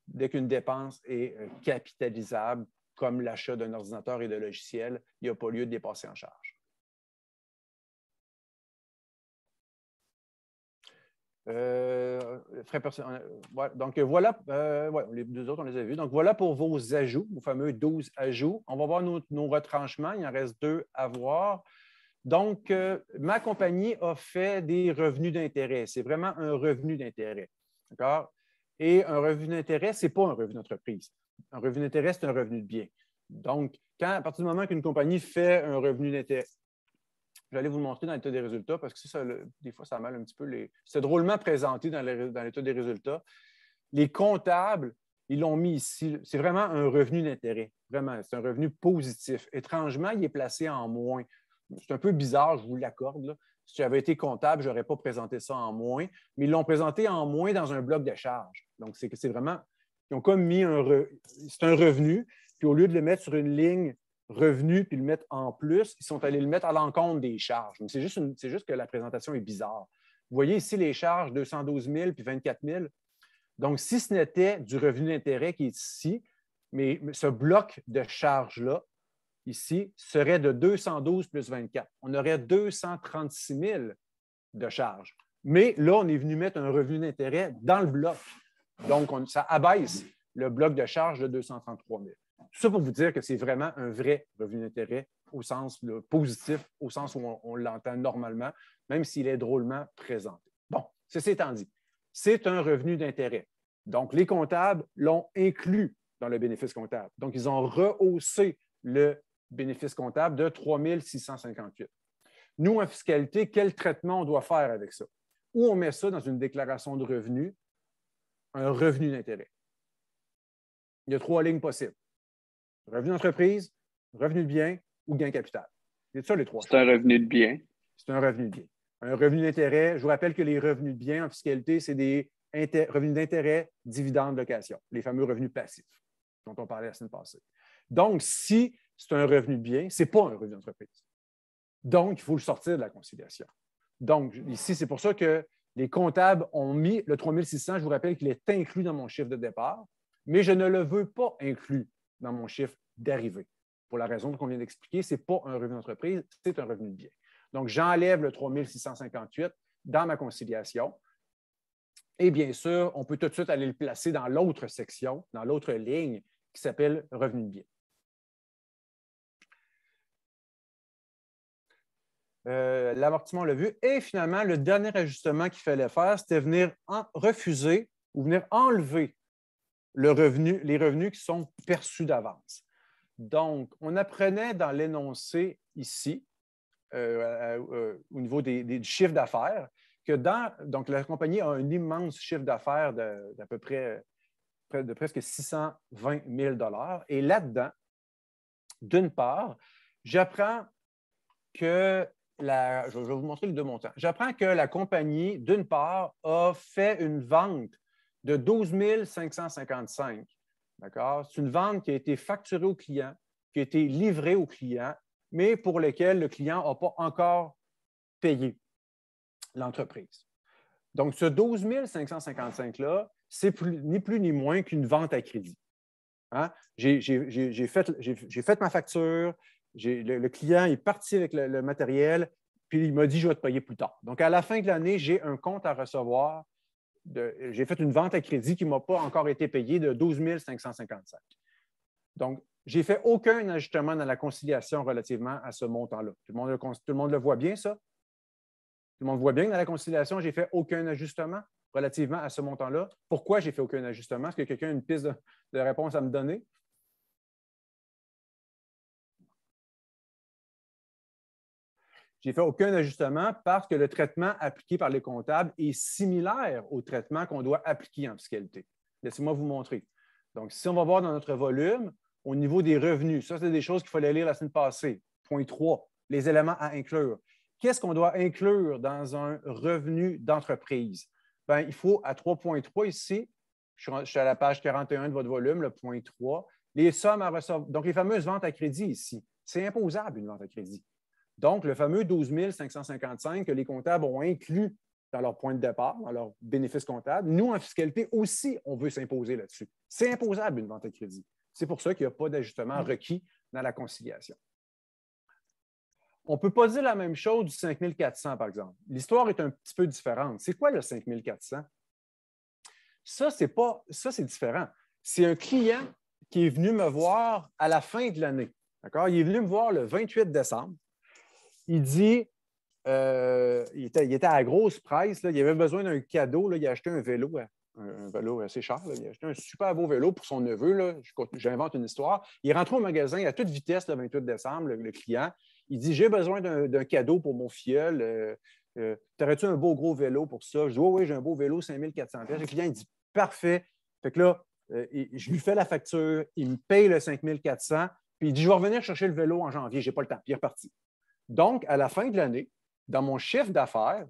dès qu'une dépense est euh, capitalisable, comme l'achat d'un ordinateur et de logiciel, il n'y a pas lieu de dépasser en charge. Euh, donc, voilà, les deux autres, on les a vus. Donc, voilà pour vos ajouts, vos fameux 12 ajouts. On va voir nos retranchements. Il en reste deux à voir. Donc, euh, ma compagnie a fait des revenus d'intérêt. C'est vraiment un revenu d'intérêt. D'accord? Et un revenu d'intérêt, ce n'est pas un revenu d'entreprise. Un revenu d'intérêt, c'est un revenu de bien. Donc, quand, à partir du moment qu'une compagnie fait un revenu d'intérêt, j'allais vous le montrer dans l'état des résultats parce que ça, des fois, ça mal un petit peu les. C'est drôlement présenté dans l'état des résultats. Les comptables, ils l'ont mis ici. C'est vraiment un revenu d'intérêt. Vraiment, c'est un revenu positif. Étrangement, il est placé en moins c'est un peu bizarre, je vous l'accorde. Si j'avais été comptable, je n'aurais pas présenté ça en moins, mais ils l'ont présenté en moins dans un bloc de charges. Donc, c'est, vraiment, ils ont comme mis un, c'est un revenu, puis au lieu de le mettre sur une ligne revenu puis le mettre en plus, ils sont allés le mettre à l'encontre des charges. Donc, c'est juste, c'est juste que la présentation est bizarre. Vous voyez ici les charges 212 000 puis 24 000. Donc, si ce n'était du revenu d'intérêt qui est ici, mais ce bloc de charges-là ici serait de 212 plus 24. On aurait 236 000 de charges. Mais là, on est venu mettre un revenu d'intérêt dans le bloc. Donc, ça abaisse le bloc de charges de 233 000. ça pour vous dire que c'est vraiment un vrai revenu d'intérêt au sens positif, au sens où on, on l'entend normalement, même s'il est drôlement présenté. Bon, ceci étant dit, c'est un revenu d'intérêt. Donc, les comptables l'ont inclus dans le bénéfice comptable. Donc, ils ont rehaussé le bénéfice comptable de 3 658. Nous, en fiscalité, quel traitement on doit faire avec ça? Où on met ça dans une déclaration de revenus, un revenu d'intérêt. Il y a trois lignes possibles. Revenu d'entreprise, revenu de bien ou gain capital. C'est ça les trois. C'est un revenu de bien. C'est un revenu de bien. Un revenu d'intérêt, je vous rappelle que les revenus de bien en fiscalité, c'est des revenus d'intérêt, dividendes, location, les fameux revenus passifs dont on parlait la semaine passée. Donc, si c'est un revenu de bien, ce n'est pas un revenu d'entreprise. Donc, il faut le sortir de la conciliation. Donc, ici, c'est pour ça que les comptables ont mis le 3600, je vous rappelle qu'il est inclus dans mon chiffre de départ, mais je ne le veux pas inclus dans mon chiffre d'arrivée. Pour la raison qu'on vient d'expliquer, ce n'est pas un revenu d'entreprise, c'est un revenu de bien. Donc, j'enlève le 3658 dans ma conciliation. Et bien sûr, on peut tout de suite aller le placer dans l'autre section, dans l'autre ligne qui s'appelle revenu de bien. Euh, l'amortissement, l'a vu. Et finalement, le dernier ajustement qu'il fallait faire, c'était venir refuser ou venir enlever les revenus qui sont perçus d'avance. Donc, on apprenait dans l'énoncé ici, euh, euh, au niveau des, chiffres d'affaires, que dans, donc la compagnie a un immense chiffre d'affaires d'à peu près de presque 620 000 Et là-dedans, d'une part, j'apprends que je vais vous montrer le deux montants. J'apprends que la compagnie, d'une part, a fait une vente de 12 555. D'accord? C'est une vente qui a été facturée au client, qui a été livrée au client, mais pour laquelle le client n'a pas encore payé l'entreprise. Donc, ce 12 555-là, c'est ni plus ni moins qu'une vente à crédit. Hein? J'ai fait, ma facture, le, client est parti avec le, matériel, puis il m'a dit, je vais te payer plus tard. Donc, à la fin de l'année, j'ai un compte à recevoir. J'ai fait une vente à crédit qui ne m'a pas encore été payée de 12 555. Donc, j'ai fait aucun ajustement dans la conciliation relativement à ce montant-là. Tout, le monde le voit bien, ça? Tout le monde voit bien que dans la conciliation, j'ai fait aucun ajustement relativement à ce montant-là. Pourquoi j'ai fait aucun ajustement? Est-ce que quelqu'un a une piste de réponse à me donner? J'ai fait aucun ajustement parce que le traitement appliqué par les comptables est similaire au traitement qu'on doit appliquer en fiscalité. Laissez-moi vous montrer. Donc, si on va voir dans notre volume, au niveau des revenus, ça, c'est des choses qu'il fallait lire la semaine passée. Point 3, les éléments à inclure. Qu'est-ce qu'on doit inclure dans un revenu d'entreprise? Bien, il faut, à 3.3 ici, je suis à la page 41 de votre volume, le point 3, les sommes à recevoir. Donc, les fameuses ventes à crédit ici, c'est imposable une vente à crédit. Donc, le fameux 12 555 que les comptables ont inclus dans leur point de départ, dans leur bénéfice comptable, nous, en fiscalité aussi, on veut s'imposer là-dessus. C'est imposable une vente à crédit. C'est pour ça qu'il n'y a pas d'ajustement mm. requis dans la conciliation. On ne peut pas dire la même chose du 5400, par exemple. L'histoire est un petit peu différente. C'est quoi le 5400? Ça, c'est pas, ça, c'est différent. C'est un client qui est venu me voir à la fin de l'année. Il est venu me voir le 28 décembre. Il dit euh, il, était, à grosse presse, là, il avait besoin d'un cadeau, là, il a acheté un vélo, hein. un, vélo assez cher, il a acheté un super beau vélo pour son neveu, j'invente une histoire. Il rentre au magasin à toute vitesse le 28 décembre, le, client. Il dit J'ai besoin d'un cadeau pour mon filleul. Euh, euh, t'aurais-tu un beau gros vélo pour ça? Je dis Oui, oui, j'ai un beau vélo, 5400 Le client il dit Parfait. Fait que là, je lui fais la facture, il me paye le 5400, puis il dit Je vais revenir chercher le vélo en janvier, j'ai pas le temps. Puis il est reparti. Donc, à la fin de l'année, dans mon chiffre d'affaires,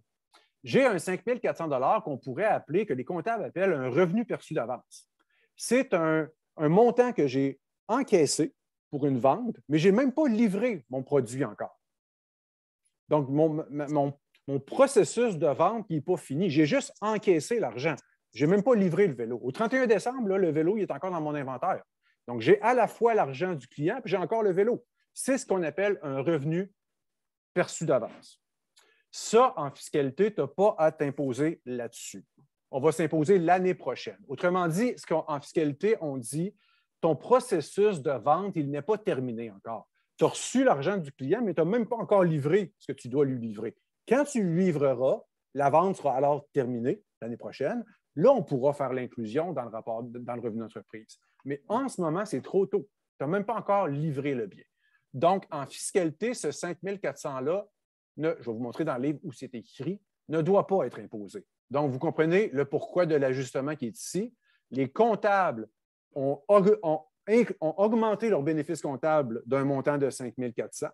j'ai un 5 400 qu'on pourrait appeler, que les comptables appellent un revenu perçu d'avance. C'est un, montant que j'ai encaissé pour une vente, mais je n'ai même pas livré mon produit encore. Donc, mon, processus de vente n'est pas fini. J'ai juste encaissé l'argent. Je n'ai même pas livré le vélo. Au 31 décembre, le vélo est encore dans mon inventaire. Donc, j'ai à la fois l'argent du client, puis j'ai encore le vélo. C'est ce qu'on appelle un revenu perçu d'avance. Ça, en fiscalité, tu n'as pas à t'imposer là-dessus. On va s'imposer l'année prochaine. Autrement dit, ce fiscalité, on dit, ton processus de vente, il n'est pas terminé encore. Tu as reçu l'argent du client, mais tu n'as même pas encore livré ce que tu dois lui livrer. Quand tu lui livreras, la vente sera alors terminée l'année prochaine. Là, on pourra faire l'inclusion dans le rapport, dans le revenu d'entreprise. Mais en ce moment, c'est trop tôt. Tu n'as même pas encore livré le bien. Donc, en fiscalité, ce 5400 là je vais vous montrer dans le livre où c'est écrit, ne doit pas être imposé. Donc, vous comprenez le pourquoi de l'ajustement qui est ici. Les comptables ont, augmenté leur bénéfices comptable d'un montant de 5400.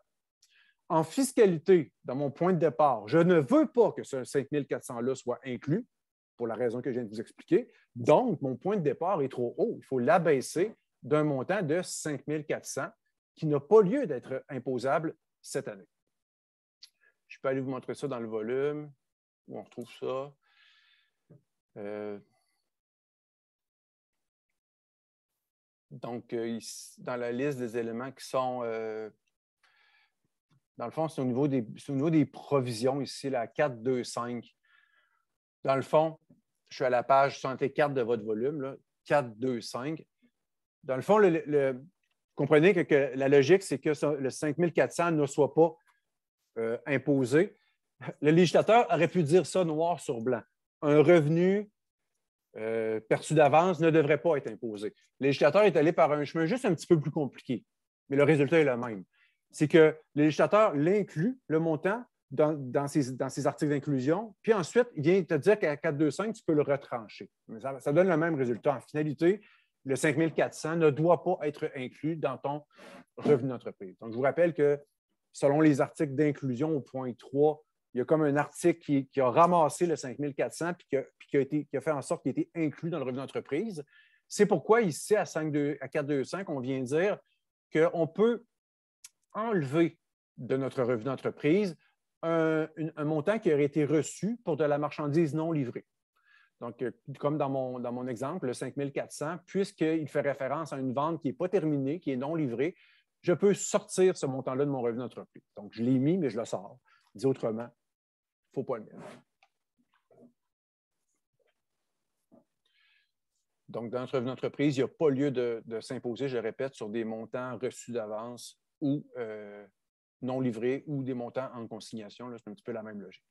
En fiscalité, dans mon point de départ, je ne veux pas que ce 5400 400-là soit inclus pour la raison que je viens de vous expliquer. Donc, mon point de départ est trop haut. Il faut l'abaisser d'un montant de 5400 qui n'a pas lieu d'être imposable cette année. Je peux aller vous montrer ça dans le volume où on retrouve ça. Euh, donc, euh, dans la liste des éléments qui sont, euh, dans le fond, c'est au, niveau des, au niveau des provisions ici, la 4, 2, 5. Dans le fond, je suis à la page 104 de votre volume, là, 4, 2, 5. Dans le fond, le, comprenez que, la logique, c'est que le 5400 ne soit pas euh, imposé. Le législateur aurait pu dire ça noir sur blanc. Un revenu euh, perçu d'avance ne devrait pas être imposé. Le législateur est allé par un chemin juste un petit peu plus compliqué, mais le résultat est le même. C'est que le législateur l'inclut, le montant, dans, ses, articles d'inclusion, puis ensuite, il vient te dire qu'à 425, tu peux le retrancher. Mais ça donne le même résultat. En finalité, le 5400 ne doit pas être inclus dans ton revenu d'entreprise. Donc, je vous rappelle que selon les articles d'inclusion au point 3, il y a comme un article qui, a ramassé le 5400 et qui a, été, qui a, fait en sorte qu'il était été inclus dans le revenu d'entreprise. C'est pourquoi ici, à, 425, on vient dire qu'on peut enlever de notre revenu d'entreprise un, montant qui aurait été reçu pour de la marchandise non livrée. Donc, euh, comme dans mon, exemple, le 5400, puisqu'il fait référence à une vente qui n'est pas terminée, qui est non livrée, je peux sortir ce montant-là de mon revenu d'entreprise. Donc, je l'ai mis, mais je le sors. Dit autrement, il ne faut pas le mettre. Donc, dans notre revenu d'entreprise, il n'y a pas lieu de, s'imposer, je répète, sur des montants reçus d'avance ou euh, non livrés ou des montants en consignation. C'est un petit peu la même logique.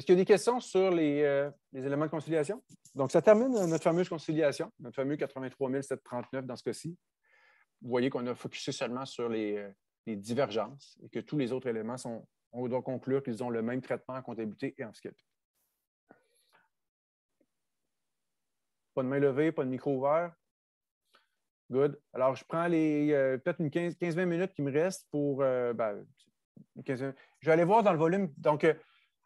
Est-ce qu'il y a des questions sur les, euh, éléments de conciliation? Donc, ça termine euh, notre fameuse conciliation, notre fameux 83 739 dans ce cas-ci. Vous voyez qu'on a focusé seulement sur euh, les, divergences et que tous les autres éléments sont. On doit conclure qu'ils ont le même traitement en comptabilité et en fiscalité. Pas de main levée, pas de micro ouvert. Good. Alors, je prends les peut-être une 15-20 minutes qui me restent pour. Ben, je vais aller voir dans le volume. Donc,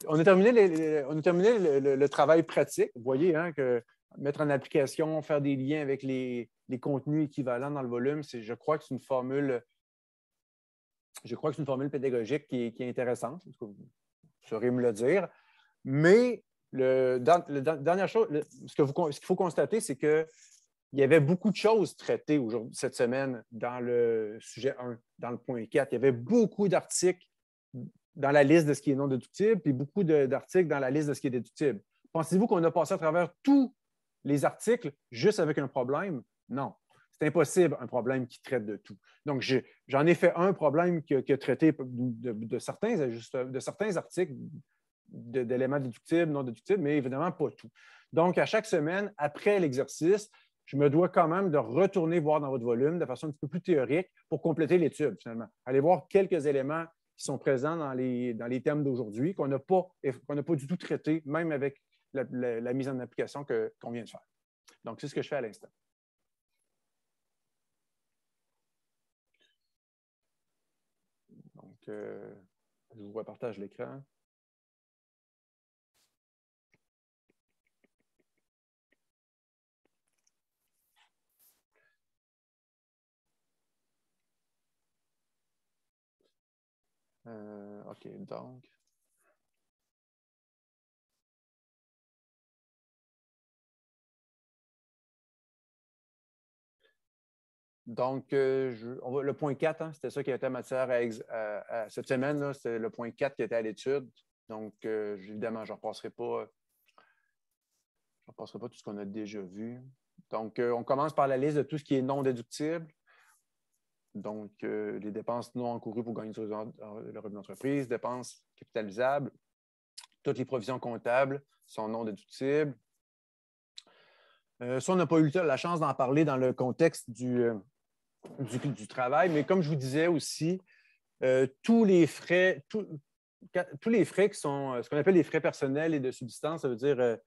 on a terminé, le, travail pratique. Vous voyez hein, que mettre en application, faire des liens avec les, contenus équivalents dans le volume, je crois que c'est une formule. Je crois que c'est une formule pédagogique qui est, intéressante. Vous saurez me le dire. Mais le, dernière chose, ce qu'il faut constater, c'est qu'il y avait beaucoup de choses traitées cette semaine dans le sujet 1, dans le point 4. Il y avait beaucoup d'articles dans la liste de ce qui est non déductible, puis beaucoup d'articles dans la liste de ce qui est déductible. Pensez-vous qu'on a passé à travers tous les articles juste avec un problème? Non. C'est impossible, un problème qui traite de tout. Donc, j'en ai, fait un problème qui, a traité de, certains, de certains articles d'éléments déductibles, non déductibles, mais évidemment pas tout. Donc, à chaque semaine, après l'exercice, je me dois quand même de retourner voir dans votre volume de façon un petit peu plus théorique pour compléter l'étude, finalement. Allez voir quelques éléments qui sont présents dans les, dans les thèmes d'aujourd'hui, qu'on n'a pas, pas du tout traité, même avec la, mise en application qu'on vient de faire. Donc, c'est ce que je fais à l'instant. Donc, euh, je vous repartage l'écran. Euh, OK, donc. Donc, euh, on va, le point 4, hein, c'était ça qui était matière cette semaine, c'était le point 4 qui était à l'étude. Donc, euh, évidemment, je ne repasserai pas. Je repasserai pas tout ce qu'on a déjà vu. Donc, on commence par la liste de tout ce qui est non déductible. Donc, euh, les dépenses non encourues pour gagner le revenu d'entreprise, dépenses capitalisables, toutes les provisions comptables sont non déductibles. Euh, ça, on n'a pas eu la chance d'en parler dans le contexte du, euh, travail, mais comme je vous disais aussi, tous les frais, tous les frais qui sont ce qu'on appelle les frais personnels et de subsistance, ça veut dire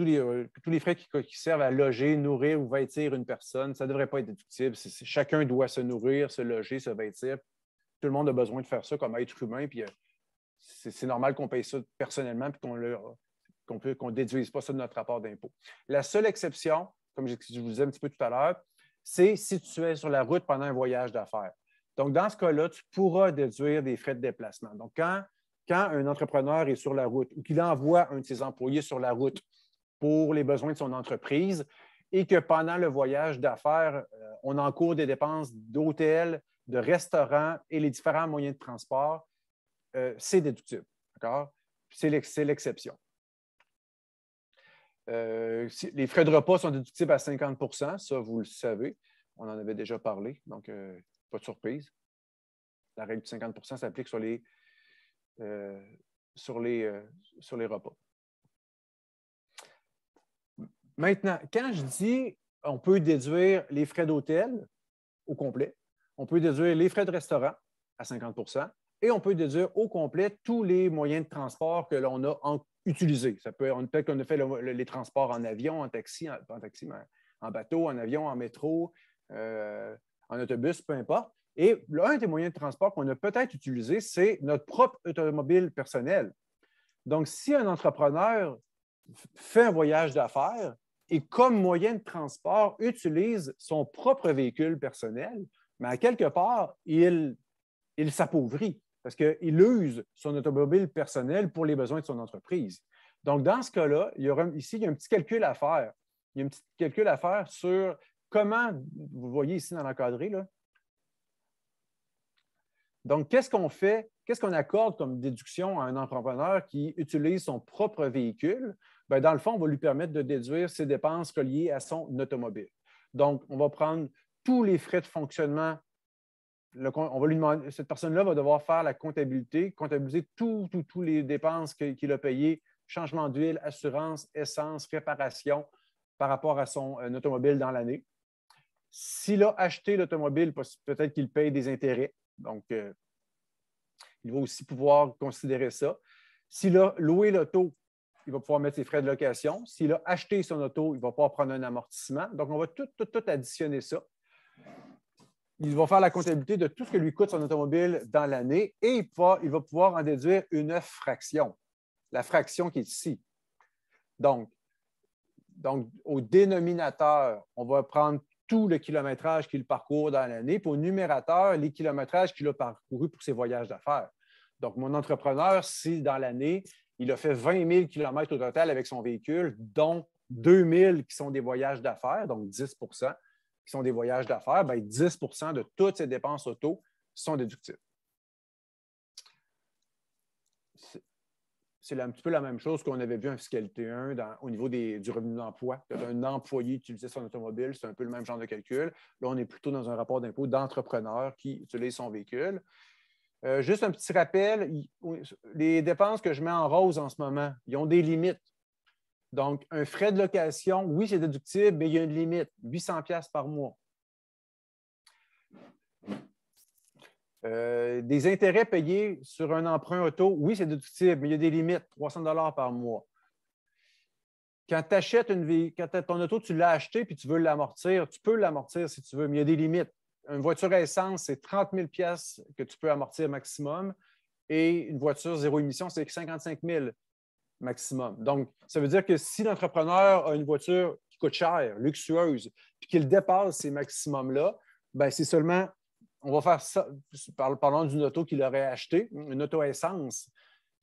euh, tous les, frais qui, servent à loger, nourrir ou vêtir une personne, ça ne devrait pas être déductible. chacun doit se nourrir, se loger, se vêtir. Tout le monde a besoin de faire ça comme être humain. Puis euh, c'est normal qu'on paye ça personnellement et qu'on ne déduise pas ça de notre rapport d'impôt. La seule exception, comme je, je vous disais un petit peu tout à l'heure, c'est si tu es sur la route pendant un voyage d'affaires. Donc, dans ce cas-là, tu pourras déduire des frais de déplacement. Donc, quand, quand un entrepreneur est sur la route ou qu'il envoie un de ses employés sur la route, pour les besoins de son entreprise et que pendant le voyage d'affaires, euh, on encourt des dépenses d'hôtel, de restaurants et les différents moyens de transport, euh, c'est déductible. D'accord? C'est l'exception. Euh, les frais de repas sont déductibles à 50 ça, vous le savez. On en avait déjà parlé, donc pas de surprise. La règle de 50 s'applique sur sur les, sur les repas. Maintenant, quand je dis on peut déduire les frais d'hôtel au complet, on peut déduire les frais de restaurant à 50 et on peut déduire au complet tous les moyens de transport que l'on a utilisés. Ça peut, on, peut-être qu'on a fait les transports en avion, en taxi, en, en, taxi, en bateau, en avion, en métro, euh, en autobus, peu importe. Et l'un des moyens de transport qu'on a peut-être utilisé, c'est notre propre automobile personnel. Donc, si un entrepreneur fait un voyage d'affaires, et comme moyen de transport utilise son propre véhicule personnel, mais à quelque part, il, s'appauvrit parce qu'il use son automobile personnel pour les besoins de son entreprise. Donc, dans ce cas-là, il y aura, ici, il y a un petit calcul à faire. Il y a un petit calcul à faire sur comment, vous voyez ici dans l'encadré, là. Donc, qu'est-ce qu'on fait, qu'est-ce qu'on accorde comme déduction à un entrepreneur qui utilise son propre véhicule? Ben, dans le fond, on va lui permettre de déduire ses dépenses liées à son automobile. Donc, on va prendre tous les frais de fonctionnement. cette personne-là va devoir faire la comptabilité, comptabiliser toutes les dépenses qu'il a payées, changement d'huile, assurance, essence, réparation par rapport à son euh, automobile dans l'année. S'il a acheté l'automobile, peut-être qu'il paye des intérêts. Donc, euh, il va aussi pouvoir considérer ça. S'il a loué l'auto, il va pouvoir mettre ses frais de location. S'il a acheté son auto, il va pouvoir prendre un amortissement. Donc, on va tout, tout, tout additionner ça. Il va faire la comptabilité de tout ce que lui coûte son automobile dans l'année et il va, pouvoir en déduire une fraction, la fraction qui est ici. Donc, au dénominateur, on va prendre tout le kilométrage qu'il parcourt dans l'année, puis au numérateur, les kilométrages qu'il a parcourus pour ses voyages d'affaires. Donc, mon entrepreneur, si dans l'année, il a fait 20 000 km au total avec son véhicule, dont 2 000 qui sont des voyages d'affaires, donc 10 qui sont des voyages d'affaires. 10 ben de toutes ses dépenses auto sont déductibles. c'est un petit peu la même chose qu'on avait vu en fiscalité 1 au niveau du revenu d'emploi. Un employé qui utilisait son automobile, c'est un peu le même genre de calcul. Là, on est plutôt dans un rapport d'impôt d'entrepreneur qui utilise son véhicule. Euh, juste un petit rappel, les dépenses que je mets en rose en ce moment, ils ont des limites. Donc, un frais de location, oui, c'est déductible, mais il y a une limite, 800 pièces par mois. Euh, des intérêts payés sur un emprunt auto, oui, c'est déductible, mais il y a des limites, 300 dollars par mois. Quand tu achètes une vie, quand ton auto, tu l'as acheté puis tu veux l'amortir, tu peux l'amortir si tu veux, mais il y a des limites une voiture à essence, c'est 30 000 que tu peux amortir maximum. Et une voiture zéro émission, c'est 55 000 maximum. Donc, ça veut dire que si l'entrepreneur a une voiture qui coûte cher, luxueuse, puis qu'il dépasse ces maximums-là, ben c'est seulement, on va faire ça, parlons d'une auto qu'il aurait achetée, une auto à essence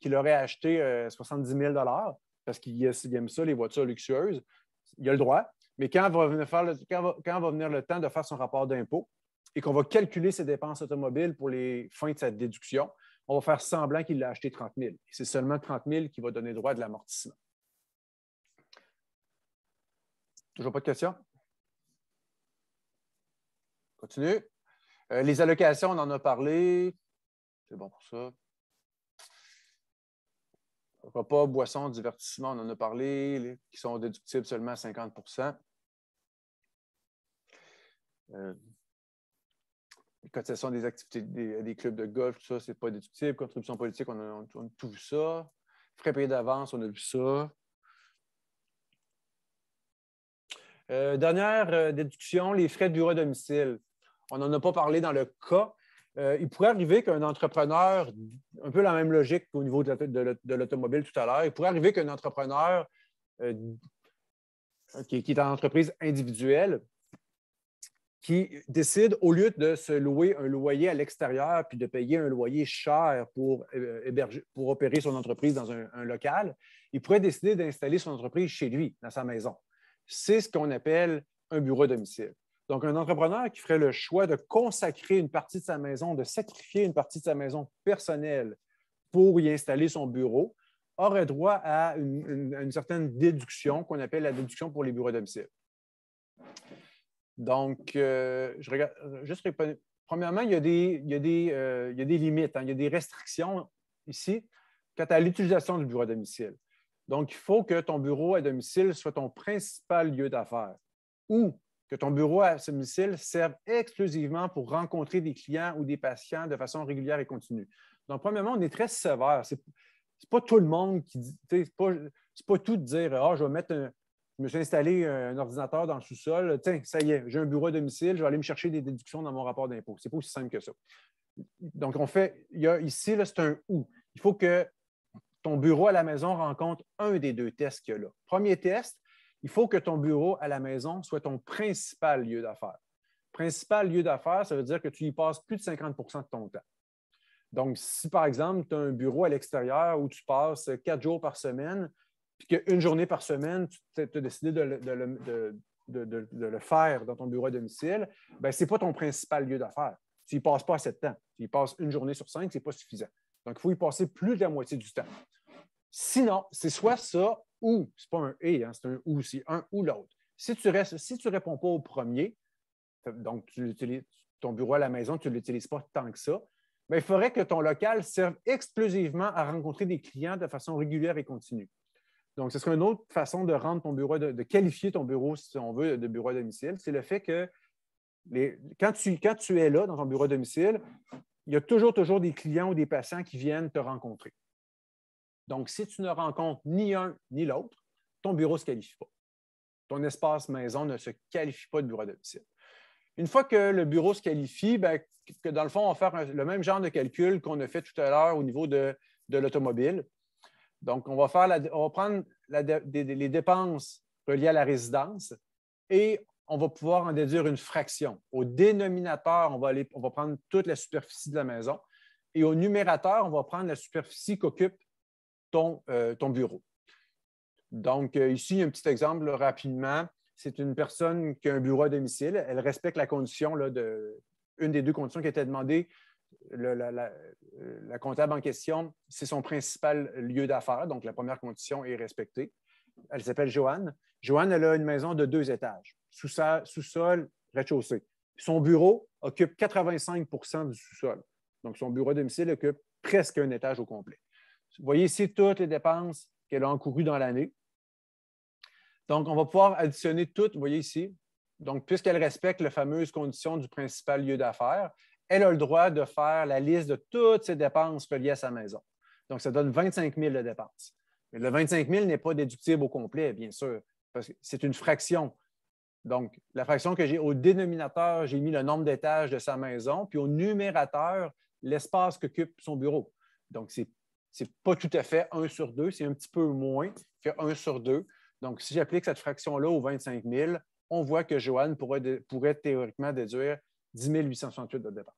qu'il aurait achetée 70 euh, 000 parce qu'il aime ça, les voitures luxueuses. Il a le droit, mais quand va, venir faire quand va venir le temps de faire son rapport d'impôt, et qu'on va calculer ses dépenses automobiles pour les fins de sa déduction, on va faire semblant qu'il l'a acheté 30 000. C'est seulement 30 000 qui va donner droit à de l'amortissement. Toujours pas de questions? Continue. Euh, les allocations, on en a parlé. C'est bon pour ça. pas boissons, divertissement, on en a parlé, qui sont déductibles seulement à 50 euh, ce sont des activités des, clubs de golf, tout ça, c'est pas déductible. Contribution politique, on a, tout vu ça. Frais payés d'avance, on a vu ça. Euh, dernière euh, déduction, les frais de bureau à domicile. On n'en a pas parlé dans le cas. Euh, il pourrait arriver qu'un entrepreneur, un peu la même logique qu'au niveau de l'automobile tout à l'heure, il pourrait arriver qu'un entrepreneur qui, est en entreprise individuelle qui décide, au lieu de se louer un loyer à l'extérieur puis de payer un loyer cher pour, euh, pour opérer son entreprise dans un, local, il pourrait décider d'installer son entreprise chez lui, dans sa maison. C'est ce qu'on appelle un bureau à domicile. Donc, un entrepreneur qui ferait le choix de consacrer une partie de sa maison, de sacrifier une partie de sa maison personnelle pour y installer son bureau, aurait droit à une, certaine déduction qu'on appelle la déduction pour les bureaux à domicile. Donc, euh, je regarde euh, Premièrement, il y a des, limites, il y a des restrictions ici quant à l'utilisation du bureau à domicile. Donc, il faut que ton bureau à domicile soit ton principal lieu d'affaires ou que ton bureau à domicile serve exclusivement pour rencontrer des clients ou des patients de façon régulière et continue. Donc, premièrement, on est très sévère. Ce n'est pas tout le monde qui dit, c'est pas, pas tout de dire, ah, je vais mettre un, je me suis installé un ordinateur dans le sous-sol. Tiens, ça y est, j'ai un bureau à domicile, je vais aller me chercher des déductions dans mon rapport d'impôt. Ce n'est pas aussi simple que ça. Donc, on fait, il y a, ici, c'est un ou. Il faut que ton bureau à la maison rencontre un des deux tests qu'il y a là. Premier test, il faut que ton bureau à la maison soit ton principal lieu d'affaires. Principal lieu d'affaires, ça veut dire que tu y passes plus de 50 de ton temps. Donc, si par exemple, tu as un bureau à l'extérieur où tu passes quatre jours par semaine, puis qu'une journée par semaine, tu as décidé de le, faire dans ton bureau à domicile, ben, ce n'est pas ton principal lieu d'affaires. Tu n'y passes pas assez de temps. Tu y passes une journée sur cinq, ce n'est pas suffisant. Donc, il faut y passer plus de la moitié du temps. Sinon, c'est soit ça ou, n'est pas un et, hein, c'est un ou, c'est un ou l'autre. Si tu restes, si tu ne réponds pas au premier, donc tu ton bureau à la maison, tu ne l'utilises pas tant que ça, mais ben, il faudrait que ton local serve exclusivement à rencontrer des clients de façon régulière et continue. Donc, ce serait une autre façon de rendre ton bureau, de, qualifier ton bureau, si on veut, de bureau à domicile. C'est le fait que quand, tu, es là dans ton bureau à domicile, il y a toujours, toujours des clients ou des patients qui viennent te rencontrer. Donc, si tu ne rencontres ni un ni l'autre, ton bureau ne se qualifie pas. Ton espace maison ne se qualifie pas de bureau à domicile. Une fois que le bureau se qualifie, ben, dans le fond, on va faire le même genre de calcul qu'on a fait tout à l'heure au niveau de l'automobile. Donc, on va, prendre les dépenses reliées à la résidence et on va pouvoir en déduire une fraction. Au dénominateur, on va, prendre toute la superficie de la maison et au numérateur, on va prendre la superficie qu'occupe ton, euh, bureau. Donc, euh, ici, un petit exemple rapidement. C'est une personne qui a un bureau à domicile. Elle respecte la condition là, de, une des deux conditions qui était demandée euh, la, comptable en question, c'est son principal lieu d'affaires, donc la première condition est respectée. Elle s'appelle Joanne. Joanne, elle a une maison de deux étages, sous-sol, sous sol rez de chaussée Son bureau occupe 85 du sous-sol. Donc, son bureau domicile occupe presque un étage au complet. Vous voyez ici toutes les dépenses qu'elle a encourues dans l'année. Donc, on va pouvoir additionner toutes, vous voyez ici. Donc, puisqu'elle respecte la fameuse condition du principal lieu d'affaires, elle a le droit de faire la liste de toutes ses dépenses reliées à sa maison. Donc, ça donne 25 000 de dépenses. Mais le 25 000 n'est pas déductible au complet, bien sûr, parce que c'est une fraction. Donc, la fraction que j'ai au dénominateur, j'ai mis le nombre d'étages de sa maison, puis au numérateur, l'espace qu'occupe son bureau. Donc, c'est n'est pas tout à fait 1 sur 2, c'est un petit peu moins que 1 sur 2. Donc, si j'applique cette fraction-là au 25 000, on voit que Joanne pourrait, pourrait théoriquement déduire 10 868 de dépenses.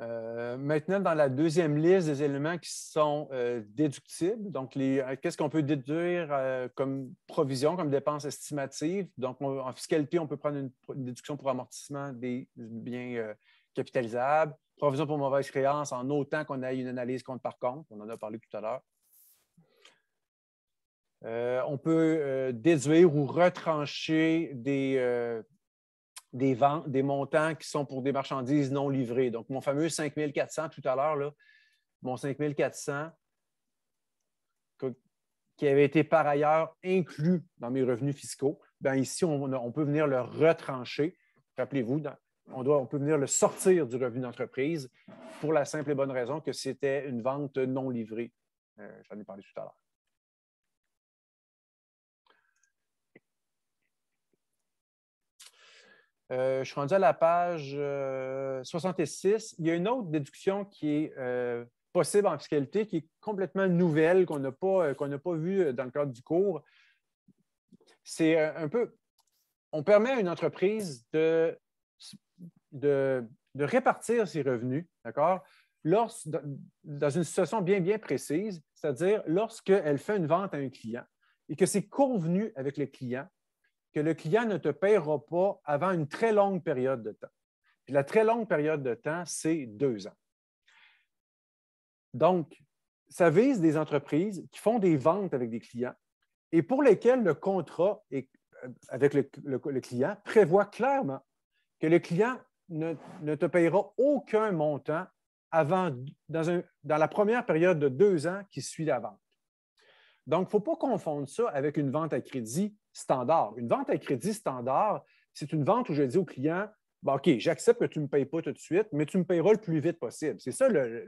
Euh, maintenant, dans la deuxième liste des éléments qui sont euh, déductibles, donc euh, qu'est-ce qu'on peut déduire comme provision, comme dépense estimative. Donc, en fiscalité, on peut prendre une, une déduction pour amortissement des biens capitalisables, provision pour mauvaise créance en autant qu'on ait une analyse compte par compte, on en a parlé tout à l'heure. on peut déduire ou retrancher des des ventes, des montants qui sont pour des marchandises non livrées. Donc, mon fameux 5400 tout à l'heure, mon 5400 qui avait été par ailleurs inclus dans mes revenus fiscaux, bien ici, on, peut venir le retrancher. Rappelez-vous, on, peut venir le sortir du revenu d'entreprise pour la simple et bonne raison que c'était une vente non livrée. Euh, j'en ai parlé tout à l'heure. Euh, je suis rendu à la page 66. Euh, Il y a une autre déduction qui est euh, possible en fiscalité, qui est complètement nouvelle, qu'on n'a pas, vue dans le cadre du cours. C'est un peu. On permet à une entreprise de, de répartir ses revenus, d'accord? dans une situation bien, bien précise, c'est-à-dire lorsqu'elle fait une vente à un client et que c'est convenu avec le client que le client ne te payera pas avant une très longue période de temps. la très longue période de temps, c'est deux ans. Donc, ça vise des entreprises qui font des ventes avec des clients et pour lesquelles le contrat euh, avec le, client prévoit clairement que le client ne, te payera aucun montant dans, la première période de deux ans qui suit la vente. Donc, il ne faut pas confondre ça avec une vente à crédit standard. Une vente à crédit standard, c'est une vente où je dis au client ben, OK, j'accepte que tu ne me payes pas tout de suite, mais tu me payeras le plus vite possible. C'est ça le,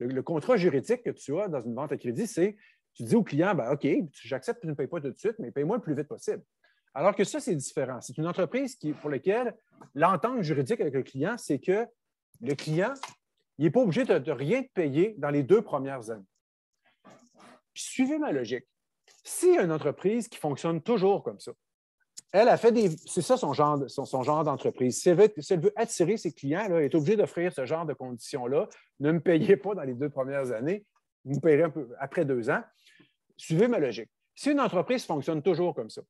le, contrat juridique que tu as dans une vente à crédit, c'est tu dis au client ben, OK, j'accepte que tu ne me payes pas tout de suite, mais paye-moi le plus vite possible. Alors que ça, c'est différent. C'est une entreprise qui, pour laquelle l'entente juridique avec le client, c'est que le client, il n'est pas obligé de, rien te payer dans les deux premières années. suivez ma logique. Si une entreprise qui fonctionne toujours comme ça, elle a fait des. C'est ça son genre, son, genre d'entreprise. Si elle, veut, attirer ses clients, elle est obligée d'offrir ce genre de conditions-là. Ne me payez pas dans les deux premières années, vous me payerez un peu après deux ans. Suivez ma logique. Si une entreprise fonctionne toujours comme ça,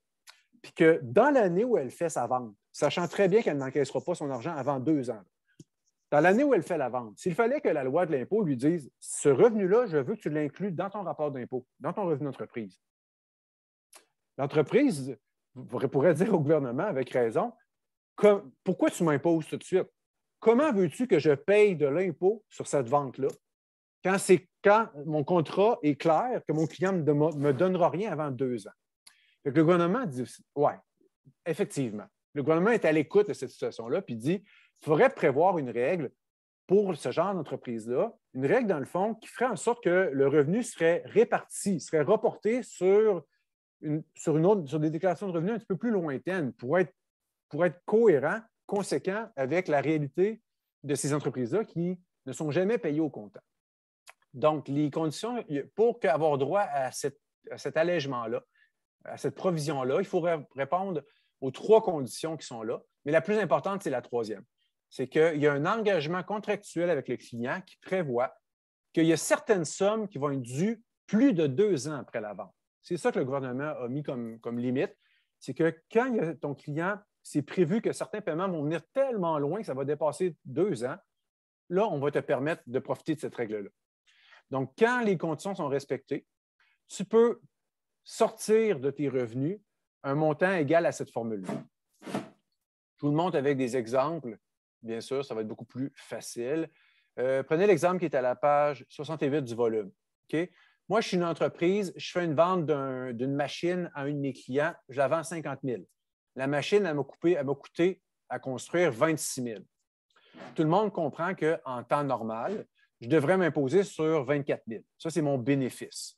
puis que dans l'année où elle fait sa vente, sachant très bien qu'elle n'encaissera pas son argent avant deux ans, dans l'année où elle fait la vente, s'il fallait que la loi de l'impôt lui dise ce revenu-là, je veux que tu l'inclues dans ton rapport d'impôt, dans ton revenu d'entreprise, L'entreprise pourrait dire au gouvernement, avec raison, pourquoi tu m'imposes tout de suite? Comment veux-tu que je paye de l'impôt sur cette vente-là? Quand, quand mon contrat est clair, que mon client ne me, donnera rien avant deux ans. le gouvernement dit, oui, effectivement. Le gouvernement est à l'écoute de cette situation-là, puis dit, il faudrait prévoir une règle pour ce genre d'entreprise-là, une règle dans le fond qui ferait en sorte que le revenu serait réparti, serait reporté sur sur, une autre, sur des déclarations de revenus un petit peu plus lointaines pour être, pour être cohérent, conséquent avec la réalité de ces entreprises-là qui ne sont jamais payées au comptant. Donc, les conditions pour avoir droit à, à cet allègement-là, à cette provision-là, il faut répondre aux trois conditions qui sont là. Mais la plus importante, c'est la troisième. C'est qu'il y a un engagement contractuel avec le client qui prévoit qu'il y a certaines sommes qui vont être dues plus de deux ans après la vente. C'est ça que le gouvernement a mis comme, limite. C'est que quand ton client, c'est prévu que certains paiements vont venir tellement loin que ça va dépasser deux ans, là, on va te permettre de profiter de cette règle-là. Donc, quand les conditions sont respectées, tu peux sortir de tes revenus un montant égal à cette formule-là. Je vous le montre avec des exemples. Bien sûr, ça va être beaucoup plus facile. Euh, prenez l'exemple qui est à la page 68 du volume. OK? Moi, je suis une entreprise, je fais une vente d'une machine à un de mes clients, je la vends 50 000. La machine, elle m'a coûté à construire 26 000. Tout le monde comprend qu'en temps normal, je devrais m'imposer sur 24 000. Ça, c'est mon bénéfice.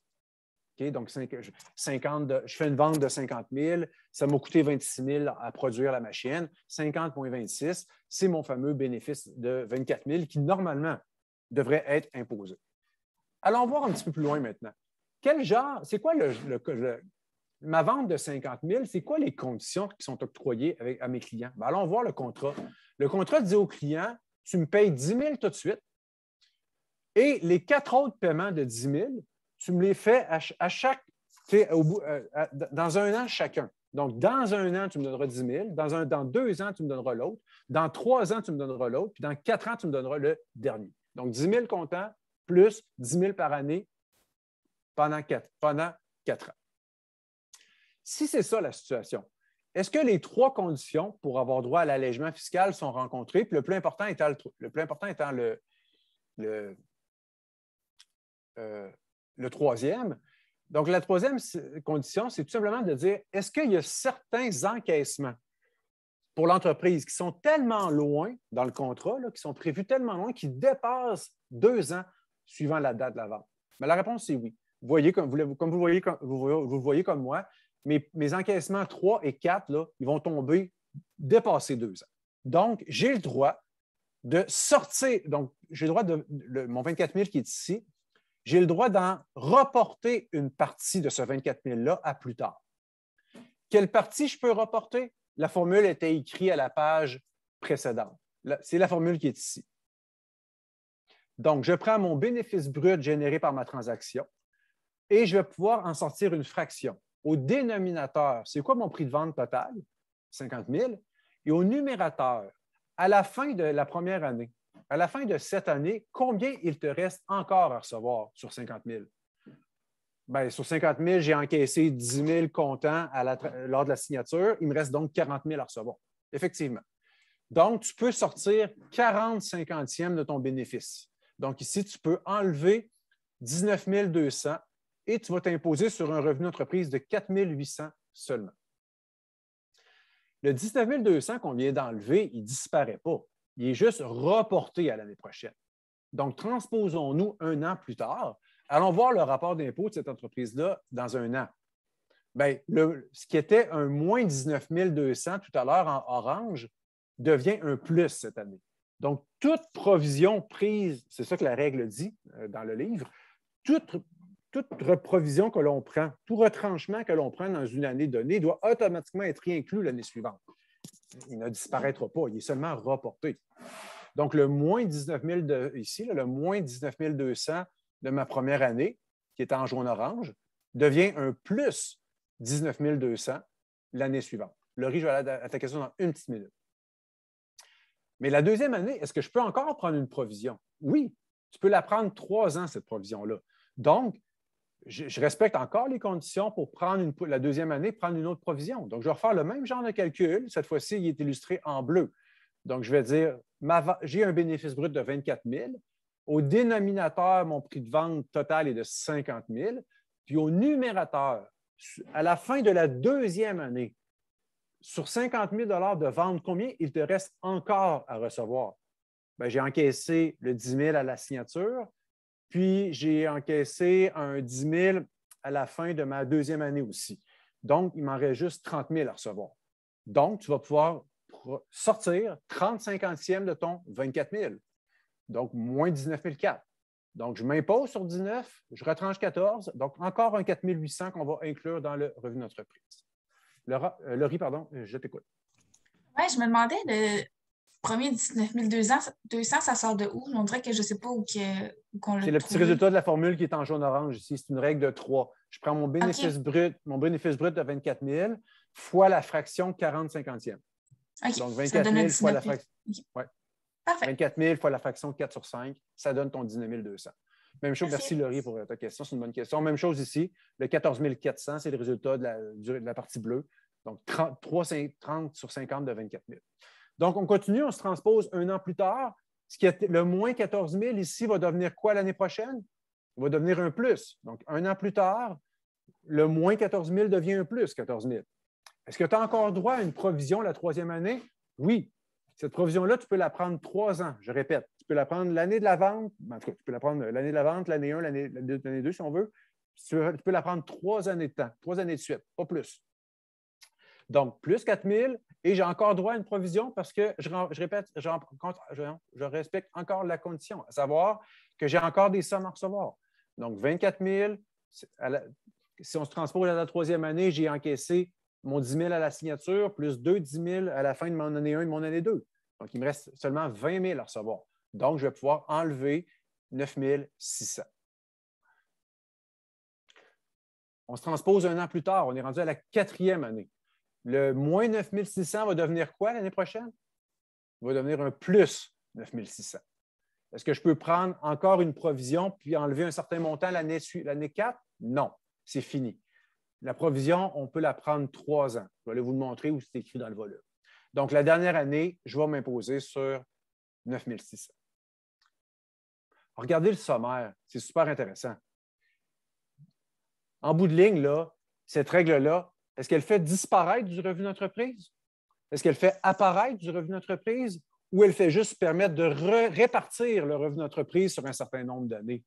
Donc, je fais une vente de 50 000, ça m'a coûté 26 000 à produire la machine. 50,26, c'est mon fameux bénéfice de 24 000 qui, normalement, devrait être imposé. Allons voir un petit peu plus loin maintenant. Quel genre, c'est quoi le, ma vente de 50 000, c'est quoi les conditions qui sont octroyées à mes clients? Ben, allons voir le contrat. Le contrat dit au client, tu me payes 10 000 tout de suite et les quatre autres paiements de 10 000, tu me les fais à, chaque, au euh, dans un an chacun. Donc, dans un an, tu me donneras 10 000. Dans, un, dans deux ans, tu me donneras l'autre. Dans trois ans, tu me donneras l'autre. Puis dans quatre ans, tu me donneras le dernier. Donc, 10 000 comptant, plus 10 000 par année pendant quatre, pendant ans. Si c'est ça la situation, est-ce que les trois conditions pour avoir droit à l'allègement fiscal sont rencontrées? Puis le plus important étant le, plus important étant euh, le, troisième. Donc, la troisième condition, c'est tout simplement de dire est-ce qu'il y a certains encaissements pour l'entreprise qui sont tellement loin dans le contrat, qui sont prévus tellement loin, qui dépassent deux ans suivant la date de la vente? Mais la réponse, c'est oui. Vous voyez, comme, vous, le voyez, comme, vous, voyez comme moi, mes, encaissements 3 et 4, là, ils vont tomber, dépasser deux ans. Donc, j'ai le droit de sortir, donc j'ai le droit de, mon 24 000 qui est ici, j'ai le droit d'en reporter une partie de ce 24 000-là à plus tard. Quelle partie je peux reporter? La formule était écrite à la page précédente. C'est la formule qui est ici. Donc, je prends mon bénéfice brut généré par ma transaction et je vais pouvoir en sortir une fraction. Au dénominateur, c'est quoi mon prix de vente total? 50 000. Et au numérateur, à la fin de la première année, à la fin de cette année, combien il te reste encore à recevoir sur 50 000? Bien, sur 50 000, j'ai encaissé 10 000 comptants à lors de la signature. Il me reste donc 40 000 à recevoir, effectivement. Donc, tu peux sortir 40 cinquantièmes de ton bénéfice. Donc ici, tu peux enlever 19 200 et tu vas t'imposer sur un revenu d'entreprise de 4 800 seulement. Le 19 200 qu'on vient d'enlever, il ne disparaît pas. Il est juste reporté à l'année prochaine. Donc, transposons-nous un an plus tard. Allons voir le rapport d'impôt de cette entreprise-là dans un an. Bien, ce qui était un moins 19 200 tout à l'heure en orange devient un plus cette année. Donc, toute provision prise, c'est ça que la règle dit euh, dans le livre, toute, toute reprovision que l'on prend, tout retranchement que l'on prend dans une année donnée doit automatiquement être inclus l'année suivante. Il ne disparaîtra pas, il est seulement reporté. Donc, le moins 19 ici, le moins 19 200 de ma première année, qui est en jaune-orange, devient un plus 19 200 l'année suivante. Laurie, je vais aller à ta question dans une petite minute. Mais la deuxième année, est-ce que je peux encore prendre une provision? Oui, tu peux la prendre trois ans, cette provision-là. Donc, je, respecte encore les conditions pour prendre une, la deuxième année, prendre une autre provision. Donc, je vais refaire le même genre de calcul. Cette fois-ci, il est illustré en bleu. Donc, je vais dire, j'ai un bénéfice brut de 24 000. Au dénominateur, mon prix de vente total est de 50 000. Puis au numérateur, à la fin de la deuxième année, sur 50 000 de vente, combien il te reste encore à recevoir? Ben, j'ai encaissé le 10 000 à la signature, puis j'ai encaissé un 10 000 à la fin de ma deuxième année aussi. Donc, il m'en reste juste 30 000 à recevoir. Donc, tu vas pouvoir sortir 30 50e de ton 24 000. Donc, moins 19 400. Donc, je m'impose sur 19, je retranche 14, donc encore un 4 800 qu'on va inclure dans le revenu d'entreprise lori euh, Laurie, pardon, euh, je t'écoute. Oui, je me demandais, le premier 19 200, ça sort de où? On dirait que je ne sais pas où, qu'on le C'est le petit résultat de la formule qui est en jaune-orange ici. C'est une règle de 3. Je prends mon bénéfice brut, mon bénéfice brut de 24 000 fois la fraction 40 50e. Donc, 24 fois la fraction. 24 000 fois la fraction 4 sur 5, ça donne ton 19 200. Même chose, merci, Laurie pour euh, ta question, c'est une bonne question. Même chose ici, le 14 400, c'est le résultat de la, de la partie bleue. Donc, 30, sur 50 de 24 000. Donc, on continue, on se transpose un an plus tard. Ce qui est le moins 14 000 ici va devenir quoi l'année prochaine? Il va devenir un plus. Donc, un an plus tard, le moins 14 000 devient un plus 14 000. Est-ce que tu as encore droit à une provision la troisième année? Oui. Cette provision-là, tu peux la prendre trois ans, je répète la prendre l'année de la vente. Ben, tu peux la prendre l'année de la vente, l'année 1, l'année 2, si on veut. Tu peux, la prendre trois années de temps, trois années de suite, pas plus. Donc, plus 4 000 et j'ai encore droit à une provision parce que, je, répète, je, respecte encore la condition, à savoir que j'ai encore des sommes à recevoir. Donc, 24 000, si on se transpose à la troisième année, j'ai encaissé mon 10 000 à la signature, plus deux 10 000 à la fin de mon année 1 et de mon année 2. Donc, il me reste seulement 20 000 à recevoir. Donc, je vais pouvoir enlever 9600. On se transpose un an plus tard, on est rendu à la quatrième année. Le moins 9600 va devenir quoi l'année prochaine? va devenir un plus 9600. Est-ce que je peux prendre encore une provision puis enlever un certain montant l'année 4? Non, c'est fini. La provision, on peut la prendre trois ans. Je vais aller vous le montrer où c'est écrit dans le volume. Donc, la dernière année, je vais m'imposer sur 9600. Regardez le sommaire, c'est super intéressant. En bout de ligne, là, cette règle-là, est-ce qu'elle fait disparaître du revenu d'entreprise? Est-ce qu'elle fait apparaître du revenu d'entreprise ou elle fait juste permettre de répartir le revenu d'entreprise sur un certain nombre d'années?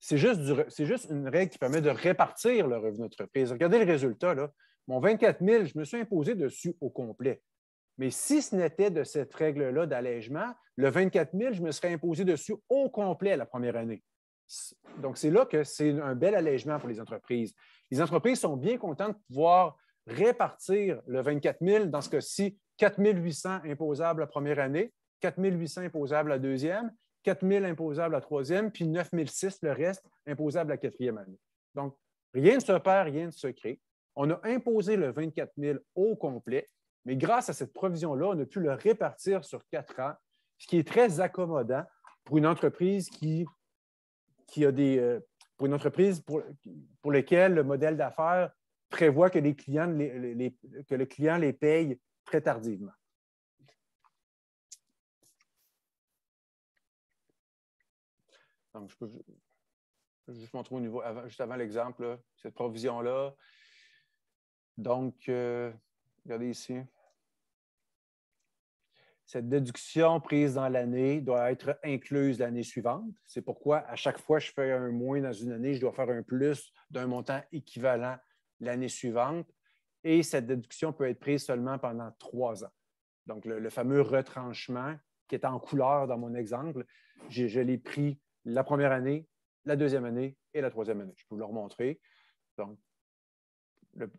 C'est juste, une règle qui permet de répartir le revenu d'entreprise. Regardez le résultat. Là. Mon 24 000, je me suis imposé dessus au complet. Mais si ce n'était de cette règle-là d'allègement, le 24 000, je me serais imposé dessus au complet la première année. Donc, c'est là que c'est un bel allègement pour les entreprises. Les entreprises sont bien contentes de pouvoir répartir le 24 000, dans ce cas-ci, 4 800 imposables la première année, 4 800 imposables la deuxième, 4 000 imposables la troisième, puis 9 600, le reste, imposable la quatrième année. Donc, rien ne se perd, rien ne se crée. On a imposé le 24 000 au complet mais grâce à cette provision-là, on a pu le répartir sur quatre ans, ce qui est très accommodant pour une entreprise qui, qui a des. Euh, pour une entreprise pour, pour laquelle le modèle d'affaires prévoit que, les clients, les, que le client les paye très tardivement. Donc, je peux juste montrer au niveau, juste avant l'exemple, cette provision-là. Donc, euh, Regardez ici. Cette déduction prise dans l'année doit être incluse l'année suivante. C'est pourquoi à chaque fois que je fais un moins dans une année, je dois faire un plus d'un montant équivalent l'année suivante. Et cette déduction peut être prise seulement pendant trois ans. Donc, le, fameux retranchement qui est en couleur dans mon exemple, je l'ai pris la première année, la deuxième année et la troisième année. Je peux vous le remontrer. Donc,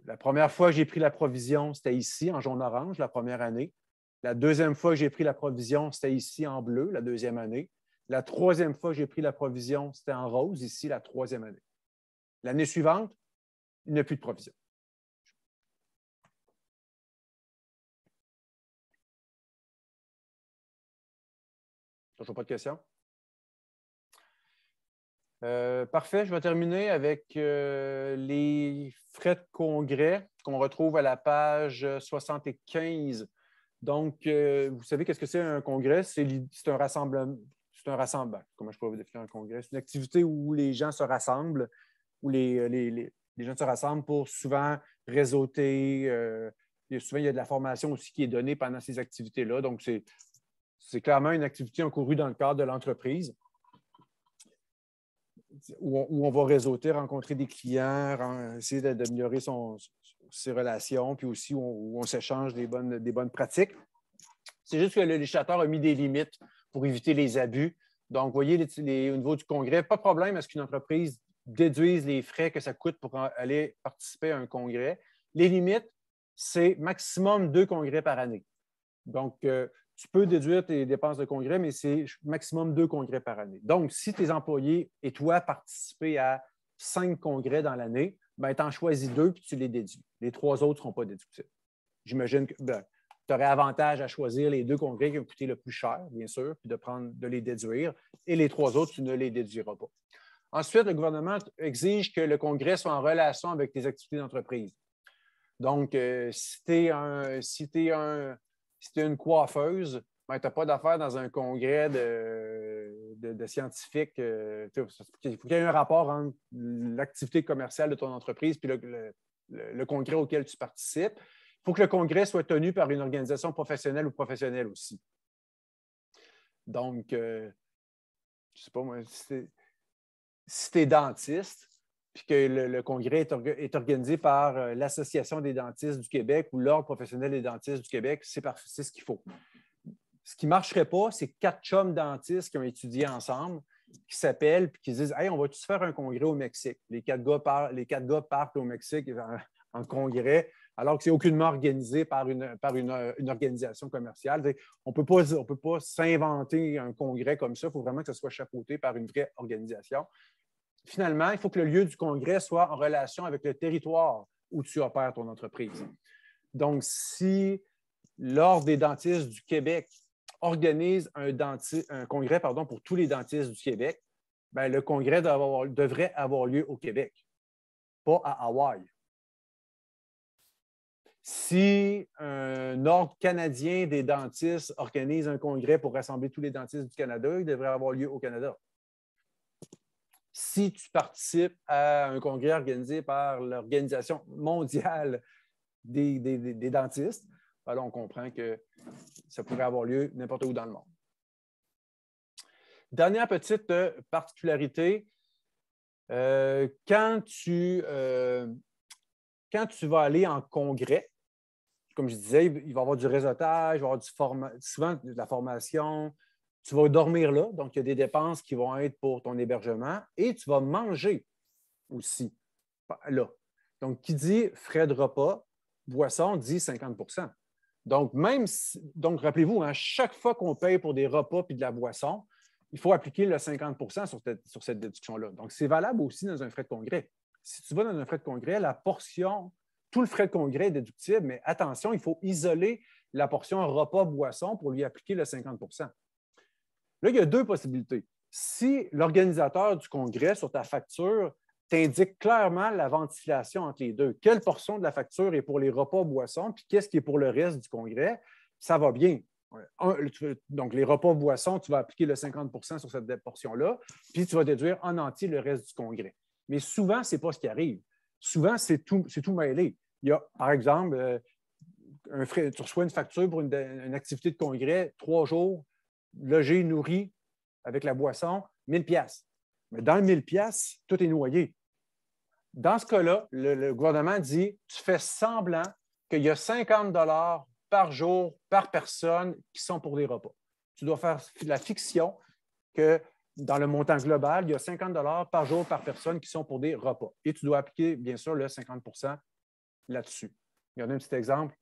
la première fois que j'ai pris la provision, c'était ici, en jaune-orange, la première année. La deuxième fois que j'ai pris la provision, c'était ici, en bleu, la deuxième année. La troisième fois que j'ai pris la provision, c'était en rose, ici, la troisième année. L'année suivante, il n'y a plus de provision. Toujours pas de questions? Euh, parfait, je vais terminer avec euh, les frais de congrès qu'on retrouve à la page 75. Donc, euh, vous savez qu'est-ce que c'est un congrès? C'est un rassemblement. C'est Comment je pourrais définir un congrès? C'est une activité où les gens se rassemblent, où les, gens se rassemblent pour souvent réseauter. souvent, il y a de la formation aussi qui est donnée pendant ces activités-là. Donc, c'est clairement une activité encourue dans le cadre de l'entreprise où on, va réseauter, rencontrer des clients, essayer d'améliorer ses relations, puis aussi où on, s'échange des bonnes, des bonnes pratiques. C'est juste que le législateur a mis des limites pour éviter les abus. Donc, vous voyez, au niveau du congrès, pas de problème à ce qu'une entreprise déduise les frais que ça coûte pour aller participer à un congrès. Les limites, c'est maximum deux congrès par année. Donc, euh, tu peux déduire tes dépenses de congrès, mais c'est maximum deux congrès par année. Donc, si tes employés et toi participez à cinq congrès dans l'année, ben, tu en choisis deux puis tu les déduis. Les trois autres ne seront pas déductibles. J'imagine que ben, tu aurais avantage à choisir les deux congrès qui ont coûté le plus cher, bien sûr, puis de, prendre, de les déduire, et les trois autres, tu ne les déduiras pas. Ensuite, le gouvernement exige que le congrès soit en relation avec tes activités d'entreprise. Donc, euh, si tu si un si tu es une coiffeuse, ben, tu n'as pas d'affaires dans un congrès de, scientifiques. Euh, il faut qu'il y ait un rapport entre l'activité commerciale de ton entreprise et le, congrès auquel tu participes. Il faut que le congrès soit tenu par une organisation professionnelle ou professionnelle aussi. Donc, euh, je ne sais pas moi, si tu es dentiste, puis que le, congrès est, organisé par euh, l'Association des dentistes du Québec ou l'Ordre professionnel des dentistes du Québec, c'est ce qu'il faut. Ce qui ne marcherait pas, c'est quatre chums dentistes qui ont étudié ensemble, qui s'appellent puis qui disent Hey, on va tous faire un congrès au Mexique. Les quatre gars, partent au Mexique euh, en, congrès, alors que c'est aucunement organisé par une, euh, organisation commerciale. On ne peut pas, pas s'inventer un congrès comme ça. Il faut vraiment que ce soit chapeauté par une vraie organisation finalement, il faut que le lieu du congrès soit en relation avec le territoire où tu opères ton entreprise. Donc, si l'Ordre des dentistes du Québec organise un, congrès pour tous les dentistes du Québec, ben, le congrès devrait avoir lieu au Québec, pas à Hawaï. Si un ordre canadien des dentistes organise un congrès pour rassembler tous les dentistes du Canada, il devrait avoir lieu au Canada si tu participes à un congrès organisé par l'Organisation mondiale des, dentistes, ben on comprend que ça pourrait avoir lieu n'importe où dans le monde. Dernière petite euh, particularité, euh, euh, quand, tu, vas aller en congrès, comme je disais, il va y avoir du réseautage, il va y avoir du souvent de la formation, tu vas dormir là, donc il y a des dépenses qui vont être pour ton hébergement et tu vas manger aussi là. Donc, qui dit frais de repas, boisson dit 50 Donc, même donc rappelez-vous, à hein, chaque fois qu'on paye pour des repas puis de la boisson, il faut appliquer le 50 sur sur cette déduction-là. Donc, c'est valable aussi dans un frais de congrès. Si tu vas dans un frais de congrès, la portion, tout le frais de congrès est déductible, mais attention, il faut isoler la portion repas-boisson pour lui appliquer le 50 Là, il y a deux possibilités. Si l'organisateur du congrès, sur ta facture, t'indique clairement la ventilation entre les deux, quelle portion de la facture est pour les repas, boissons, puis qu'est-ce qui est pour le reste du congrès, ça va bien. donc, les repas, boissons, tu vas appliquer le 50 sur cette portion-là, puis tu vas déduire en entier le reste du congrès. Mais souvent, ce n'est pas ce qui arrive. Souvent, c'est tout, mêlé. Il y a, par exemple, euh, tu reçois une facture pour une activité de congrès, trois jours, logé, nourri avec la boisson, 1000 pièces. Mais dans 1000 pièces, tout est noyé. Dans ce cas-là, le, gouvernement dit tu fais semblant qu'il y a 50 dollars par jour, par personne qui sont pour des repas. Tu dois faire la fiction que dans le montant global, il y a 50 dollars par jour, par personne qui sont pour des repas. Et tu dois appliquer, bien sûr, le 50 là-dessus. Il y en a un petit exemple.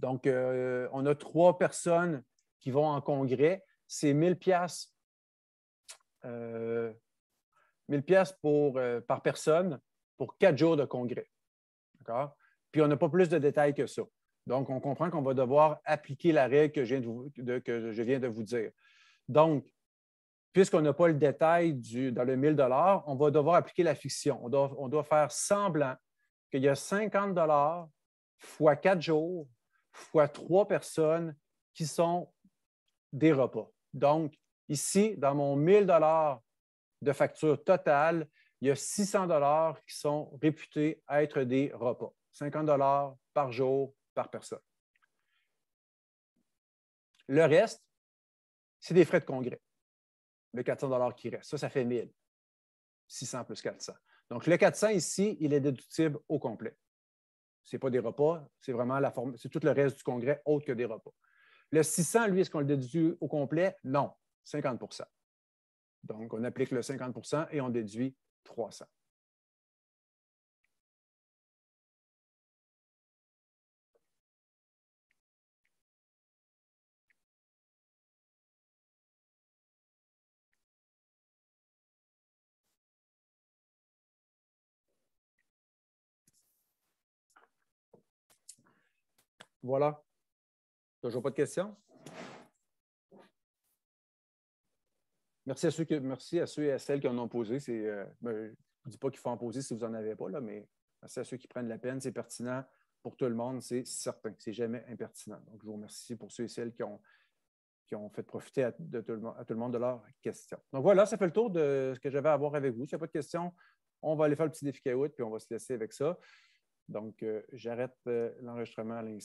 Donc, euh, on a trois personnes qui vont en congrès, c'est 1000 pièces euh, pour euh, par personne pour quatre jours de congrès. D'accord? Puis on n'a pas plus de détails que ça. Donc, on comprend qu'on va devoir appliquer la règle que je viens de vous, que je viens de vous dire. Donc, puisqu'on n'a pas le détail du, dans le 1000 on va devoir appliquer la fiction. On doit, faire semblant qu'il y a 50 fois quatre jours, fois trois personnes qui sont des repas. Donc, ici, dans mon 1000 de facture totale, il y a 600 qui sont réputés être des repas. 50 par jour par personne. Le reste, c'est des frais de congrès. Le 400 qui reste, ça, ça fait 1000. 600 plus 400. Donc, le 400 ici, il est déductible au complet. Ce n'est pas des repas, c'est vraiment la forme, c'est tout le reste du congrès autre que des repas. Le 600, lui, est-ce qu'on le déduit au complet? Non, 50 Donc, on applique le 50 et on déduit 300. Voilà. Toujours pas de questions? Merci à ceux, merci à ceux et à celles qui en ont posé. Euh, ben, je ne dis pas qu'il faut en poser si vous n'en avez pas, là, mais merci à ceux qui prennent la peine. C'est pertinent pour tout le monde, c'est certain. C'est jamais impertinent. Donc, je vous remercie pour ceux et celles qui ont, ont fait profiter à, de tout le, à tout le monde de leurs questions. Donc voilà, ça fait le tour de ce que j'avais à voir avec vous. S'il n'y a pas de questions, on va aller faire le petit défi puis on va se laisser avec ça. Donc, euh, j'arrête euh, l'enregistrement à l'instant.